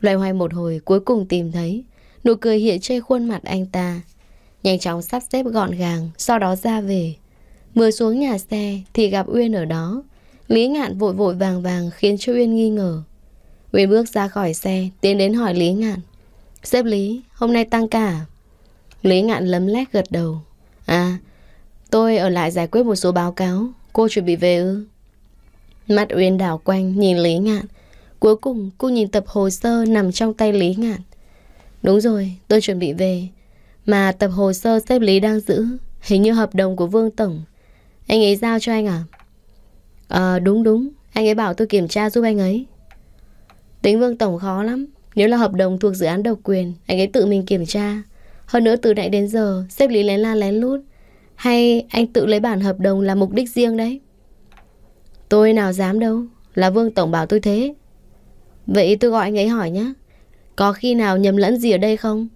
Loay hoay một hồi cuối cùng tìm thấy Nụ cười hiện trên khuôn mặt anh ta Nhanh chóng sắp xếp gọn gàng Sau đó ra về Mưa xuống nhà xe thì gặp Uyên ở đó Lý Ngạn vội vội vàng vàng khiến cho Uyên nghi ngờ Uyên bước ra khỏi xe Tiến đến hỏi Lý Ngạn Sếp Lý, hôm nay tăng cả à? Lý ngạn lấm lét gật đầu À, tôi ở lại giải quyết một số báo cáo Cô chuẩn bị về ư Mắt Uyên đảo quanh nhìn Lý ngạn Cuối cùng cô nhìn tập hồ sơ nằm trong tay Lý ngạn Đúng rồi, tôi chuẩn bị về Mà tập hồ sơ sếp Lý đang giữ Hình như hợp đồng của Vương Tổng Anh ấy giao cho anh à? Ờ à, đúng đúng Anh ấy bảo tôi kiểm tra giúp anh ấy Tính Vương Tổng khó lắm nếu là hợp đồng thuộc dự án độc quyền Anh ấy tự mình kiểm tra Hơn nữa từ nãy đến giờ xếp Lý lén la lén lút Hay anh tự lấy bản hợp đồng là mục đích riêng đấy Tôi nào dám đâu Là Vương Tổng bảo tôi thế Vậy tôi gọi anh ấy hỏi nhé Có khi nào nhầm lẫn gì ở đây không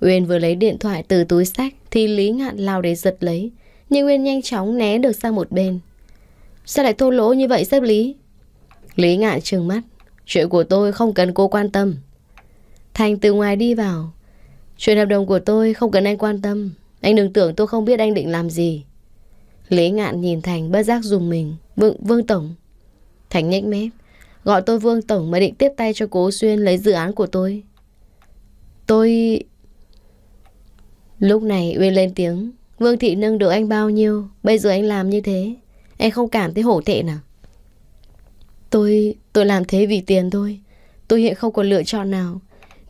Uyên vừa lấy điện thoại từ túi sách Thì Lý Ngạn lao để giật lấy Nhưng Uyên nhanh chóng né được sang một bên Sao lại thô lỗ như vậy xếp Lý Lý Ngạn trừng mắt Chuyện của tôi không cần cô quan tâm Thành từ ngoài đi vào Chuyện hợp đồng của tôi không cần anh quan tâm Anh đừng tưởng tôi không biết anh định làm gì Lý ngạn nhìn Thành bất giác dùng mình Vương, Vương Tổng Thành nhếch mép Gọi tôi Vương Tổng mà định tiếp tay cho cố xuyên lấy dự án của tôi Tôi... Lúc này Uyên lên tiếng Vương Thị nâng đỡ anh bao nhiêu Bây giờ anh làm như thế Anh không cảm thấy hổ thẹn à Tôi, tôi làm thế vì tiền thôi. Tôi hiện không còn lựa chọn nào.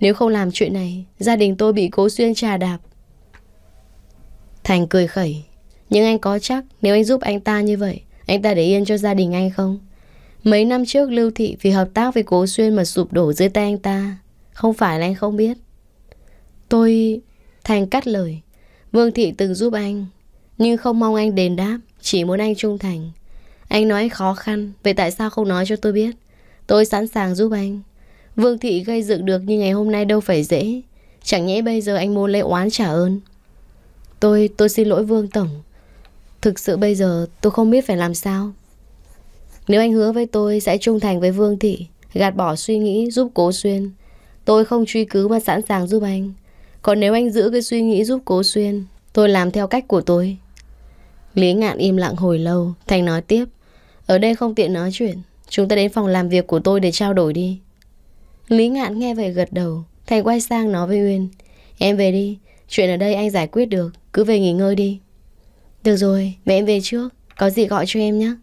Nếu không làm chuyện này, gia đình tôi bị cố xuyên trà đạp. Thành cười khẩy. Nhưng anh có chắc nếu anh giúp anh ta như vậy, anh ta để yên cho gia đình anh không? Mấy năm trước Lưu Thị vì hợp tác với Cố Xuyên mà sụp đổ dưới tay anh ta. Không phải là anh không biết. Tôi... Thành cắt lời. Vương Thị từng giúp anh. Nhưng không mong anh đền đáp, chỉ muốn anh trung thành. Anh nói khó khăn, vậy tại sao không nói cho tôi biết? Tôi sẵn sàng giúp anh. Vương Thị gây dựng được như ngày hôm nay đâu phải dễ. Chẳng nhẽ bây giờ anh muốn lễ oán trả ơn. Tôi, tôi xin lỗi Vương Tổng. Thực sự bây giờ tôi không biết phải làm sao. Nếu anh hứa với tôi sẽ trung thành với Vương Thị, gạt bỏ suy nghĩ giúp Cố Xuyên. Tôi không truy cứu mà sẵn sàng giúp anh. Còn nếu anh giữ cái suy nghĩ giúp Cố Xuyên, tôi làm theo cách của tôi. Lý ngạn im lặng hồi lâu, Thành nói tiếp. Ở đây không tiện nói chuyện Chúng ta đến phòng làm việc của tôi để trao đổi đi Lý Ngạn nghe vậy gật đầu Thành quay sang nói với Uyên Em về đi, chuyện ở đây anh giải quyết được Cứ về nghỉ ngơi đi Được rồi, mẹ em về trước Có gì gọi cho em nhé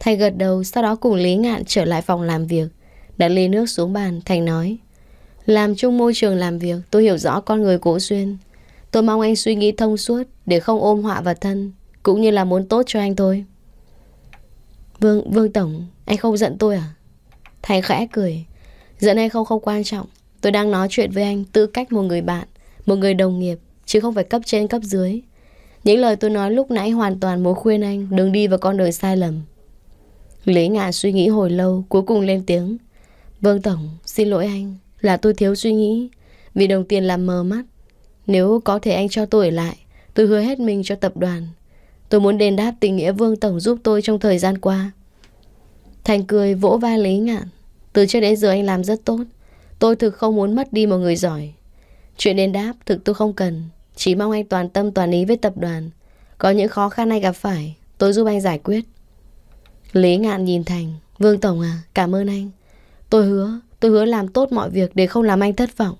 Thành gật đầu, sau đó cùng Lý Ngạn trở lại phòng làm việc Đặt ly nước xuống bàn, Thành nói Làm chung môi trường làm việc Tôi hiểu rõ con người Cố Xuyên Tôi mong anh suy nghĩ thông suốt Để không ôm họa vào thân Cũng như là muốn tốt cho anh thôi Vương, Vương Tổng, anh không giận tôi à? Thành khẽ cười. Giận hay không không quan trọng. Tôi đang nói chuyện với anh tư cách một người bạn, một người đồng nghiệp, chứ không phải cấp trên cấp dưới. Những lời tôi nói lúc nãy hoàn toàn muốn khuyên anh đừng đi vào con đường sai lầm. Lý Ngạn suy nghĩ hồi lâu, cuối cùng lên tiếng. Vương Tổng, xin lỗi anh, là tôi thiếu suy nghĩ, vì đồng tiền làm mờ mắt. Nếu có thể anh cho tôi ở lại, tôi hứa hết mình cho tập đoàn. Tôi muốn đền đáp tình nghĩa Vương Tổng giúp tôi trong thời gian qua. Thành cười vỗ vai Lý Ngạn. Từ trước đến giờ anh làm rất tốt. Tôi thực không muốn mất đi một người giỏi. Chuyện đền đáp thực tôi không cần. Chỉ mong anh toàn tâm toàn ý với tập đoàn. Có những khó khăn anh gặp phải, tôi giúp anh giải quyết. Lý Ngạn nhìn Thành. Vương Tổng à, cảm ơn anh. Tôi hứa, tôi hứa làm tốt mọi việc để không làm anh thất vọng.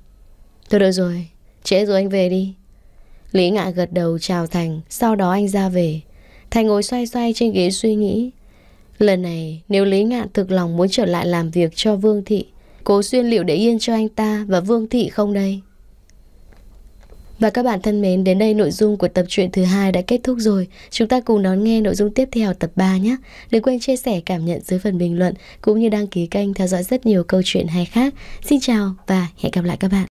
Thôi được rồi, trễ rồi anh về đi. Lý ngạ gật đầu chào Thành Sau đó anh ra về Thành ngồi xoay xoay trên ghế suy nghĩ Lần này nếu Lý ngạ thực lòng muốn trở lại làm việc cho Vương Thị Cố xuyên liệu để yên cho anh ta và Vương Thị không đây Và các bạn thân mến đến đây nội dung của tập truyện thứ hai đã kết thúc rồi Chúng ta cùng đón nghe nội dung tiếp theo tập 3 nhé Đừng quên chia sẻ cảm nhận dưới phần bình luận Cũng như đăng ký kênh theo dõi rất nhiều câu chuyện hay khác Xin chào và hẹn gặp lại các bạn